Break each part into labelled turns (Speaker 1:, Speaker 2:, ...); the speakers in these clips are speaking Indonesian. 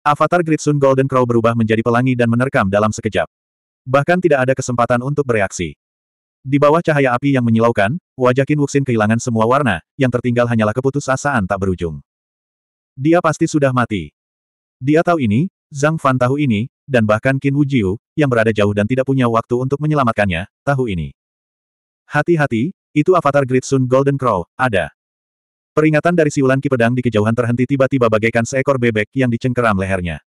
Speaker 1: Avatar Gritsun Golden Crow berubah menjadi pelangi dan menerkam dalam sekejap. Bahkan tidak ada kesempatan untuk bereaksi. Di bawah cahaya api yang menyilaukan, wajah Qin Wuxin kehilangan semua warna, yang tertinggal hanyalah keputusasaan tak berujung. Dia pasti sudah mati. Dia tahu ini, Zhang Fan tahu ini, dan bahkan Qin Wujiu, yang berada jauh dan tidak punya waktu untuk menyelamatkannya, tahu ini. Hati-hati, itu avatar Gritsun Golden Crow, ada. Peringatan dari siulan ki pedang di kejauhan terhenti tiba-tiba bagaikan seekor bebek yang dicengkeram lehernya.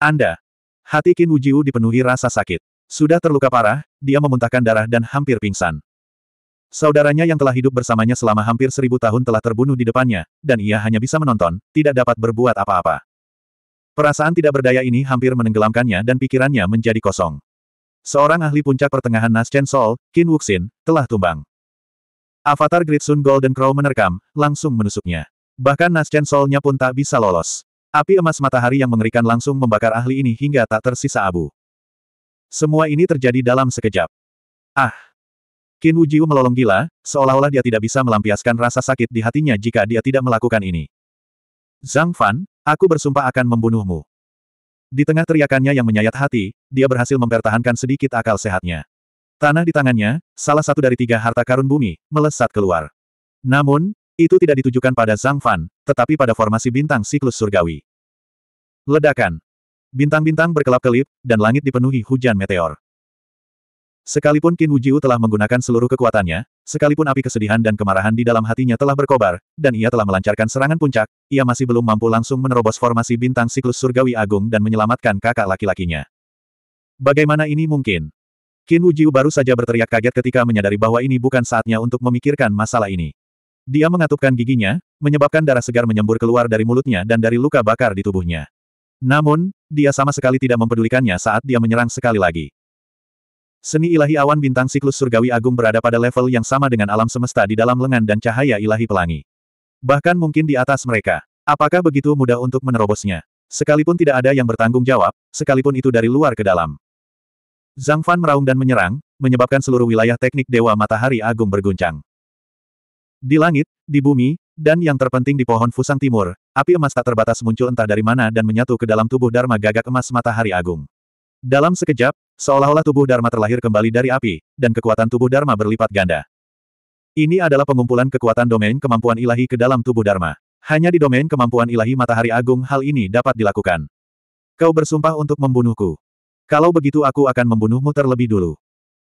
Speaker 1: Anda. Hati Kin Wujiu dipenuhi rasa sakit. Sudah terluka parah, dia memuntahkan darah dan hampir pingsan. Saudaranya yang telah hidup bersamanya selama hampir seribu tahun telah terbunuh di depannya, dan ia hanya bisa menonton, tidak dapat berbuat apa-apa. Perasaan tidak berdaya ini hampir menenggelamkannya dan pikirannya menjadi kosong. Seorang ahli puncak pertengahan nas Chen Sol, Kin Wuxin, telah tumbang. Avatar Great Sun Golden Crow menerkam, langsung menusuknya. Bahkan Naschen Soul-nya pun tak bisa lolos. Api emas matahari yang mengerikan langsung membakar ahli ini hingga tak tersisa abu. Semua ini terjadi dalam sekejap. Ah! Qin Wujiu melolong gila, seolah-olah dia tidak bisa melampiaskan rasa sakit di hatinya jika dia tidak melakukan ini. Zhang Fan, aku bersumpah akan membunuhmu. Di tengah teriakannya yang menyayat hati, dia berhasil mempertahankan sedikit akal sehatnya. Tanah di tangannya, salah satu dari tiga harta karun bumi, melesat keluar. Namun, itu tidak ditujukan pada Zhang Fan, tetapi pada formasi bintang siklus surgawi. Ledakan. Bintang-bintang berkelap-kelip, dan langit dipenuhi hujan meteor. Sekalipun Qin Wujiu telah menggunakan seluruh kekuatannya, sekalipun api kesedihan dan kemarahan di dalam hatinya telah berkobar, dan ia telah melancarkan serangan puncak, ia masih belum mampu langsung menerobos formasi bintang siklus surgawi agung dan menyelamatkan kakak laki-lakinya. Bagaimana ini mungkin? Qin Wujiu baru saja berteriak kaget ketika menyadari bahwa ini bukan saatnya untuk memikirkan masalah ini. Dia mengatupkan giginya, menyebabkan darah segar menyembur keluar dari mulutnya dan dari luka bakar di tubuhnya. Namun, dia sama sekali tidak mempedulikannya saat dia menyerang sekali lagi. Seni ilahi awan bintang siklus surgawi agung berada pada level yang sama dengan alam semesta di dalam lengan dan cahaya ilahi pelangi. Bahkan mungkin di atas mereka. Apakah begitu mudah untuk menerobosnya? Sekalipun tidak ada yang bertanggung jawab, sekalipun itu dari luar ke dalam. Zhang Fan meraung dan menyerang, menyebabkan seluruh wilayah teknik Dewa Matahari Agung berguncang. Di langit, di bumi, dan yang terpenting di pohon Fusang Timur, api emas tak terbatas muncul entah dari mana dan menyatu ke dalam tubuh Dharma gagak emas Matahari Agung. Dalam sekejap, seolah-olah tubuh Dharma terlahir kembali dari api, dan kekuatan tubuh Dharma berlipat ganda. Ini adalah pengumpulan kekuatan domain kemampuan ilahi ke dalam tubuh Dharma. Hanya di domain kemampuan ilahi Matahari Agung hal ini dapat dilakukan. Kau bersumpah untuk membunuhku. Kalau begitu aku akan membunuhmu terlebih dulu.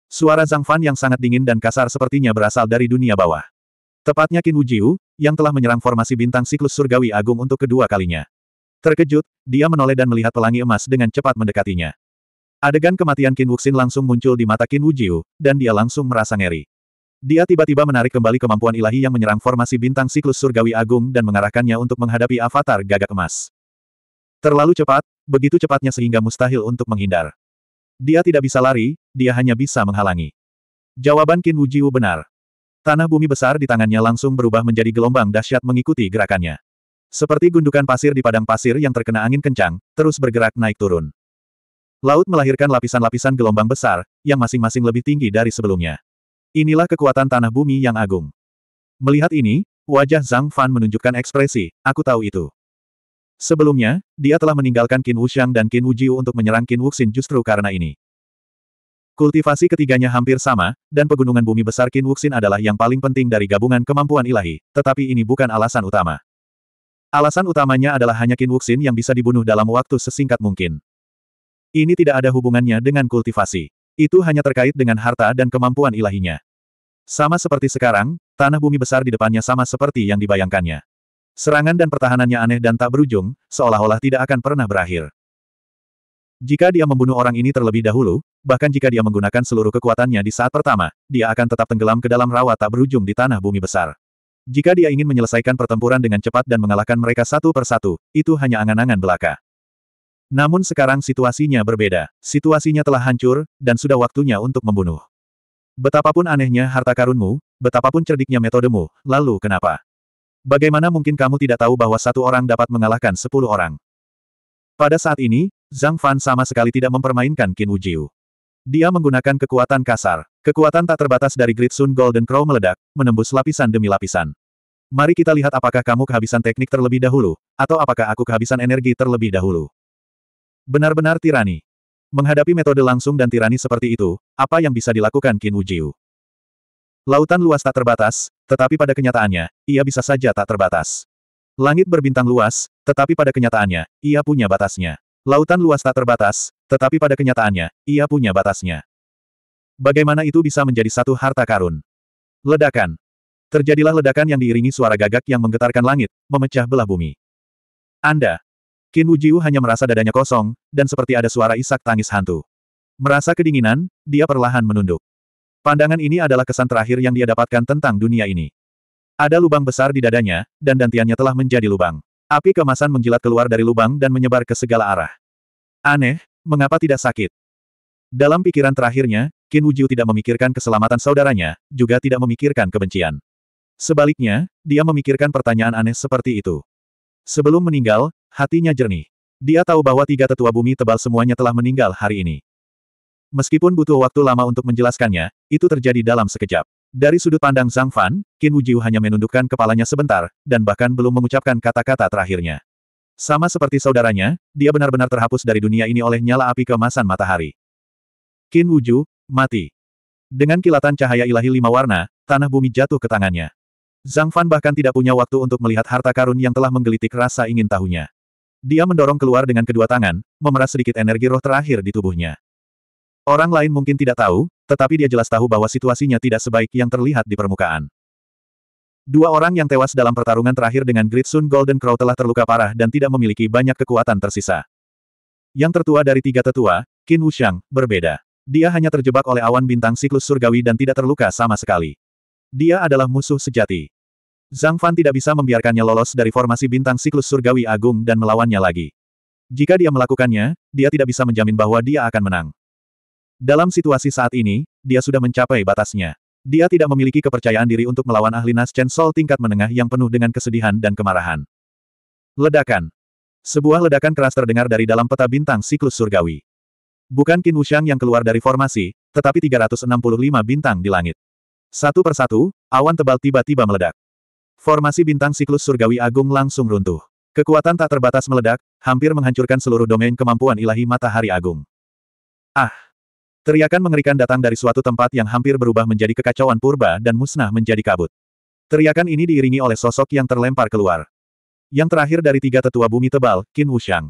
Speaker 1: Suara Zhang Fan yang sangat dingin dan kasar sepertinya berasal dari dunia bawah. Tepatnya Qin Wujiu, yang telah menyerang formasi bintang siklus surgawi agung untuk kedua kalinya. Terkejut, dia menoleh dan melihat pelangi emas dengan cepat mendekatinya. Adegan kematian Qin Wuxin langsung muncul di mata Qin Wujiu, dan dia langsung merasa ngeri. Dia tiba-tiba menarik kembali kemampuan ilahi yang menyerang formasi bintang siklus surgawi agung dan mengarahkannya untuk menghadapi avatar gagak emas. Terlalu cepat, begitu cepatnya sehingga mustahil untuk menghindar. Dia tidak bisa lari, dia hanya bisa menghalangi. Jawaban Qin Wujiu benar. Tanah bumi besar di tangannya langsung berubah menjadi gelombang dahsyat mengikuti gerakannya. Seperti gundukan pasir di padang pasir yang terkena angin kencang, terus bergerak naik turun. Laut melahirkan lapisan-lapisan gelombang besar, yang masing-masing lebih tinggi dari sebelumnya. Inilah kekuatan tanah bumi yang agung. Melihat ini, wajah Zhang Fan menunjukkan ekspresi, aku tahu itu. Sebelumnya, dia telah meninggalkan Qin Wuxiang dan Qin Wujiu untuk menyerang Qin Wuxin justru karena ini. Kultivasi ketiganya hampir sama, dan pegunungan bumi besar Qin Wuxin adalah yang paling penting dari gabungan kemampuan ilahi, tetapi ini bukan alasan utama. Alasan utamanya adalah hanya Qin Wuxin yang bisa dibunuh dalam waktu sesingkat mungkin. Ini tidak ada hubungannya dengan kultivasi. Itu hanya terkait dengan harta dan kemampuan ilahinya. Sama seperti sekarang, tanah bumi besar di depannya sama seperti yang dibayangkannya. Serangan dan pertahanannya aneh dan tak berujung, seolah-olah tidak akan pernah berakhir. Jika dia membunuh orang ini terlebih dahulu, bahkan jika dia menggunakan seluruh kekuatannya di saat pertama, dia akan tetap tenggelam ke dalam rawa tak berujung di tanah bumi besar. Jika dia ingin menyelesaikan pertempuran dengan cepat dan mengalahkan mereka satu persatu, itu hanya angan-angan belaka. Namun sekarang situasinya berbeda. Situasinya telah hancur, dan sudah waktunya untuk membunuh. Betapapun anehnya harta karunmu, betapapun cerdiknya metodemu, lalu kenapa? Bagaimana mungkin kamu tidak tahu bahwa satu orang dapat mengalahkan sepuluh orang? Pada saat ini, Zhang Fan sama sekali tidak mempermainkan Qin Wujiu. Dia menggunakan kekuatan kasar. Kekuatan tak terbatas dari Great Sun Golden Crow meledak, menembus lapisan demi lapisan. Mari kita lihat apakah kamu kehabisan teknik terlebih dahulu, atau apakah aku kehabisan energi terlebih dahulu. Benar-benar tirani. Menghadapi metode langsung dan tirani seperti itu, apa yang bisa dilakukan Qin Wujiu? Lautan luas tak terbatas, tetapi pada kenyataannya, ia bisa saja tak terbatas. Langit berbintang luas, tetapi pada kenyataannya, ia punya batasnya. Lautan luas tak terbatas, tetapi pada kenyataannya, ia punya batasnya. Bagaimana itu bisa menjadi satu harta karun? Ledakan. Terjadilah ledakan yang diiringi suara gagak yang menggetarkan langit, memecah belah bumi. Anda. Qin Wujiu hanya merasa dadanya kosong, dan seperti ada suara isak tangis hantu. Merasa kedinginan, dia perlahan menunduk. Pandangan ini adalah kesan terakhir yang dia dapatkan tentang dunia ini. Ada lubang besar di dadanya, dan dantiannya telah menjadi lubang. Api kemasan menjilat keluar dari lubang dan menyebar ke segala arah. Aneh, mengapa tidak sakit? Dalam pikiran terakhirnya, Qin Wujiu tidak memikirkan keselamatan saudaranya, juga tidak memikirkan kebencian. Sebaliknya, dia memikirkan pertanyaan aneh seperti itu. Sebelum meninggal, hatinya jernih. Dia tahu bahwa tiga tetua bumi tebal semuanya telah meninggal hari ini. Meskipun butuh waktu lama untuk menjelaskannya, itu terjadi dalam sekejap. Dari sudut pandang Zhang Fan, Qin Wujiu hanya menundukkan kepalanya sebentar, dan bahkan belum mengucapkan kata-kata terakhirnya. Sama seperti saudaranya, dia benar-benar terhapus dari dunia ini oleh nyala api kemasan matahari. Qin Wujiu, mati. Dengan kilatan cahaya ilahi lima warna, tanah bumi jatuh ke tangannya. Zhang Fan bahkan tidak punya waktu untuk melihat harta karun yang telah menggelitik rasa ingin tahunya. Dia mendorong keluar dengan kedua tangan, memeras sedikit energi roh terakhir di tubuhnya. Orang lain mungkin tidak tahu, tetapi dia jelas tahu bahwa situasinya tidak sebaik yang terlihat di permukaan. Dua orang yang tewas dalam pertarungan terakhir dengan Gritsun Golden Crow telah terluka parah dan tidak memiliki banyak kekuatan tersisa. Yang tertua dari tiga tetua, Qin Wuxiang, berbeda. Dia hanya terjebak oleh awan bintang siklus surgawi dan tidak terluka sama sekali. Dia adalah musuh sejati. Zhang Fan tidak bisa membiarkannya lolos dari formasi bintang siklus surgawi agung dan melawannya lagi. Jika dia melakukannya, dia tidak bisa menjamin bahwa dia akan menang. Dalam situasi saat ini, dia sudah mencapai batasnya. Dia tidak memiliki kepercayaan diri untuk melawan ahli Nas Chen Sol tingkat menengah yang penuh dengan kesedihan dan kemarahan. Ledakan. Sebuah ledakan keras terdengar dari dalam peta bintang siklus surgawi. Bukan Qin Wuxiang yang keluar dari formasi, tetapi 365 bintang di langit. Satu persatu, awan tebal tiba-tiba meledak. Formasi bintang siklus surgawi agung langsung runtuh. Kekuatan tak terbatas meledak, hampir menghancurkan seluruh domain kemampuan ilahi matahari agung. Ah! Teriakan mengerikan datang dari suatu tempat yang hampir berubah menjadi kekacauan purba dan musnah menjadi kabut. Teriakan ini diiringi oleh sosok yang terlempar keluar. Yang terakhir dari tiga tetua bumi tebal, Qin Wuxiang.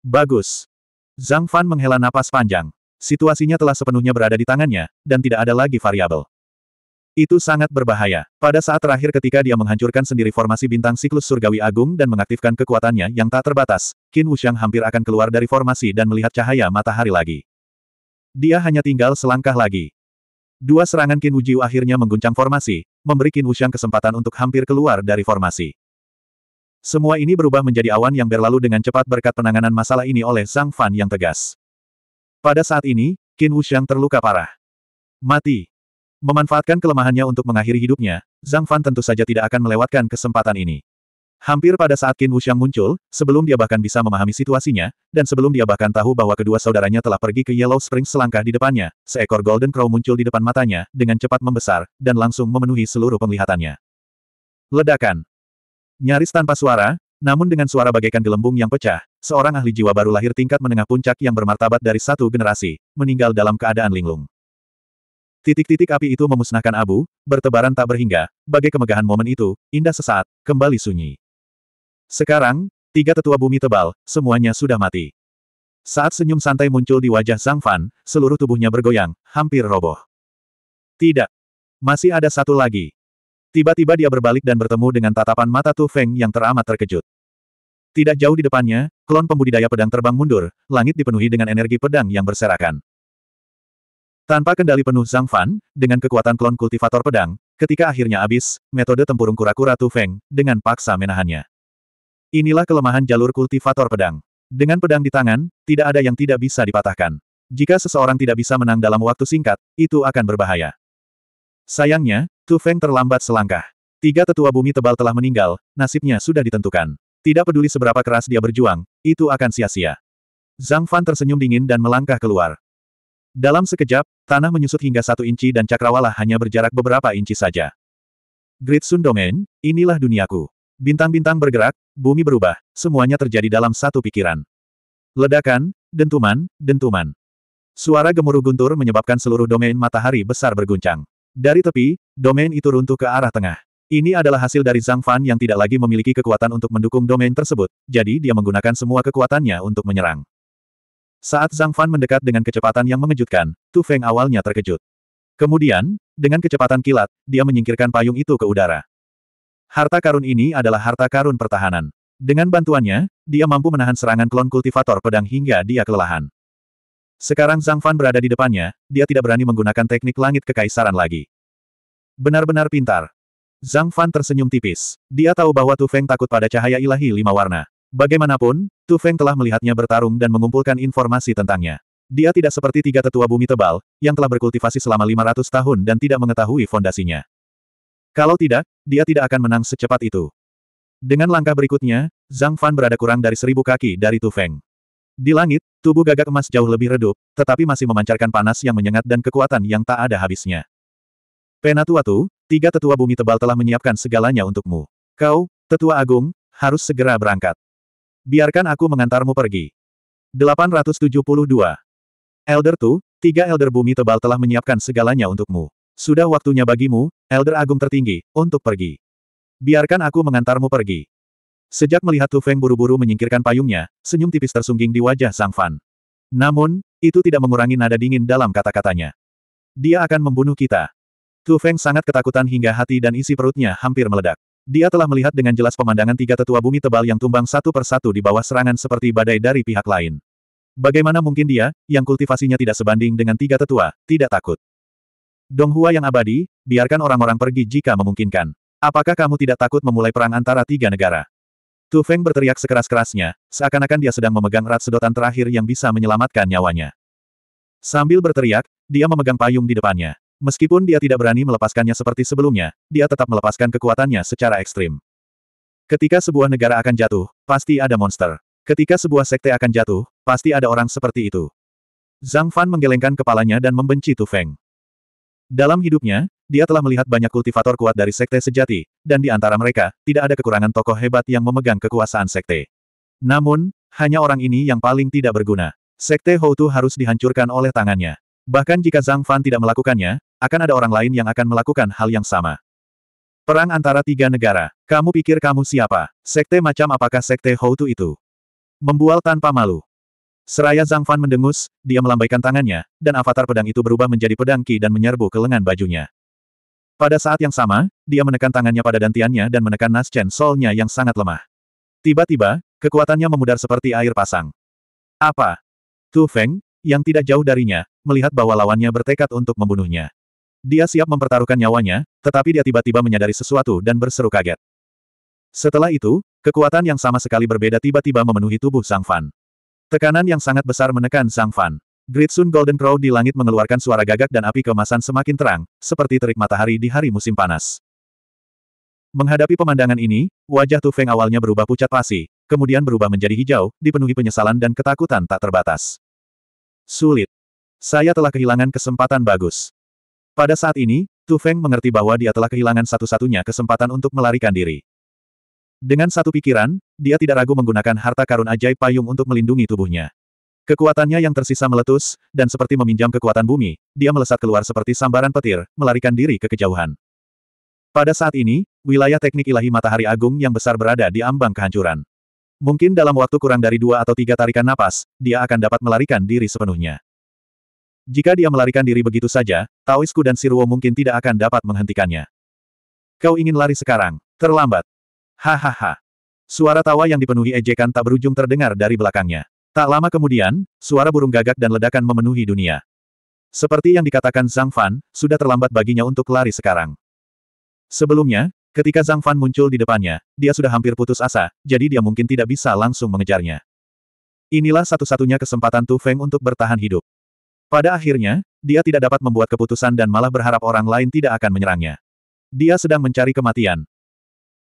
Speaker 1: Bagus. Zhang Fan menghela napas panjang. Situasinya telah sepenuhnya berada di tangannya, dan tidak ada lagi variabel. Itu sangat berbahaya. Pada saat terakhir ketika dia menghancurkan sendiri formasi bintang siklus surgawi agung dan mengaktifkan kekuatannya yang tak terbatas, Qin Wuxiang hampir akan keluar dari formasi dan melihat cahaya matahari lagi. Dia hanya tinggal selangkah lagi. Dua serangan Qin Wujiu akhirnya mengguncang formasi, memberi Qin Wuxiang kesempatan untuk hampir keluar dari formasi. Semua ini berubah menjadi awan yang berlalu dengan cepat berkat penanganan masalah ini oleh Zhang Fan yang tegas. Pada saat ini, Qin Wuxiang terluka parah. Mati. Memanfaatkan kelemahannya untuk mengakhiri hidupnya, Zhang Fan tentu saja tidak akan melewatkan kesempatan ini. Hampir pada saat Qin Wuxiang muncul, sebelum dia bahkan bisa memahami situasinya, dan sebelum dia bahkan tahu bahwa kedua saudaranya telah pergi ke Yellow Springs selangkah di depannya, seekor Golden Crow muncul di depan matanya, dengan cepat membesar, dan langsung memenuhi seluruh penglihatannya. Ledakan. Nyaris tanpa suara, namun dengan suara bagaikan gelembung yang pecah, seorang ahli jiwa baru lahir tingkat menengah puncak yang bermartabat dari satu generasi, meninggal dalam keadaan linglung. Titik-titik api itu memusnahkan abu, bertebaran tak berhingga, bagai kemegahan momen itu, indah sesaat, kembali sunyi. Sekarang, tiga tetua bumi tebal, semuanya sudah mati. Saat senyum santai muncul di wajah Zhang Fan, seluruh tubuhnya bergoyang, hampir roboh. Tidak. Masih ada satu lagi. Tiba-tiba dia berbalik dan bertemu dengan tatapan mata Tu Feng yang teramat terkejut. Tidak jauh di depannya, klon pembudidaya pedang terbang mundur, langit dipenuhi dengan energi pedang yang berserakan. Tanpa kendali penuh Zhang Fan, dengan kekuatan klon kultivator pedang, ketika akhirnya habis, metode tempurung kura-kura Tu Feng, dengan paksa menahannya. Inilah kelemahan jalur kultivator pedang. Dengan pedang di tangan, tidak ada yang tidak bisa dipatahkan. Jika seseorang tidak bisa menang dalam waktu singkat, itu akan berbahaya. Sayangnya, Tu Feng terlambat selangkah. Tiga tetua bumi tebal telah meninggal, nasibnya sudah ditentukan. Tidak peduli seberapa keras dia berjuang, itu akan sia-sia. Zhang Fan tersenyum dingin dan melangkah keluar. Dalam sekejap, tanah menyusut hingga satu inci dan cakrawala hanya berjarak beberapa inci saja. Great Sun Domain, inilah duniaku. Bintang-bintang bergerak, bumi berubah, semuanya terjadi dalam satu pikiran. Ledakan, dentuman, dentuman. Suara gemuruh guntur menyebabkan seluruh domain matahari besar berguncang. Dari tepi, domain itu runtuh ke arah tengah. Ini adalah hasil dari Zhang Fan yang tidak lagi memiliki kekuatan untuk mendukung domain tersebut, jadi dia menggunakan semua kekuatannya untuk menyerang. Saat Zhang Fan mendekat dengan kecepatan yang mengejutkan, Tu Feng awalnya terkejut. Kemudian, dengan kecepatan kilat, dia menyingkirkan payung itu ke udara. Harta karun ini adalah harta karun pertahanan. Dengan bantuannya, dia mampu menahan serangan klon kultivator pedang hingga dia kelelahan. Sekarang Zhang Fan berada di depannya, dia tidak berani menggunakan teknik langit kekaisaran lagi. Benar-benar pintar. Zhang Fan tersenyum tipis. Dia tahu bahwa Tu Feng takut pada cahaya ilahi lima warna. Bagaimanapun, Tu Feng telah melihatnya bertarung dan mengumpulkan informasi tentangnya. Dia tidak seperti tiga tetua bumi tebal, yang telah berkultivasi selama 500 tahun dan tidak mengetahui fondasinya. Kalau tidak, dia tidak akan menang secepat itu. Dengan langkah berikutnya, Zhang Fan berada kurang dari seribu kaki dari Tu Feng. Di langit, tubuh gagak emas jauh lebih redup, tetapi masih memancarkan panas yang menyengat dan kekuatan yang tak ada habisnya. Penatuatu, tiga tetua bumi tebal telah menyiapkan segalanya untukmu. Kau, tetua agung, harus segera berangkat. Biarkan aku mengantarmu pergi. 872. Elder Tu, tiga elder bumi tebal telah menyiapkan segalanya untukmu. Sudah waktunya bagimu, Elder Agung tertinggi, untuk pergi. Biarkan aku mengantarmu pergi. Sejak melihat Tu Feng buru-buru menyingkirkan payungnya, senyum tipis tersungging di wajah Sang Fan. Namun, itu tidak mengurangi nada dingin dalam kata-katanya. Dia akan membunuh kita. Tu Feng sangat ketakutan hingga hati dan isi perutnya hampir meledak. Dia telah melihat dengan jelas pemandangan tiga tetua bumi tebal yang tumbang satu persatu di bawah serangan seperti badai dari pihak lain. Bagaimana mungkin dia, yang kultivasinya tidak sebanding dengan tiga tetua, tidak takut? Donghua yang abadi, biarkan orang-orang pergi jika memungkinkan. Apakah kamu tidak takut memulai perang antara tiga negara? Tu Feng berteriak sekeras-kerasnya, seakan-akan dia sedang memegang rat sedotan terakhir yang bisa menyelamatkan nyawanya. Sambil berteriak, dia memegang payung di depannya. Meskipun dia tidak berani melepaskannya seperti sebelumnya, dia tetap melepaskan kekuatannya secara ekstrim. Ketika sebuah negara akan jatuh, pasti ada monster. Ketika sebuah sekte akan jatuh, pasti ada orang seperti itu. Zhang Fan menggelengkan kepalanya dan membenci Tu Feng. Dalam hidupnya, dia telah melihat banyak kultivator kuat dari sekte sejati, dan di antara mereka, tidak ada kekurangan tokoh hebat yang memegang kekuasaan sekte. Namun, hanya orang ini yang paling tidak berguna. Sekte Houtu harus dihancurkan oleh tangannya. Bahkan jika Zhang Fan tidak melakukannya, akan ada orang lain yang akan melakukan hal yang sama. Perang antara tiga negara. Kamu pikir kamu siapa? Sekte macam apakah sekte Houtu itu? Membual tanpa malu. Seraya Zhang Fan mendengus, dia melambaikan tangannya, dan avatar pedang itu berubah menjadi pedang Qi dan menyerbu ke lengan bajunya. Pada saat yang sama, dia menekan tangannya pada dantiannya dan menekan Nas Chen Solnya yang sangat lemah. Tiba-tiba, kekuatannya memudar seperti air pasang. Apa? Tu Feng, yang tidak jauh darinya, melihat bahwa lawannya bertekad untuk membunuhnya. Dia siap mempertaruhkan nyawanya, tetapi dia tiba-tiba menyadari sesuatu dan berseru kaget. Setelah itu, kekuatan yang sama sekali berbeda tiba-tiba memenuhi tubuh Sang Fan. Tekanan yang sangat besar menekan sang Fan. Great Sun Golden Crow di langit mengeluarkan suara gagak dan api kemasan semakin terang, seperti terik matahari di hari musim panas. Menghadapi pemandangan ini, wajah Tu Feng awalnya berubah pucat pasi, kemudian berubah menjadi hijau, dipenuhi penyesalan dan ketakutan tak terbatas. Sulit. Saya telah kehilangan kesempatan bagus. Pada saat ini, Tu Feng mengerti bahwa dia telah kehilangan satu-satunya kesempatan untuk melarikan diri. Dengan satu pikiran, dia tidak ragu menggunakan harta karun ajaib payung untuk melindungi tubuhnya. Kekuatannya yang tersisa meletus, dan seperti meminjam kekuatan bumi, dia melesat keluar seperti sambaran petir, melarikan diri ke kejauhan. Pada saat ini, wilayah teknik ilahi matahari agung yang besar berada di ambang kehancuran. Mungkin dalam waktu kurang dari dua atau tiga tarikan napas, dia akan dapat melarikan diri sepenuhnya. Jika dia melarikan diri begitu saja, Taoisku dan Siruo mungkin tidak akan dapat menghentikannya. Kau ingin lari sekarang. Terlambat. Hahaha. Suara tawa yang dipenuhi ejekan tak berujung terdengar dari belakangnya. Tak lama kemudian, suara burung gagak dan ledakan memenuhi dunia. Seperti yang dikatakan Zhang Fan, sudah terlambat baginya untuk lari sekarang. Sebelumnya, ketika Zhang Fan muncul di depannya, dia sudah hampir putus asa, jadi dia mungkin tidak bisa langsung mengejarnya. Inilah satu-satunya kesempatan Tu Feng untuk bertahan hidup. Pada akhirnya, dia tidak dapat membuat keputusan dan malah berharap orang lain tidak akan menyerangnya. Dia sedang mencari kematian.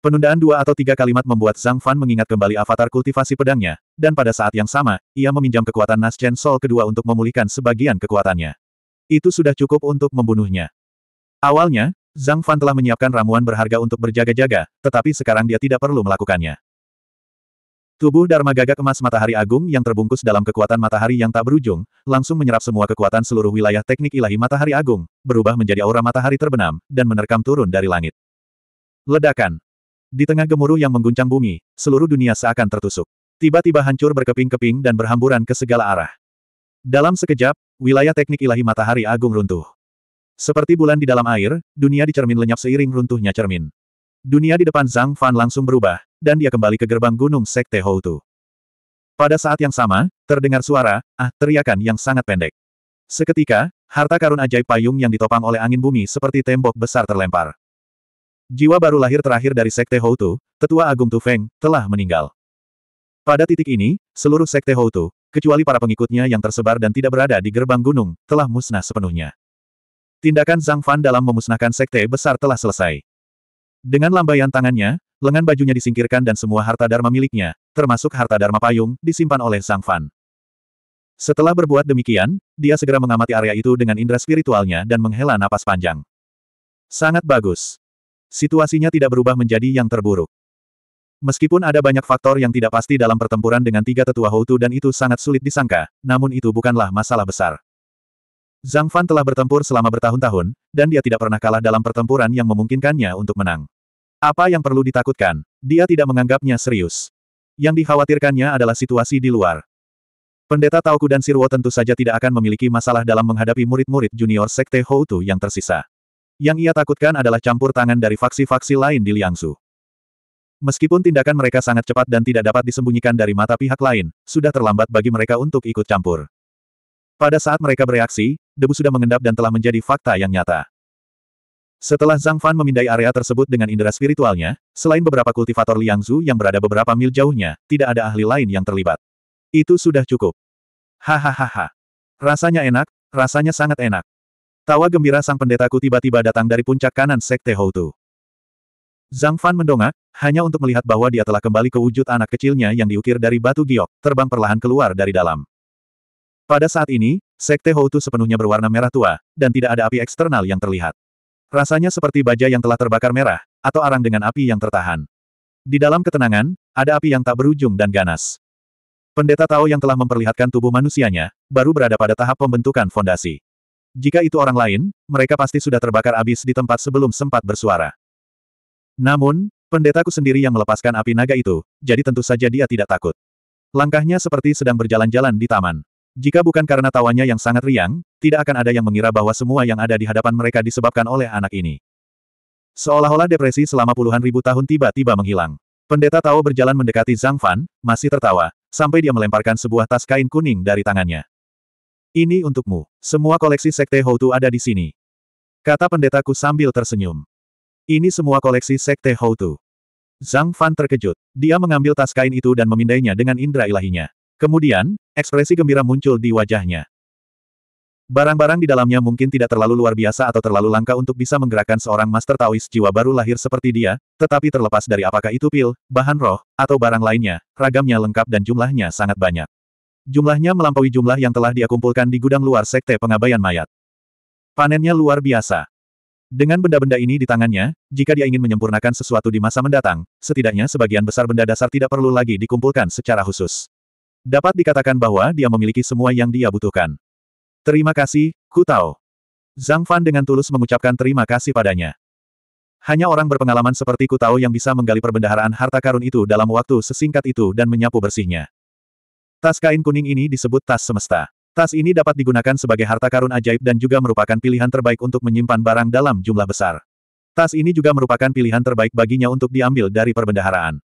Speaker 1: Penundaan dua atau tiga kalimat membuat Zhang Fan mengingat kembali avatar kultivasi pedangnya, dan pada saat yang sama, ia meminjam kekuatan Naschen Sol kedua untuk memulihkan sebagian kekuatannya. Itu sudah cukup untuk membunuhnya. Awalnya, Zhang Fan telah menyiapkan ramuan berharga untuk berjaga-jaga, tetapi sekarang dia tidak perlu melakukannya. Tubuh Dharma Gagak Emas Matahari Agung yang terbungkus dalam kekuatan matahari yang tak berujung, langsung menyerap semua kekuatan seluruh wilayah teknik ilahi matahari agung, berubah menjadi aura matahari terbenam, dan menerkam turun dari langit. Ledakan di tengah gemuruh yang mengguncang bumi, seluruh dunia seakan tertusuk. Tiba-tiba hancur berkeping-keping dan berhamburan ke segala arah. Dalam sekejap, wilayah teknik ilahi matahari agung runtuh. Seperti bulan di dalam air, dunia di cermin lenyap seiring runtuhnya cermin. Dunia di depan Zhang Fan langsung berubah, dan dia kembali ke gerbang gunung Sekte Houtu. Pada saat yang sama, terdengar suara, ah, teriakan yang sangat pendek. Seketika, harta karun ajaib payung yang ditopang oleh angin bumi seperti tembok besar terlempar jiwa baru lahir terakhir dari Sekte Houtu, Tetua Agung Tu Feng, telah meninggal. Pada titik ini, seluruh Sekte Houtu, kecuali para pengikutnya yang tersebar dan tidak berada di gerbang gunung, telah musnah sepenuhnya. Tindakan Zhang Fan dalam memusnahkan Sekte besar telah selesai. Dengan lambaian tangannya, lengan bajunya disingkirkan dan semua harta dharma miliknya, termasuk harta dharma payung, disimpan oleh Zhang Fan. Setelah berbuat demikian, dia segera mengamati area itu dengan indera spiritualnya dan menghela napas panjang. Sangat bagus situasinya tidak berubah menjadi yang terburuk. Meskipun ada banyak faktor yang tidak pasti dalam pertempuran dengan tiga tetua Houtu dan itu sangat sulit disangka, namun itu bukanlah masalah besar. Zhang Fan telah bertempur selama bertahun-tahun, dan dia tidak pernah kalah dalam pertempuran yang memungkinkannya untuk menang. Apa yang perlu ditakutkan? Dia tidak menganggapnya serius. Yang dikhawatirkannya adalah situasi di luar. Pendeta Tauku dan Sirwo tentu saja tidak akan memiliki masalah dalam menghadapi murid-murid junior Sekte Houtu yang tersisa. Yang ia takutkan adalah campur tangan dari faksi-faksi lain di Liangsu. Meskipun tindakan mereka sangat cepat dan tidak dapat disembunyikan dari mata pihak lain, sudah terlambat bagi mereka untuk ikut campur. Pada saat mereka bereaksi, debu sudah mengendap dan telah menjadi fakta yang nyata. Setelah Zhang Fan memindai area tersebut dengan indera spiritualnya, selain beberapa kultivator Liangzu yang berada beberapa mil jauhnya, tidak ada ahli lain yang terlibat. Itu sudah cukup. Hahaha. Rasanya enak, rasanya sangat enak. Tawa gembira sang pendetaku tiba-tiba datang dari puncak kanan Sekte Houtu. Zhang Fan mendongak, hanya untuk melihat bahwa dia telah kembali ke wujud anak kecilnya yang diukir dari batu giok, terbang perlahan keluar dari dalam. Pada saat ini, Sekte Houtu sepenuhnya berwarna merah tua, dan tidak ada api eksternal yang terlihat. Rasanya seperti baja yang telah terbakar merah, atau arang dengan api yang tertahan. Di dalam ketenangan, ada api yang tak berujung dan ganas. Pendeta Tao yang telah memperlihatkan tubuh manusianya, baru berada pada tahap pembentukan fondasi. Jika itu orang lain, mereka pasti sudah terbakar abis di tempat sebelum sempat bersuara. Namun, pendetaku sendiri yang melepaskan api naga itu, jadi tentu saja dia tidak takut. Langkahnya seperti sedang berjalan-jalan di taman. Jika bukan karena tawanya yang sangat riang, tidak akan ada yang mengira bahwa semua yang ada di hadapan mereka disebabkan oleh anak ini. Seolah-olah depresi selama puluhan ribu tahun tiba-tiba menghilang. Pendeta Tao berjalan mendekati Zhang Fan, masih tertawa, sampai dia melemparkan sebuah tas kain kuning dari tangannya. Ini untukmu. Semua koleksi Sekte Houtu ada di sini. Kata pendetaku sambil tersenyum. Ini semua koleksi Sekte Houtu. Zhang Fan terkejut. Dia mengambil tas kain itu dan memindainya dengan indera ilahinya. Kemudian, ekspresi gembira muncul di wajahnya. Barang-barang di dalamnya mungkin tidak terlalu luar biasa atau terlalu langka untuk bisa menggerakkan seorang Master Taois jiwa baru lahir seperti dia, tetapi terlepas dari apakah itu pil, bahan roh, atau barang lainnya, ragamnya lengkap dan jumlahnya sangat banyak. Jumlahnya melampaui jumlah yang telah dia kumpulkan di gudang luar sekte pengabaian mayat. Panennya luar biasa. Dengan benda-benda ini di tangannya, jika dia ingin menyempurnakan sesuatu di masa mendatang, setidaknya sebagian besar benda dasar tidak perlu lagi dikumpulkan secara khusus. Dapat dikatakan bahwa dia memiliki semua yang dia butuhkan. Terima kasih, ku tahu. Zhang Fan dengan tulus mengucapkan terima kasih padanya. Hanya orang berpengalaman seperti Ku Tao yang bisa menggali perbendaharaan harta karun itu dalam waktu sesingkat itu dan menyapu bersihnya. Tas kain kuning ini disebut tas semesta. Tas ini dapat digunakan sebagai harta karun ajaib dan juga merupakan pilihan terbaik untuk menyimpan barang dalam jumlah besar. Tas ini juga merupakan pilihan terbaik baginya untuk diambil dari perbendaharaan.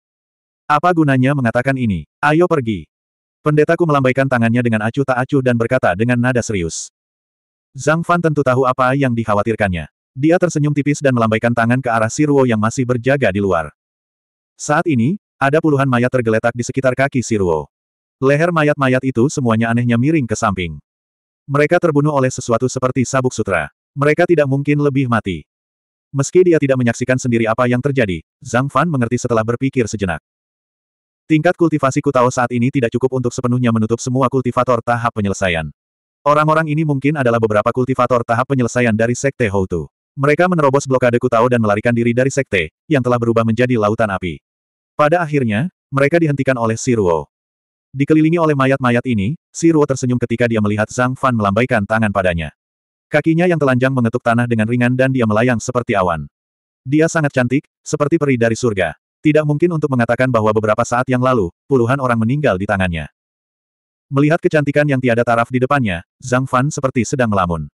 Speaker 1: Apa gunanya mengatakan ini? Ayo pergi. Pendetaku melambaikan tangannya dengan acuh tak acuh dan berkata dengan nada serius. Zhang Fan tentu tahu apa yang dikhawatirkannya. Dia tersenyum tipis dan melambaikan tangan ke arah Siruo yang masih berjaga di luar. Saat ini, ada puluhan mayat tergeletak di sekitar kaki Siruo. Leher mayat-mayat itu semuanya anehnya miring ke samping. Mereka terbunuh oleh sesuatu seperti sabuk sutra. Mereka tidak mungkin lebih mati. Meski dia tidak menyaksikan sendiri apa yang terjadi, Zhang Fan mengerti setelah berpikir sejenak. Tingkat kultivasi Kutao saat ini tidak cukup untuk sepenuhnya menutup semua kultivator tahap penyelesaian. Orang-orang ini mungkin adalah beberapa kultivator tahap penyelesaian dari Sekte Houtu. Mereka menerobos blokade Kutao dan melarikan diri dari Sekte, yang telah berubah menjadi lautan api. Pada akhirnya, mereka dihentikan oleh Siruo. Dikelilingi oleh mayat-mayat ini, si Ruo tersenyum ketika dia melihat Zhang Fan melambaikan tangan padanya. Kakinya yang telanjang mengetuk tanah dengan ringan dan dia melayang seperti awan. Dia sangat cantik, seperti peri dari surga. Tidak mungkin untuk mengatakan bahwa beberapa saat yang lalu, puluhan orang meninggal di tangannya. Melihat kecantikan yang tiada taraf di depannya, Zhang Fan seperti sedang melamun.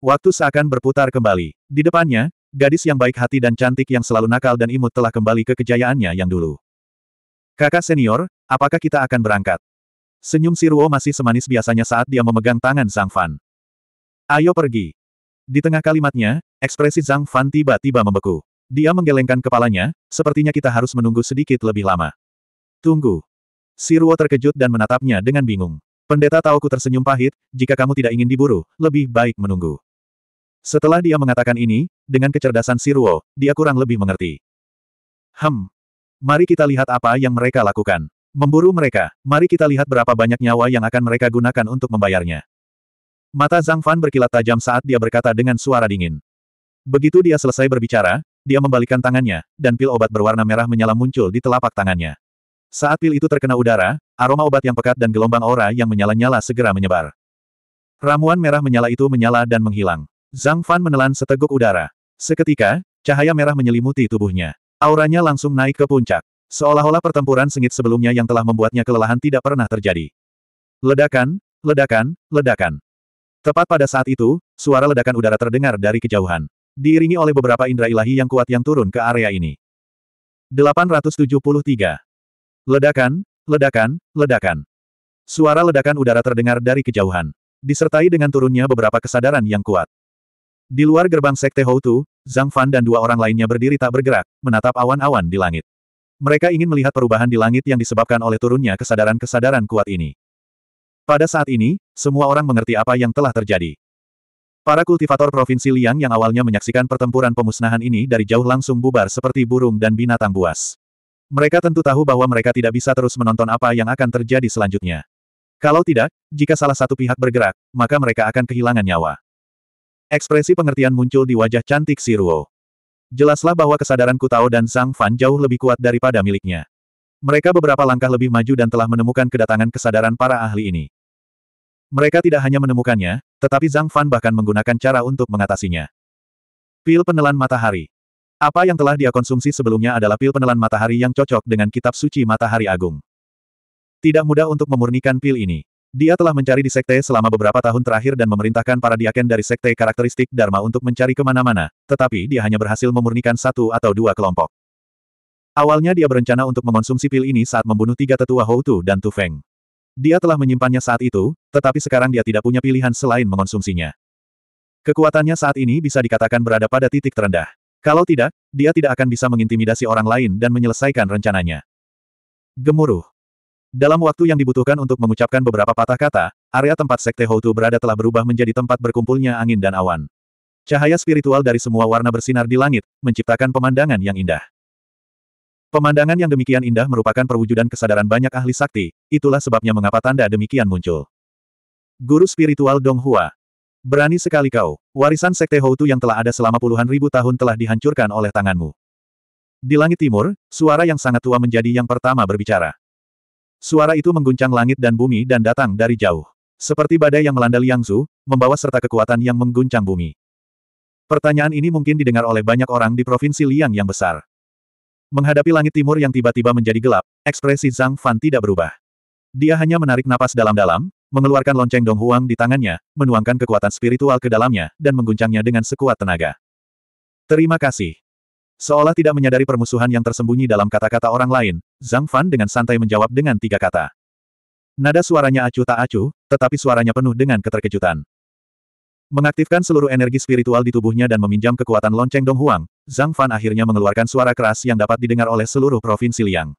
Speaker 1: Waktu seakan berputar kembali. Di depannya, gadis yang baik hati dan cantik yang selalu nakal dan imut telah kembali ke kejayaannya yang dulu. Kakak senior, apakah kita akan berangkat? Senyum Siruo masih semanis biasanya saat dia memegang tangan Zhang Fan. Ayo pergi. Di tengah kalimatnya, ekspresi Zhang Fan tiba-tiba membeku. Dia menggelengkan kepalanya, sepertinya kita harus menunggu sedikit lebih lama. Tunggu. Siruo terkejut dan menatapnya dengan bingung. Pendeta tahu Taoku tersenyum pahit, jika kamu tidak ingin diburu, lebih baik menunggu. Setelah dia mengatakan ini, dengan kecerdasan Siruo, dia kurang lebih mengerti. Hem. Mari kita lihat apa yang mereka lakukan. Memburu mereka, mari kita lihat berapa banyak nyawa yang akan mereka gunakan untuk membayarnya. Mata Zhang Fan berkilat tajam saat dia berkata dengan suara dingin. Begitu dia selesai berbicara, dia membalikkan tangannya, dan pil obat berwarna merah menyala muncul di telapak tangannya. Saat pil itu terkena udara, aroma obat yang pekat dan gelombang aura yang menyala-nyala segera menyebar. Ramuan merah menyala itu menyala dan menghilang. Zhang Fan menelan seteguk udara. Seketika, cahaya merah menyelimuti tubuhnya. Auranya langsung naik ke puncak. Seolah-olah pertempuran sengit sebelumnya yang telah membuatnya kelelahan tidak pernah terjadi. Ledakan, ledakan, ledakan. Tepat pada saat itu, suara ledakan udara terdengar dari kejauhan. Diiringi oleh beberapa indera ilahi yang kuat yang turun ke area ini. 873. Ledakan, ledakan, ledakan. Suara ledakan udara terdengar dari kejauhan. Disertai dengan turunnya beberapa kesadaran yang kuat. Di luar gerbang Sekte Houtu, Zhang Fan dan dua orang lainnya berdiri tak bergerak, menatap awan-awan di langit. Mereka ingin melihat perubahan di langit yang disebabkan oleh turunnya kesadaran-kesadaran kuat ini. Pada saat ini, semua orang mengerti apa yang telah terjadi. Para kultivator Provinsi Liang yang awalnya menyaksikan pertempuran pemusnahan ini dari jauh langsung bubar seperti burung dan binatang buas. Mereka tentu tahu bahwa mereka tidak bisa terus menonton apa yang akan terjadi selanjutnya. Kalau tidak, jika salah satu pihak bergerak, maka mereka akan kehilangan nyawa. Ekspresi pengertian muncul di wajah cantik Siruo. Jelaslah bahwa kesadaran Kutao dan Sang Fan jauh lebih kuat daripada miliknya. Mereka beberapa langkah lebih maju dan telah menemukan kedatangan kesadaran para ahli ini. Mereka tidak hanya menemukannya, tetapi Zhang Fan bahkan menggunakan cara untuk mengatasinya. Pil penelan matahari. Apa yang telah dia konsumsi sebelumnya adalah pil penelan matahari yang cocok dengan kitab suci matahari agung. Tidak mudah untuk memurnikan pil ini. Dia telah mencari di sekte selama beberapa tahun terakhir dan memerintahkan para diaken dari sekte karakteristik Dharma untuk mencari kemana-mana, tetapi dia hanya berhasil memurnikan satu atau dua kelompok. Awalnya dia berencana untuk mengonsumsi pil ini saat membunuh tiga tetua Houtu dan Tu Feng. Dia telah menyimpannya saat itu, tetapi sekarang dia tidak punya pilihan selain mengonsumsinya. Kekuatannya saat ini bisa dikatakan berada pada titik terendah. Kalau tidak, dia tidak akan bisa mengintimidasi orang lain dan menyelesaikan rencananya. Gemuruh. Dalam waktu yang dibutuhkan untuk mengucapkan beberapa patah kata, area tempat Sekte Houtu berada telah berubah menjadi tempat berkumpulnya angin dan awan. Cahaya spiritual dari semua warna bersinar di langit, menciptakan pemandangan yang indah. Pemandangan yang demikian indah merupakan perwujudan kesadaran banyak ahli sakti, itulah sebabnya mengapa tanda demikian muncul. Guru spiritual Dong Hua. Berani sekali kau, warisan Sekte Houtu yang telah ada selama puluhan ribu tahun telah dihancurkan oleh tanganmu. Di langit timur, suara yang sangat tua menjadi yang pertama berbicara. Suara itu mengguncang langit dan bumi dan datang dari jauh. Seperti badai yang melanda Liangzu, membawa serta kekuatan yang mengguncang bumi. Pertanyaan ini mungkin didengar oleh banyak orang di provinsi Liang yang besar. Menghadapi langit timur yang tiba-tiba menjadi gelap, ekspresi Zhang Fan tidak berubah. Dia hanya menarik napas dalam-dalam, mengeluarkan lonceng Dong Huang di tangannya, menuangkan kekuatan spiritual ke dalamnya, dan mengguncangnya dengan sekuat tenaga. Terima kasih. Seolah tidak menyadari permusuhan yang tersembunyi dalam kata-kata orang lain, Zhang Fan dengan santai menjawab dengan tiga kata. Nada suaranya acuh tak acuh, tetapi suaranya penuh dengan keterkejutan. Mengaktifkan seluruh energi spiritual di tubuhnya dan meminjam kekuatan lonceng Dong Huang, Zhang Fan akhirnya mengeluarkan suara keras yang dapat didengar oleh seluruh provinsi Liang.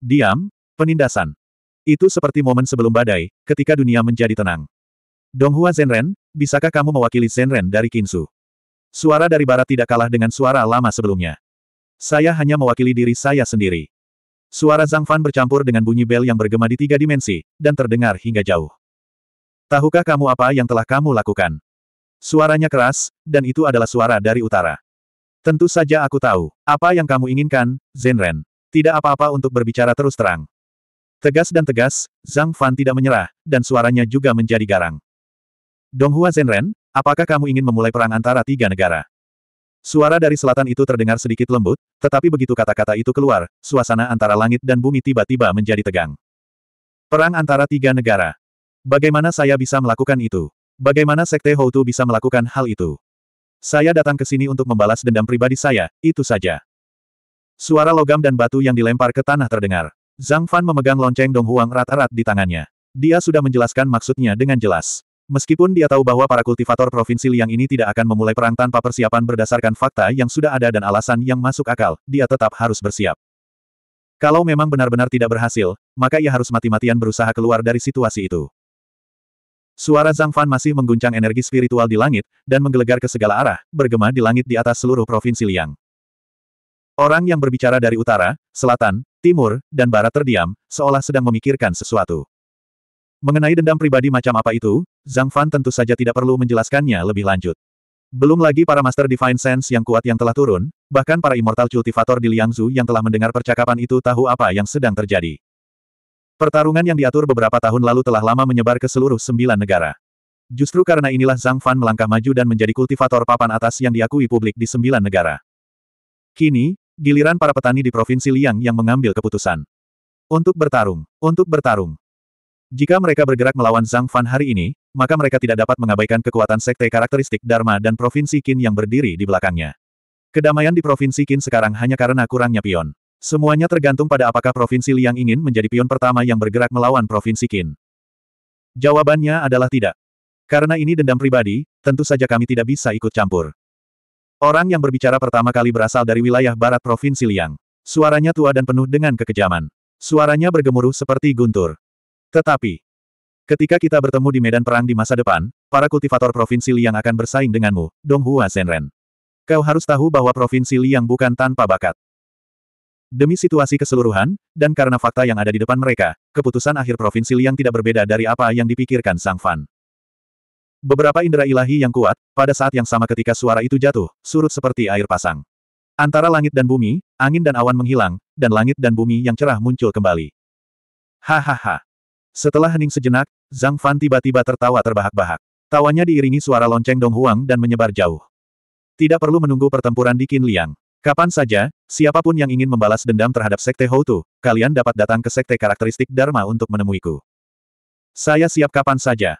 Speaker 1: Diam, penindasan. Itu seperti momen sebelum badai, ketika dunia menjadi tenang. Donghua Zenren, bisakah kamu mewakili Zenren dari Kinsu? Suara dari barat tidak kalah dengan suara lama sebelumnya. Saya hanya mewakili diri saya sendiri. Suara Zhang Fan bercampur dengan bunyi bel yang bergema di tiga dimensi, dan terdengar hingga jauh. Tahukah kamu apa yang telah kamu lakukan? Suaranya keras, dan itu adalah suara dari utara. Tentu saja aku tahu. Apa yang kamu inginkan, Zenren? Tidak apa-apa untuk berbicara terus terang. Tegas dan tegas, Zhang Fan tidak menyerah, dan suaranya juga menjadi garang. Donghua Zenren, apakah kamu ingin memulai perang antara tiga negara? Suara dari selatan itu terdengar sedikit lembut, tetapi begitu kata-kata itu keluar, suasana antara langit dan bumi tiba-tiba menjadi tegang. Perang antara tiga negara. Bagaimana saya bisa melakukan itu? Bagaimana Sekte Houtu bisa melakukan hal itu? Saya datang ke sini untuk membalas dendam pribadi saya, itu saja. Suara logam dan batu yang dilempar ke tanah terdengar. Zhang Fan memegang lonceng Donghuang erat-erat di tangannya. Dia sudah menjelaskan maksudnya dengan jelas. Meskipun dia tahu bahwa para kultivator Provinsi Liang ini tidak akan memulai perang tanpa persiapan berdasarkan fakta yang sudah ada dan alasan yang masuk akal, dia tetap harus bersiap. Kalau memang benar-benar tidak berhasil, maka ia harus mati-matian berusaha keluar dari situasi itu. Suara Zhang Fan masih mengguncang energi spiritual di langit, dan menggelegar ke segala arah, bergema di langit di atas seluruh Provinsi Liang. Orang yang berbicara dari utara, selatan, timur, dan barat terdiam, seolah sedang memikirkan sesuatu. Mengenai dendam pribadi macam apa itu, Zhang Fan tentu saja tidak perlu menjelaskannya lebih lanjut. Belum lagi para Master Divine Sense yang kuat yang telah turun, bahkan para Immortal Cultivator di Zhu yang telah mendengar percakapan itu tahu apa yang sedang terjadi. Pertarungan yang diatur beberapa tahun lalu telah lama menyebar ke seluruh sembilan negara. Justru karena inilah Zhang Fan melangkah maju dan menjadi kultivator papan atas yang diakui publik di sembilan negara. Kini, giliran para petani di Provinsi Liang yang mengambil keputusan. Untuk bertarung, untuk bertarung. Jika mereka bergerak melawan Zhang Fan hari ini, maka mereka tidak dapat mengabaikan kekuatan sekte karakteristik Dharma dan Provinsi Qin yang berdiri di belakangnya. Kedamaian di Provinsi Qin sekarang hanya karena kurangnya pion. Semuanya tergantung pada apakah Provinsi Liang ingin menjadi pion pertama yang bergerak melawan Provinsi Qin. Jawabannya adalah tidak. Karena ini dendam pribadi, tentu saja kami tidak bisa ikut campur. Orang yang berbicara pertama kali berasal dari wilayah barat Provinsi Liang. Suaranya tua dan penuh dengan kekejaman. Suaranya bergemuruh seperti guntur. Tetapi, Ketika kita bertemu di medan perang di masa depan, para kultivator Provinsi Liang akan bersaing denganmu, Donghua Zenren. Kau harus tahu bahwa Provinsi Liang bukan tanpa bakat. Demi situasi keseluruhan, dan karena fakta yang ada di depan mereka, keputusan akhir Provinsi Liang tidak berbeda dari apa yang dipikirkan Sang Fan. Beberapa indera ilahi yang kuat, pada saat yang sama ketika suara itu jatuh, surut seperti air pasang. Antara langit dan bumi, angin dan awan menghilang, dan langit dan bumi yang cerah muncul kembali. Hahaha. Setelah hening sejenak, Zhang Fan tiba-tiba tertawa terbahak-bahak. Tawanya diiringi suara lonceng Dong Huang dan menyebar jauh. Tidak perlu menunggu pertempuran di Qin Liang. Kapan saja, siapapun yang ingin membalas dendam terhadap Sekte Houtu, kalian dapat datang ke Sekte Karakteristik Dharma untuk menemuiku. Saya siap kapan saja.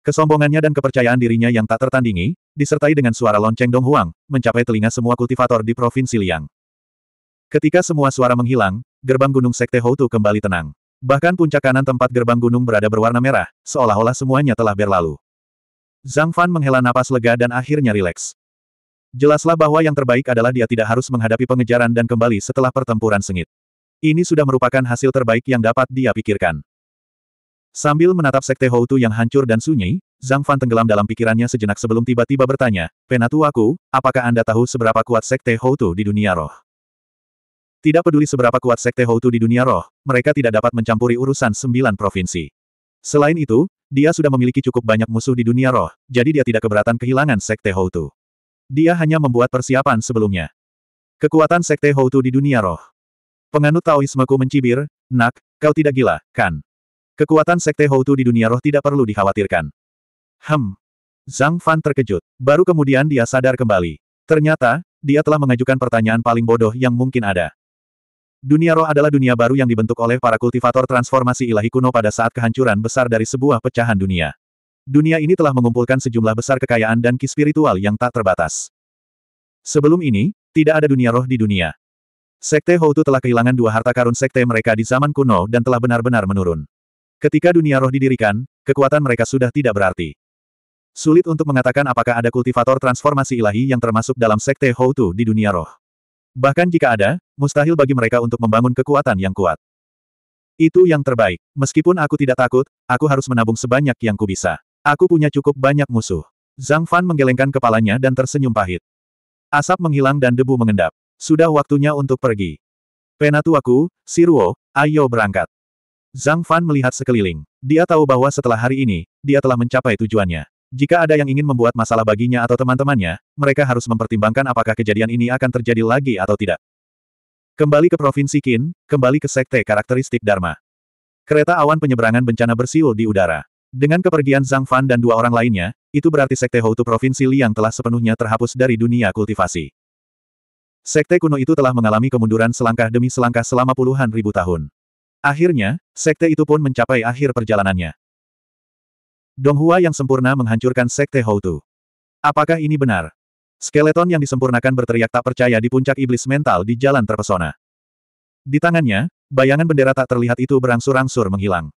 Speaker 1: Kesombongannya dan kepercayaan dirinya yang tak tertandingi, disertai dengan suara lonceng Dong Huang, mencapai telinga semua kultivator di Provinsi Liang. Ketika semua suara menghilang, gerbang gunung Sekte Houtu kembali tenang. Bahkan puncak kanan tempat gerbang gunung berada berwarna merah, seolah-olah semuanya telah berlalu. Zhang Fan menghela napas lega dan akhirnya rileks. Jelaslah bahwa yang terbaik adalah dia tidak harus menghadapi pengejaran dan kembali setelah pertempuran sengit. Ini sudah merupakan hasil terbaik yang dapat dia pikirkan. Sambil menatap sekte Houtu yang hancur dan sunyi, Zhang Fan tenggelam dalam pikirannya sejenak sebelum tiba-tiba bertanya, Penatuaku, apakah Anda tahu seberapa kuat sekte Houtu di dunia roh? Tidak peduli seberapa kuat Sekte Houtu di dunia roh, mereka tidak dapat mencampuri urusan sembilan provinsi. Selain itu, dia sudah memiliki cukup banyak musuh di dunia roh, jadi dia tidak keberatan kehilangan Sekte Houtu. Dia hanya membuat persiapan sebelumnya. Kekuatan Sekte Houtu di dunia roh. Penganut Taoismeku mencibir, Nak, kau tidak gila, kan? Kekuatan Sekte Houtu di dunia roh tidak perlu dikhawatirkan. Hem. Zhang Fan terkejut. Baru kemudian dia sadar kembali. Ternyata, dia telah mengajukan pertanyaan paling bodoh yang mungkin ada. Dunia roh adalah dunia baru yang dibentuk oleh para kultivator transformasi ilahi kuno pada saat kehancuran besar dari sebuah pecahan dunia. Dunia ini telah mengumpulkan sejumlah besar kekayaan dan ki spiritual yang tak terbatas. Sebelum ini, tidak ada dunia roh di dunia. Sekte Houtu telah kehilangan dua harta karun sekte mereka di zaman kuno dan telah benar-benar menurun. Ketika dunia roh didirikan, kekuatan mereka sudah tidak berarti. Sulit untuk mengatakan apakah ada kultivator transformasi ilahi yang termasuk dalam sekte Houtu di dunia roh. Bahkan jika ada, mustahil bagi mereka untuk membangun kekuatan yang kuat. Itu yang terbaik. Meskipun aku tidak takut, aku harus menabung sebanyak yang ku bisa. Aku punya cukup banyak musuh. Zhang Fan menggelengkan kepalanya dan tersenyum pahit. Asap menghilang dan debu mengendap. Sudah waktunya untuk pergi. Penatuaku, Siruo, ayo berangkat. Zhang Fan melihat sekeliling. Dia tahu bahwa setelah hari ini, dia telah mencapai tujuannya. Jika ada yang ingin membuat masalah baginya atau teman-temannya, mereka harus mempertimbangkan apakah kejadian ini akan terjadi lagi atau tidak. Kembali ke Provinsi Qin, kembali ke Sekte Karakteristik Dharma. Kereta awan penyeberangan bencana bersiul di udara. Dengan kepergian Zhang Fan dan dua orang lainnya, itu berarti Sekte Houtu Provinsi Liang telah sepenuhnya terhapus dari dunia kultivasi. Sekte kuno itu telah mengalami kemunduran selangkah demi selangkah selama puluhan ribu tahun. Akhirnya, Sekte itu pun mencapai akhir perjalanannya. Donghua yang sempurna menghancurkan Sekte Houtu. Apakah ini benar? Skeleton yang disempurnakan berteriak tak percaya di puncak iblis mental di jalan terpesona. Di tangannya, bayangan bendera tak terlihat itu berangsur-angsur menghilang.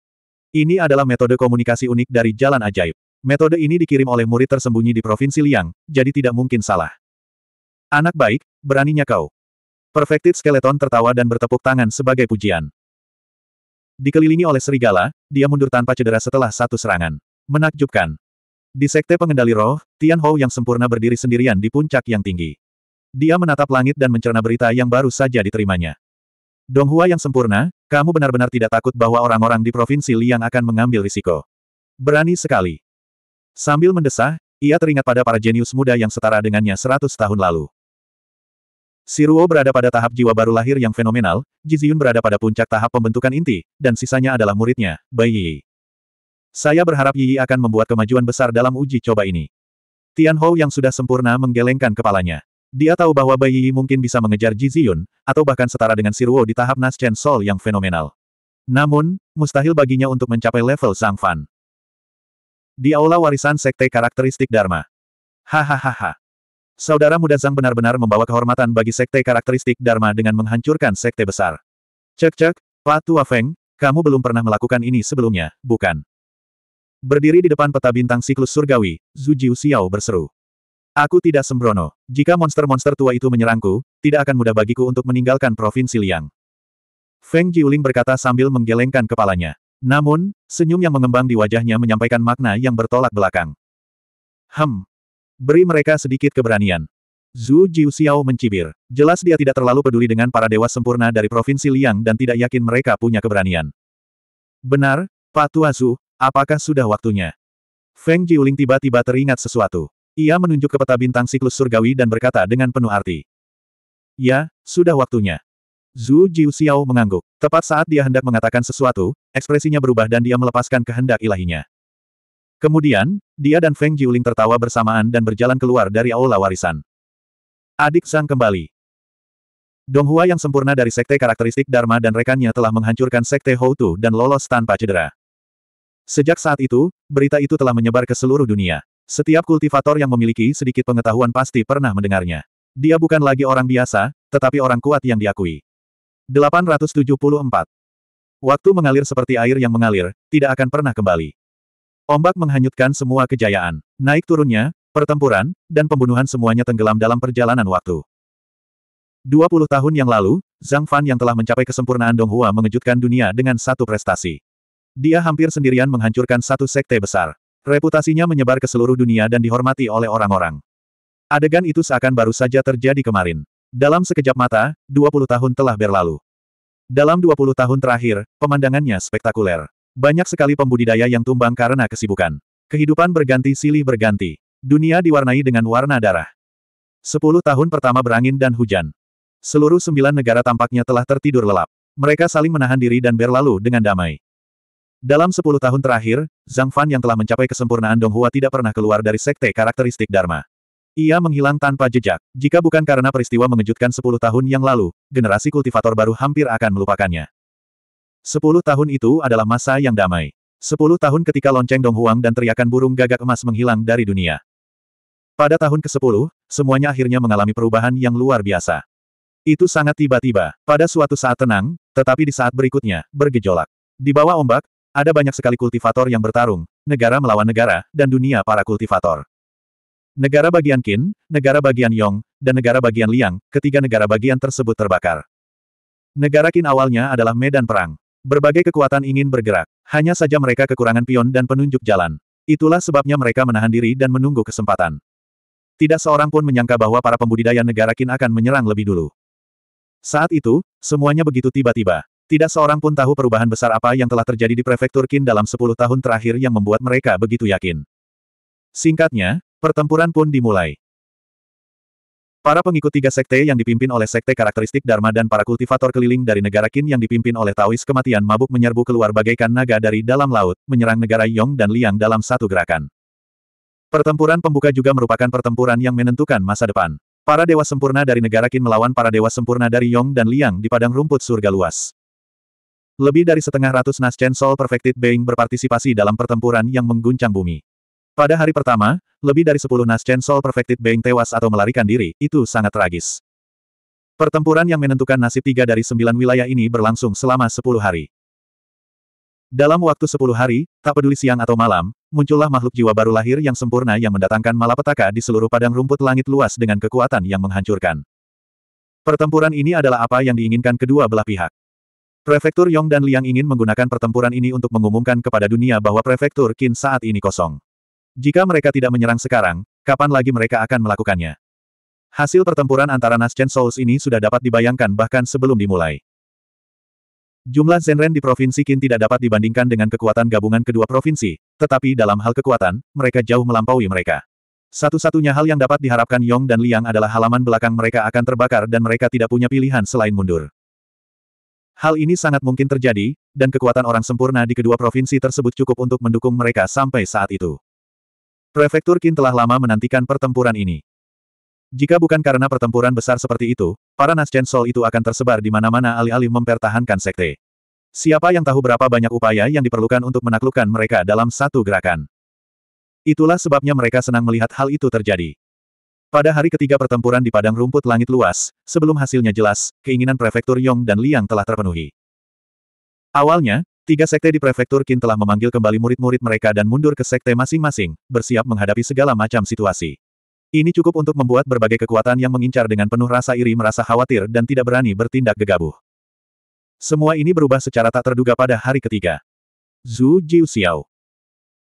Speaker 1: Ini adalah metode komunikasi unik dari jalan ajaib. Metode ini dikirim oleh murid tersembunyi di Provinsi Liang, jadi tidak mungkin salah. Anak baik, beraninya kau. Perfected Skeleton tertawa dan bertepuk tangan sebagai pujian. Dikelilingi oleh serigala, dia mundur tanpa cedera setelah satu serangan. Menakjubkan. Di sekte pengendali roh, Tian Hou yang sempurna berdiri sendirian di puncak yang tinggi. Dia menatap langit dan mencerna berita yang baru saja diterimanya. Donghua yang sempurna, kamu benar-benar tidak takut bahwa orang-orang di provinsi Liang akan mengambil risiko. Berani sekali. Sambil mendesah, ia teringat pada para jenius muda yang setara dengannya seratus tahun lalu. Siruo berada pada tahap jiwa baru lahir yang fenomenal, Jiziyun berada pada puncak tahap pembentukan inti, dan sisanya adalah muridnya, Bai Yi. Saya berharap Yi akan membuat kemajuan besar dalam uji coba ini. Tian Hou yang sudah sempurna menggelengkan kepalanya. Dia tahu bahwa Bai Yi mungkin bisa mengejar Ji Ziyun, atau bahkan setara dengan Siruo di tahap Naschen Sol yang fenomenal. Namun, mustahil baginya untuk mencapai level Sang Fan. Di aula warisan sekte karakteristik Dharma. Hahaha. Saudara muda Zhang benar-benar membawa kehormatan bagi sekte karakteristik Dharma dengan menghancurkan sekte besar. Cek-cek, Pak Tua Feng, kamu belum pernah melakukan ini sebelumnya, bukan? Berdiri di depan peta bintang siklus surgawi, Zhu Jiu Xiao berseru. Aku tidak sembrono. Jika monster-monster tua itu menyerangku, tidak akan mudah bagiku untuk meninggalkan provinsi Liang. Feng Jiuling berkata sambil menggelengkan kepalanya. Namun, senyum yang mengembang di wajahnya menyampaikan makna yang bertolak belakang. Hem. Beri mereka sedikit keberanian. Zhu Jiuxiao mencibir. Jelas dia tidak terlalu peduli dengan para dewa sempurna dari provinsi Liang dan tidak yakin mereka punya keberanian. Benar, Pak Tua Zhu, Apakah sudah waktunya? Feng Jiuling tiba-tiba teringat sesuatu. Ia menunjuk ke peta bintang siklus surgawi dan berkata dengan penuh arti. Ya, sudah waktunya. Zhu Jiuxiao mengangguk. Tepat saat dia hendak mengatakan sesuatu, ekspresinya berubah dan dia melepaskan kehendak ilahinya. Kemudian, dia dan Feng Jiuling tertawa bersamaan dan berjalan keluar dari aula warisan. Adik Sang kembali. Donghua yang sempurna dari sekte karakteristik Dharma dan rekannya telah menghancurkan sekte Houtu dan lolos tanpa cedera. Sejak saat itu, berita itu telah menyebar ke seluruh dunia. Setiap kultivator yang memiliki sedikit pengetahuan pasti pernah mendengarnya. Dia bukan lagi orang biasa, tetapi orang kuat yang diakui. 874. Waktu mengalir seperti air yang mengalir, tidak akan pernah kembali. Ombak menghanyutkan semua kejayaan. Naik turunnya, pertempuran, dan pembunuhan semuanya tenggelam dalam perjalanan waktu. 20 tahun yang lalu, Zhang Fan yang telah mencapai kesempurnaan Donghua mengejutkan dunia dengan satu prestasi. Dia hampir sendirian menghancurkan satu sekte besar. Reputasinya menyebar ke seluruh dunia dan dihormati oleh orang-orang. Adegan itu seakan baru saja terjadi kemarin. Dalam sekejap mata, 20 tahun telah berlalu. Dalam 20 tahun terakhir, pemandangannya spektakuler. Banyak sekali pembudidaya yang tumbang karena kesibukan. Kehidupan berganti silih berganti. Dunia diwarnai dengan warna darah. Sepuluh tahun pertama berangin dan hujan. Seluruh sembilan negara tampaknya telah tertidur lelap. Mereka saling menahan diri dan berlalu dengan damai. Dalam sepuluh tahun terakhir, Zhang Fan yang telah mencapai kesempurnaan Donghua tidak pernah keluar dari sekte karakteristik Dharma. Ia menghilang tanpa jejak. Jika bukan karena peristiwa mengejutkan sepuluh tahun yang lalu, generasi kultivator baru hampir akan melupakannya. Sepuluh tahun itu adalah masa yang damai. Sepuluh tahun ketika lonceng Donghuang dan teriakan burung gagak emas menghilang dari dunia. Pada tahun ke-10, semuanya akhirnya mengalami perubahan yang luar biasa. Itu sangat tiba-tiba, pada suatu saat tenang, tetapi di saat berikutnya, bergejolak. Di bawah ombak, ada banyak sekali kultivator yang bertarung, negara melawan negara, dan dunia para kultivator. Negara bagian Qin, negara bagian Yong, dan negara bagian Liang, ketiga negara bagian tersebut terbakar. Negara Qin awalnya adalah medan perang. Berbagai kekuatan ingin bergerak, hanya saja mereka kekurangan pion dan penunjuk jalan. Itulah sebabnya mereka menahan diri dan menunggu kesempatan. Tidak seorang pun menyangka bahwa para pembudidaya negara Qin akan menyerang lebih dulu. Saat itu, semuanya begitu tiba-tiba. Tidak seorang pun tahu perubahan besar apa yang telah terjadi di prefektur Qin dalam 10 tahun terakhir yang membuat mereka begitu yakin. Singkatnya, pertempuran pun dimulai. Para pengikut tiga sekte yang dipimpin oleh sekte karakteristik Dharma dan para kultivator keliling dari negara Qin yang dipimpin oleh Taois kematian mabuk menyerbu keluar bagaikan naga dari dalam laut, menyerang negara Yong dan Liang dalam satu gerakan. Pertempuran pembuka juga merupakan pertempuran yang menentukan masa depan. Para dewa sempurna dari negara Qin melawan para dewa sempurna dari Yong dan Liang di padang rumput surga luas. Lebih dari setengah ratus Naschen Soul Perfected Being berpartisipasi dalam pertempuran yang mengguncang bumi. Pada hari pertama, lebih dari sepuluh Naschen Soul Perfected Being tewas atau melarikan diri, itu sangat tragis. Pertempuran yang menentukan nasib tiga dari sembilan wilayah ini berlangsung selama sepuluh hari. Dalam waktu sepuluh hari, tak peduli siang atau malam, muncullah makhluk jiwa baru lahir yang sempurna yang mendatangkan malapetaka di seluruh padang rumput langit luas dengan kekuatan yang menghancurkan. Pertempuran ini adalah apa yang diinginkan kedua belah pihak. Prefektur Yong dan Liang ingin menggunakan pertempuran ini untuk mengumumkan kepada dunia bahwa Prefektur Qin saat ini kosong. Jika mereka tidak menyerang sekarang, kapan lagi mereka akan melakukannya? Hasil pertempuran antara Nascent Souls ini sudah dapat dibayangkan bahkan sebelum dimulai. Jumlah Zenren di Provinsi Qin tidak dapat dibandingkan dengan kekuatan gabungan kedua provinsi, tetapi dalam hal kekuatan, mereka jauh melampaui mereka. Satu-satunya hal yang dapat diharapkan Yong dan Liang adalah halaman belakang mereka akan terbakar dan mereka tidak punya pilihan selain mundur. Hal ini sangat mungkin terjadi, dan kekuatan orang sempurna di kedua provinsi tersebut cukup untuk mendukung mereka sampai saat itu. Prefektur Qin telah lama menantikan pertempuran ini. Jika bukan karena pertempuran besar seperti itu, para Nascen Sol itu akan tersebar di mana-mana alih-alih mempertahankan sekte. Siapa yang tahu berapa banyak upaya yang diperlukan untuk menaklukkan mereka dalam satu gerakan. Itulah sebabnya mereka senang melihat hal itu terjadi. Pada hari ketiga pertempuran di padang rumput langit luas, sebelum hasilnya jelas, keinginan prefektur Yong dan Liang telah terpenuhi. Awalnya, tiga sekte di prefektur Qin telah memanggil kembali murid-murid mereka dan mundur ke sekte masing-masing, bersiap menghadapi segala macam situasi. Ini cukup untuk membuat berbagai kekuatan yang mengincar dengan penuh rasa iri merasa khawatir dan tidak berani bertindak gegabah. Semua ini berubah secara tak terduga pada hari ketiga. Zhu Jiuxiao.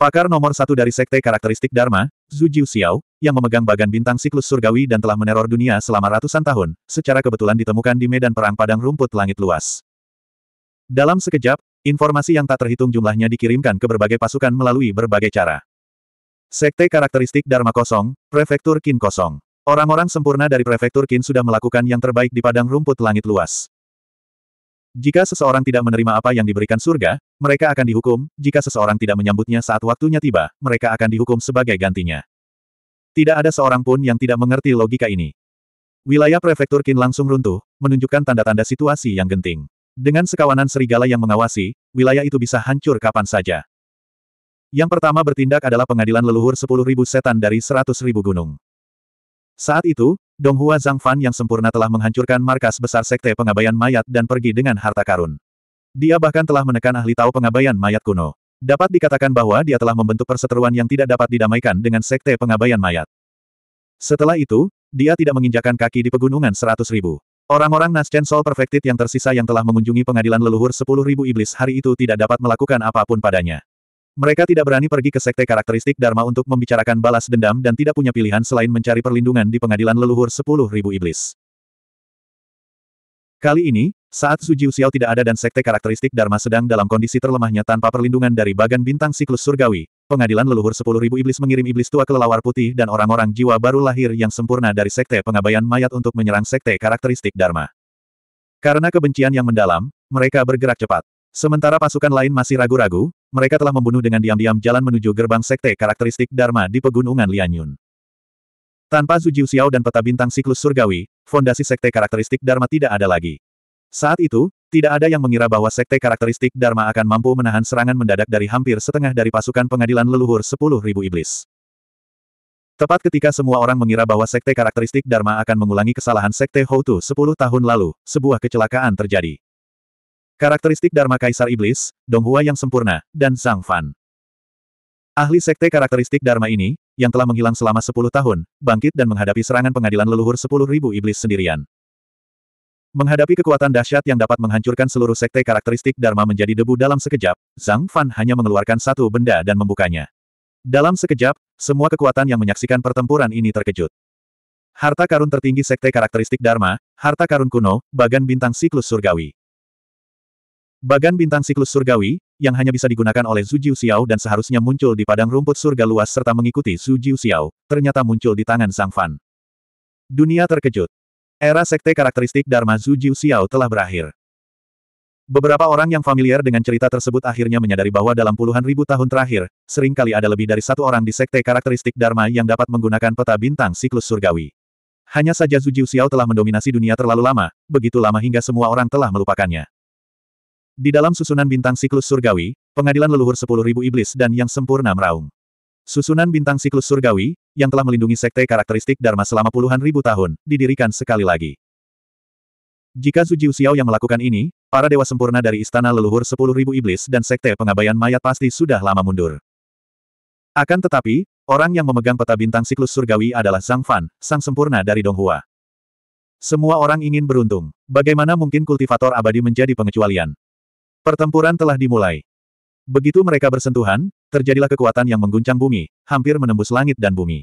Speaker 1: Pakar nomor satu dari sekte karakteristik Dharma, Zhu Xiao yang memegang bagan bintang siklus surgawi dan telah meneror dunia selama ratusan tahun, secara kebetulan ditemukan di medan perang padang rumput langit luas. Dalam sekejap, informasi yang tak terhitung jumlahnya dikirimkan ke berbagai pasukan melalui berbagai cara. Sekte karakteristik Dharma Kosong, Prefektur Qin Kosong. Orang-orang sempurna dari Prefektur Qin sudah melakukan yang terbaik di padang rumput langit luas. Jika seseorang tidak menerima apa yang diberikan surga, mereka akan dihukum, jika seseorang tidak menyambutnya saat waktunya tiba, mereka akan dihukum sebagai gantinya. Tidak ada seorang pun yang tidak mengerti logika ini. Wilayah prefektur Qin langsung runtuh, menunjukkan tanda-tanda situasi yang genting. Dengan sekawanan serigala yang mengawasi, wilayah itu bisa hancur kapan saja. Yang pertama bertindak adalah pengadilan leluhur 10.000 setan dari 100.000 gunung. Saat itu, Donghua Fan yang sempurna telah menghancurkan markas besar Sekte Pengabaian Mayat dan pergi dengan harta karun. Dia bahkan telah menekan ahli tahu pengabaian mayat kuno. Dapat dikatakan bahwa dia telah membentuk perseteruan yang tidak dapat didamaikan dengan Sekte Pengabaian Mayat. Setelah itu, dia tidak menginjakan kaki di pegunungan seratus ribu. Orang-orang Nascen Sol Perfected yang tersisa yang telah mengunjungi pengadilan leluhur sepuluh ribu iblis hari itu tidak dapat melakukan apapun padanya. Mereka tidak berani pergi ke sekte karakteristik Dharma untuk membicarakan balas dendam dan tidak punya pilihan selain mencari perlindungan di pengadilan leluhur 10.000 iblis. Kali ini, saat Sujiusial Usiao tidak ada dan sekte karakteristik Dharma sedang dalam kondisi terlemahnya tanpa perlindungan dari bagan bintang siklus surgawi, pengadilan leluhur 10.000 iblis mengirim iblis tua kelelawar putih dan orang-orang jiwa baru lahir yang sempurna dari sekte pengabaian mayat untuk menyerang sekte karakteristik Dharma. Karena kebencian yang mendalam, mereka bergerak cepat. Sementara pasukan lain masih ragu-ragu, mereka telah membunuh dengan diam-diam jalan menuju gerbang sekte karakteristik Dharma di pegunungan Lianyun. Tanpa Zhu Xiao dan peta bintang siklus surgawi, fondasi sekte karakteristik Dharma tidak ada lagi. Saat itu, tidak ada yang mengira bahwa sekte karakteristik Dharma akan mampu menahan serangan mendadak dari hampir setengah dari pasukan pengadilan leluhur 10.000 iblis. Tepat ketika semua orang mengira bahwa sekte karakteristik Dharma akan mengulangi kesalahan sekte Houtu 10 tahun lalu, sebuah kecelakaan terjadi. Karakteristik Dharma Kaisar Iblis, Donghua yang sempurna, dan Zhang Fan. Ahli sekte karakteristik Dharma ini, yang telah menghilang selama 10 tahun, bangkit dan menghadapi serangan pengadilan leluhur 10.000 iblis sendirian. Menghadapi kekuatan dahsyat yang dapat menghancurkan seluruh sekte karakteristik Dharma menjadi debu dalam sekejap, Zhang Fan hanya mengeluarkan satu benda dan membukanya. Dalam sekejap, semua kekuatan yang menyaksikan pertempuran ini terkejut. Harta karun tertinggi sekte karakteristik Dharma, harta karun kuno, bagan bintang siklus surgawi. Bagan bintang siklus surgawi, yang hanya bisa digunakan oleh Zhu Xiao dan seharusnya muncul di padang rumput surga luas serta mengikuti Zhu Xiao, ternyata muncul di tangan Sang Fan. Dunia terkejut. Era sekte karakteristik Dharma Zhu Xiao telah berakhir. Beberapa orang yang familiar dengan cerita tersebut akhirnya menyadari bahwa dalam puluhan ribu tahun terakhir, seringkali ada lebih dari satu orang di sekte karakteristik Dharma yang dapat menggunakan peta bintang siklus surgawi. Hanya saja Zhu Xiao telah mendominasi dunia terlalu lama, begitu lama hingga semua orang telah melupakannya. Di dalam susunan bintang siklus surgawi, pengadilan leluhur 10.000 iblis dan yang sempurna meraung. Susunan bintang siklus surgawi, yang telah melindungi sekte karakteristik Dharma selama puluhan ribu tahun, didirikan sekali lagi. Jika Zhu Xiao yang melakukan ini, para dewa sempurna dari istana leluhur 10.000 iblis dan sekte pengabaian mayat pasti sudah lama mundur. Akan tetapi, orang yang memegang peta bintang siklus surgawi adalah Zhang Fan, sang sempurna dari Donghua. Semua orang ingin beruntung. Bagaimana mungkin kultivator abadi menjadi pengecualian? Pertempuran telah dimulai. Begitu mereka bersentuhan, terjadilah kekuatan yang mengguncang bumi, hampir menembus langit dan bumi.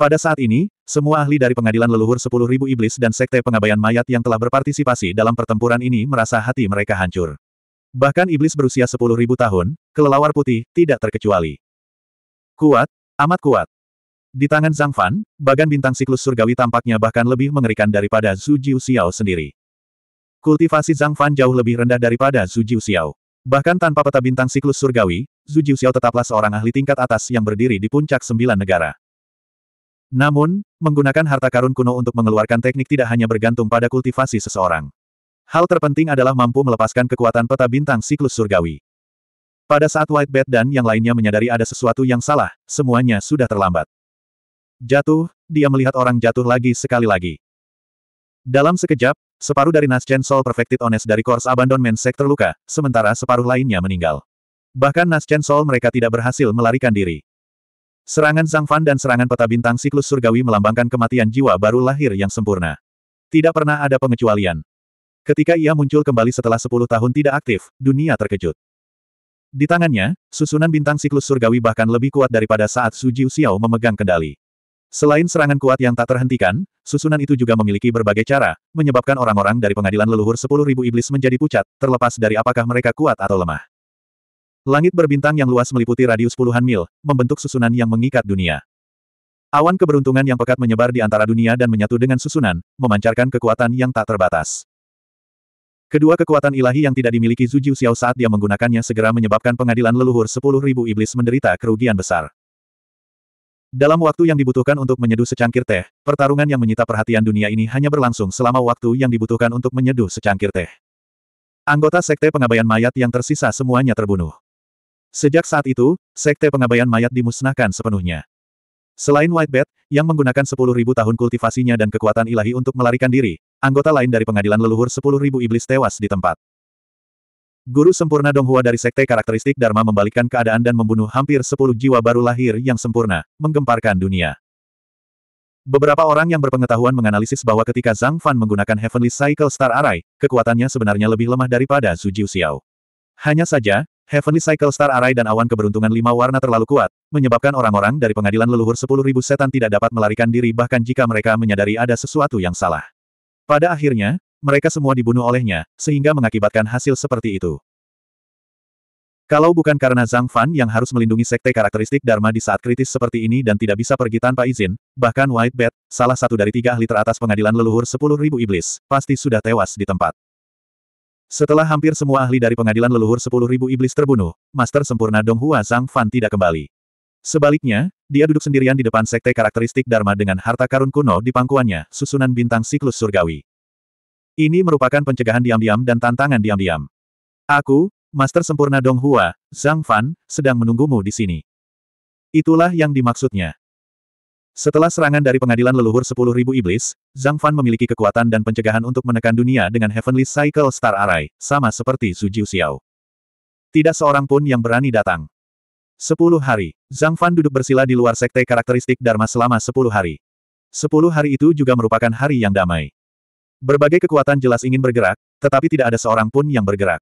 Speaker 1: Pada saat ini, semua ahli dari pengadilan leluhur 10.000 iblis dan sekte pengabaian mayat yang telah berpartisipasi dalam pertempuran ini merasa hati mereka hancur. Bahkan iblis berusia 10.000 tahun, kelelawar putih, tidak terkecuali. Kuat, amat kuat. Di tangan Zhang Fan, bagan bintang siklus surgawi tampaknya bahkan lebih mengerikan daripada Zhu Jiu Xiao sendiri. Kultivasi Zhang Fan jauh lebih rendah daripada Zhu Xiao. Bahkan tanpa peta bintang siklus surgawi, Zhu Xiao tetaplah seorang ahli tingkat atas yang berdiri di puncak sembilan negara. Namun, menggunakan harta karun kuno untuk mengeluarkan teknik tidak hanya bergantung pada kultivasi seseorang. Hal terpenting adalah mampu melepaskan kekuatan peta bintang siklus surgawi. Pada saat White Bat dan yang lainnya menyadari ada sesuatu yang salah, semuanya sudah terlambat. Jatuh, dia melihat orang jatuh lagi sekali lagi. Dalam sekejap, Separuh dari Naschen sol Perfected Ones dari Course Abandonment Sek terluka, sementara separuh lainnya meninggal. Bahkan Naschen sol mereka tidak berhasil melarikan diri. Serangan Zhang Fan dan serangan peta bintang siklus surgawi melambangkan kematian jiwa baru lahir yang sempurna. Tidak pernah ada pengecualian. Ketika ia muncul kembali setelah 10 tahun tidak aktif, dunia terkejut. Di tangannya, susunan bintang siklus surgawi bahkan lebih kuat daripada saat Su Jiu Xiao memegang kendali. Selain serangan kuat yang tak terhentikan, susunan itu juga memiliki berbagai cara, menyebabkan orang-orang dari pengadilan leluhur 10.000 iblis menjadi pucat, terlepas dari apakah mereka kuat atau lemah. Langit berbintang yang luas meliputi radius puluhan mil, membentuk susunan yang mengikat dunia. Awan keberuntungan yang pekat menyebar di antara dunia dan menyatu dengan susunan, memancarkan kekuatan yang tak terbatas. Kedua kekuatan ilahi yang tidak dimiliki Zhu Xiao saat dia menggunakannya segera menyebabkan pengadilan leluhur 10.000 iblis menderita kerugian besar. Dalam waktu yang dibutuhkan untuk menyeduh secangkir teh, pertarungan yang menyita perhatian dunia ini hanya berlangsung selama waktu yang dibutuhkan untuk menyeduh secangkir teh. Anggota Sekte Pengabaian Mayat yang tersisa semuanya terbunuh. Sejak saat itu, Sekte Pengabaian Mayat dimusnahkan sepenuhnya. Selain White Bat yang menggunakan 10.000 tahun kultivasinya dan kekuatan ilahi untuk melarikan diri, anggota lain dari pengadilan leluhur 10.000 iblis tewas di tempat. Guru sempurna Donghua dari Sekte Karakteristik Dharma membalikkan keadaan dan membunuh hampir sepuluh jiwa baru lahir yang sempurna, menggemparkan dunia. Beberapa orang yang berpengetahuan menganalisis bahwa ketika Zhang Fan menggunakan Heavenly Cycle Star Array, kekuatannya sebenarnya lebih lemah daripada Jiu Xiao. Hanya saja, Heavenly Cycle Star Array dan awan keberuntungan lima warna terlalu kuat, menyebabkan orang-orang dari pengadilan leluhur sepuluh ribu setan tidak dapat melarikan diri bahkan jika mereka menyadari ada sesuatu yang salah. Pada akhirnya, mereka semua dibunuh olehnya, sehingga mengakibatkan hasil seperti itu. Kalau bukan karena Zhang Fan yang harus melindungi sekte karakteristik Dharma di saat kritis seperti ini dan tidak bisa pergi tanpa izin, bahkan White Bat, salah satu dari tiga ahli teratas pengadilan leluhur 10.000 iblis, pasti sudah tewas di tempat. Setelah hampir semua ahli dari pengadilan leluhur 10.000 iblis terbunuh, Master Sempurna Donghua Zhang Fan tidak kembali. Sebaliknya, dia duduk sendirian di depan sekte karakteristik Dharma dengan harta karun kuno di pangkuannya, susunan bintang siklus surgawi. Ini merupakan pencegahan diam-diam dan tantangan diam-diam. Aku, Master Sempurna Dong Hua, Zhang Fan, sedang menunggumu di sini. Itulah yang dimaksudnya. Setelah serangan dari pengadilan leluhur 10.000 iblis, Zhang Fan memiliki kekuatan dan pencegahan untuk menekan dunia dengan Heavenly Cycle Star Array, sama seperti Su Jiu Xiao. Tidak seorang pun yang berani datang. 10 hari, Zhang Fan duduk bersila di luar sekte karakteristik Dharma selama 10 hari. 10 hari itu juga merupakan hari yang damai. Berbagai kekuatan jelas ingin bergerak, tetapi tidak ada seorang pun yang bergerak.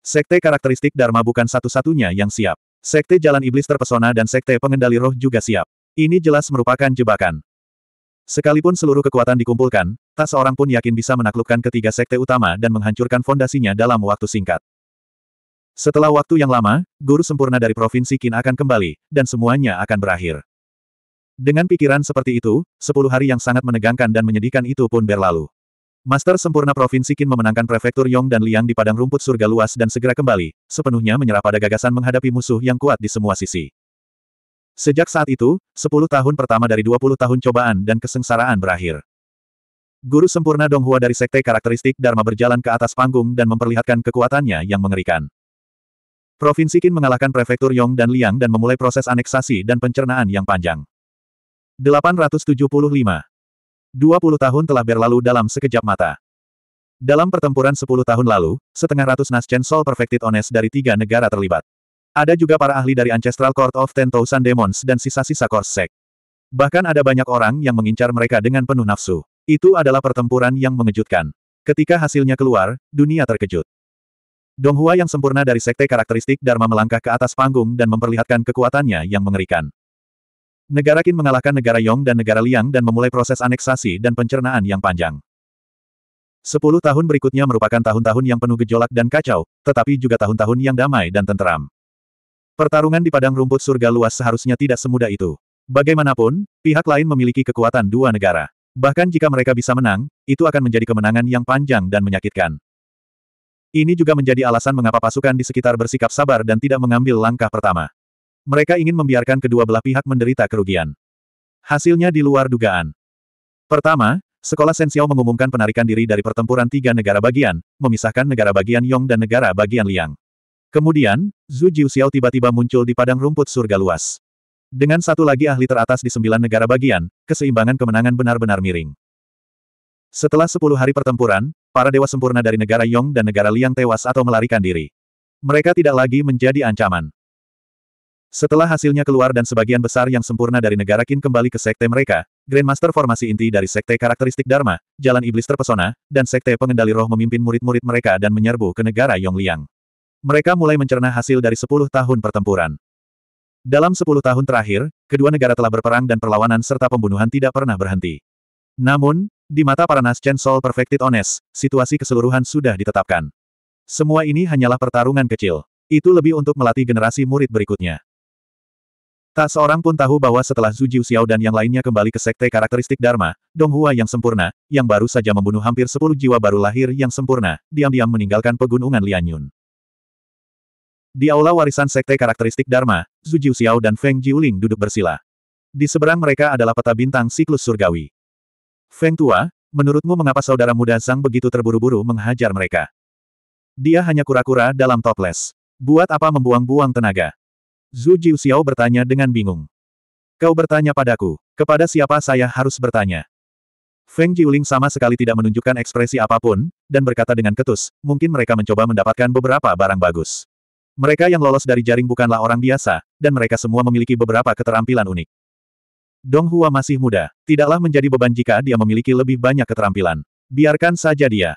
Speaker 1: Sekte karakteristik Dharma bukan satu-satunya yang siap. Sekte Jalan Iblis terpesona dan Sekte Pengendali Roh juga siap. Ini jelas merupakan jebakan. Sekalipun seluruh kekuatan dikumpulkan, tak seorang pun yakin bisa menaklukkan ketiga sekte utama dan menghancurkan fondasinya dalam waktu singkat. Setelah waktu yang lama, guru sempurna dari Provinsi Qin akan kembali, dan semuanya akan berakhir. Dengan pikiran seperti itu, sepuluh hari yang sangat menegangkan dan menyedihkan itu pun berlalu. Master sempurna Provinsi Qin memenangkan prefektur Yong dan Liang di padang rumput surga luas dan segera kembali, sepenuhnya menyerah pada gagasan menghadapi musuh yang kuat di semua sisi. Sejak saat itu, 10 tahun pertama dari 20 tahun cobaan dan kesengsaraan berakhir. Guru sempurna Donghua dari sekte karakteristik Dharma berjalan ke atas panggung dan memperlihatkan kekuatannya yang mengerikan. Provinsi Qin mengalahkan prefektur Yong dan Liang dan memulai proses aneksasi dan pencernaan yang panjang. 875 20 tahun telah berlalu dalam sekejap mata. Dalam pertempuran 10 tahun lalu, setengah ratus naschen soul Perfected Ones dari tiga negara terlibat. Ada juga para ahli dari Ancestral Court of Ten Thousand Demons dan sisa-sisa Court Sect. Bahkan ada banyak orang yang mengincar mereka dengan penuh nafsu. Itu adalah pertempuran yang mengejutkan. Ketika hasilnya keluar, dunia terkejut. Donghua yang sempurna dari sekte karakteristik Dharma melangkah ke atas panggung dan memperlihatkan kekuatannya yang mengerikan. Negara Qin mengalahkan negara Yong dan negara Liang dan memulai proses aneksasi dan pencernaan yang panjang. Sepuluh tahun berikutnya merupakan tahun-tahun yang penuh gejolak dan kacau, tetapi juga tahun-tahun yang damai dan tenteram. Pertarungan di padang rumput surga luas seharusnya tidak semudah itu. Bagaimanapun, pihak lain memiliki kekuatan dua negara. Bahkan jika mereka bisa menang, itu akan menjadi kemenangan yang panjang dan menyakitkan. Ini juga menjadi alasan mengapa pasukan di sekitar bersikap sabar dan tidak mengambil langkah pertama. Mereka ingin membiarkan kedua belah pihak menderita kerugian. Hasilnya di luar dugaan. Pertama, Sekolah Sensiao mengumumkan penarikan diri dari pertempuran tiga negara bagian, memisahkan negara bagian Yong dan negara bagian Liang. Kemudian, Zhu Xiao tiba-tiba muncul di padang rumput surga luas. Dengan satu lagi ahli teratas di sembilan negara bagian, keseimbangan kemenangan benar-benar miring. Setelah sepuluh hari pertempuran, para dewa sempurna dari negara Yong dan negara Liang tewas atau melarikan diri. Mereka tidak lagi menjadi ancaman. Setelah hasilnya keluar dan sebagian besar yang sempurna dari negara Qin kembali ke sekte mereka, Grandmaster formasi inti dari sekte karakteristik Dharma, Jalan Iblis Terpesona, dan sekte pengendali roh memimpin murid-murid mereka dan menyerbu ke negara Yongliang. Mereka mulai mencerna hasil dari 10 tahun pertempuran. Dalam 10 tahun terakhir, kedua negara telah berperang dan perlawanan serta pembunuhan tidak pernah berhenti. Namun, di mata para Chen Sol Perfected Ones, situasi keseluruhan sudah ditetapkan. Semua ini hanyalah pertarungan kecil. Itu lebih untuk melatih generasi murid berikutnya. Tak seorang pun tahu bahwa setelah Zhu Xiao dan yang lainnya kembali ke sekte karakteristik Dharma, Dong Hua yang sempurna, yang baru saja membunuh hampir sepuluh jiwa baru lahir yang sempurna, diam-diam meninggalkan pegunungan Lianyun. Di aula warisan sekte karakteristik Dharma, Zhu Xiao dan Feng Jiuling duduk bersila. Di seberang mereka adalah peta bintang siklus surgawi. Feng Tua, menurutmu mengapa saudara muda Zhang begitu terburu-buru menghajar mereka? Dia hanya kura-kura dalam toples. Buat apa membuang-buang tenaga? Zhu Xiao bertanya dengan bingung. Kau bertanya padaku, kepada siapa saya harus bertanya? Feng Jiuling sama sekali tidak menunjukkan ekspresi apapun, dan berkata dengan ketus, mungkin mereka mencoba mendapatkan beberapa barang bagus. Mereka yang lolos dari jaring bukanlah orang biasa, dan mereka semua memiliki beberapa keterampilan unik. Dong Hua masih muda, tidaklah menjadi beban jika dia memiliki lebih banyak keterampilan. Biarkan saja dia.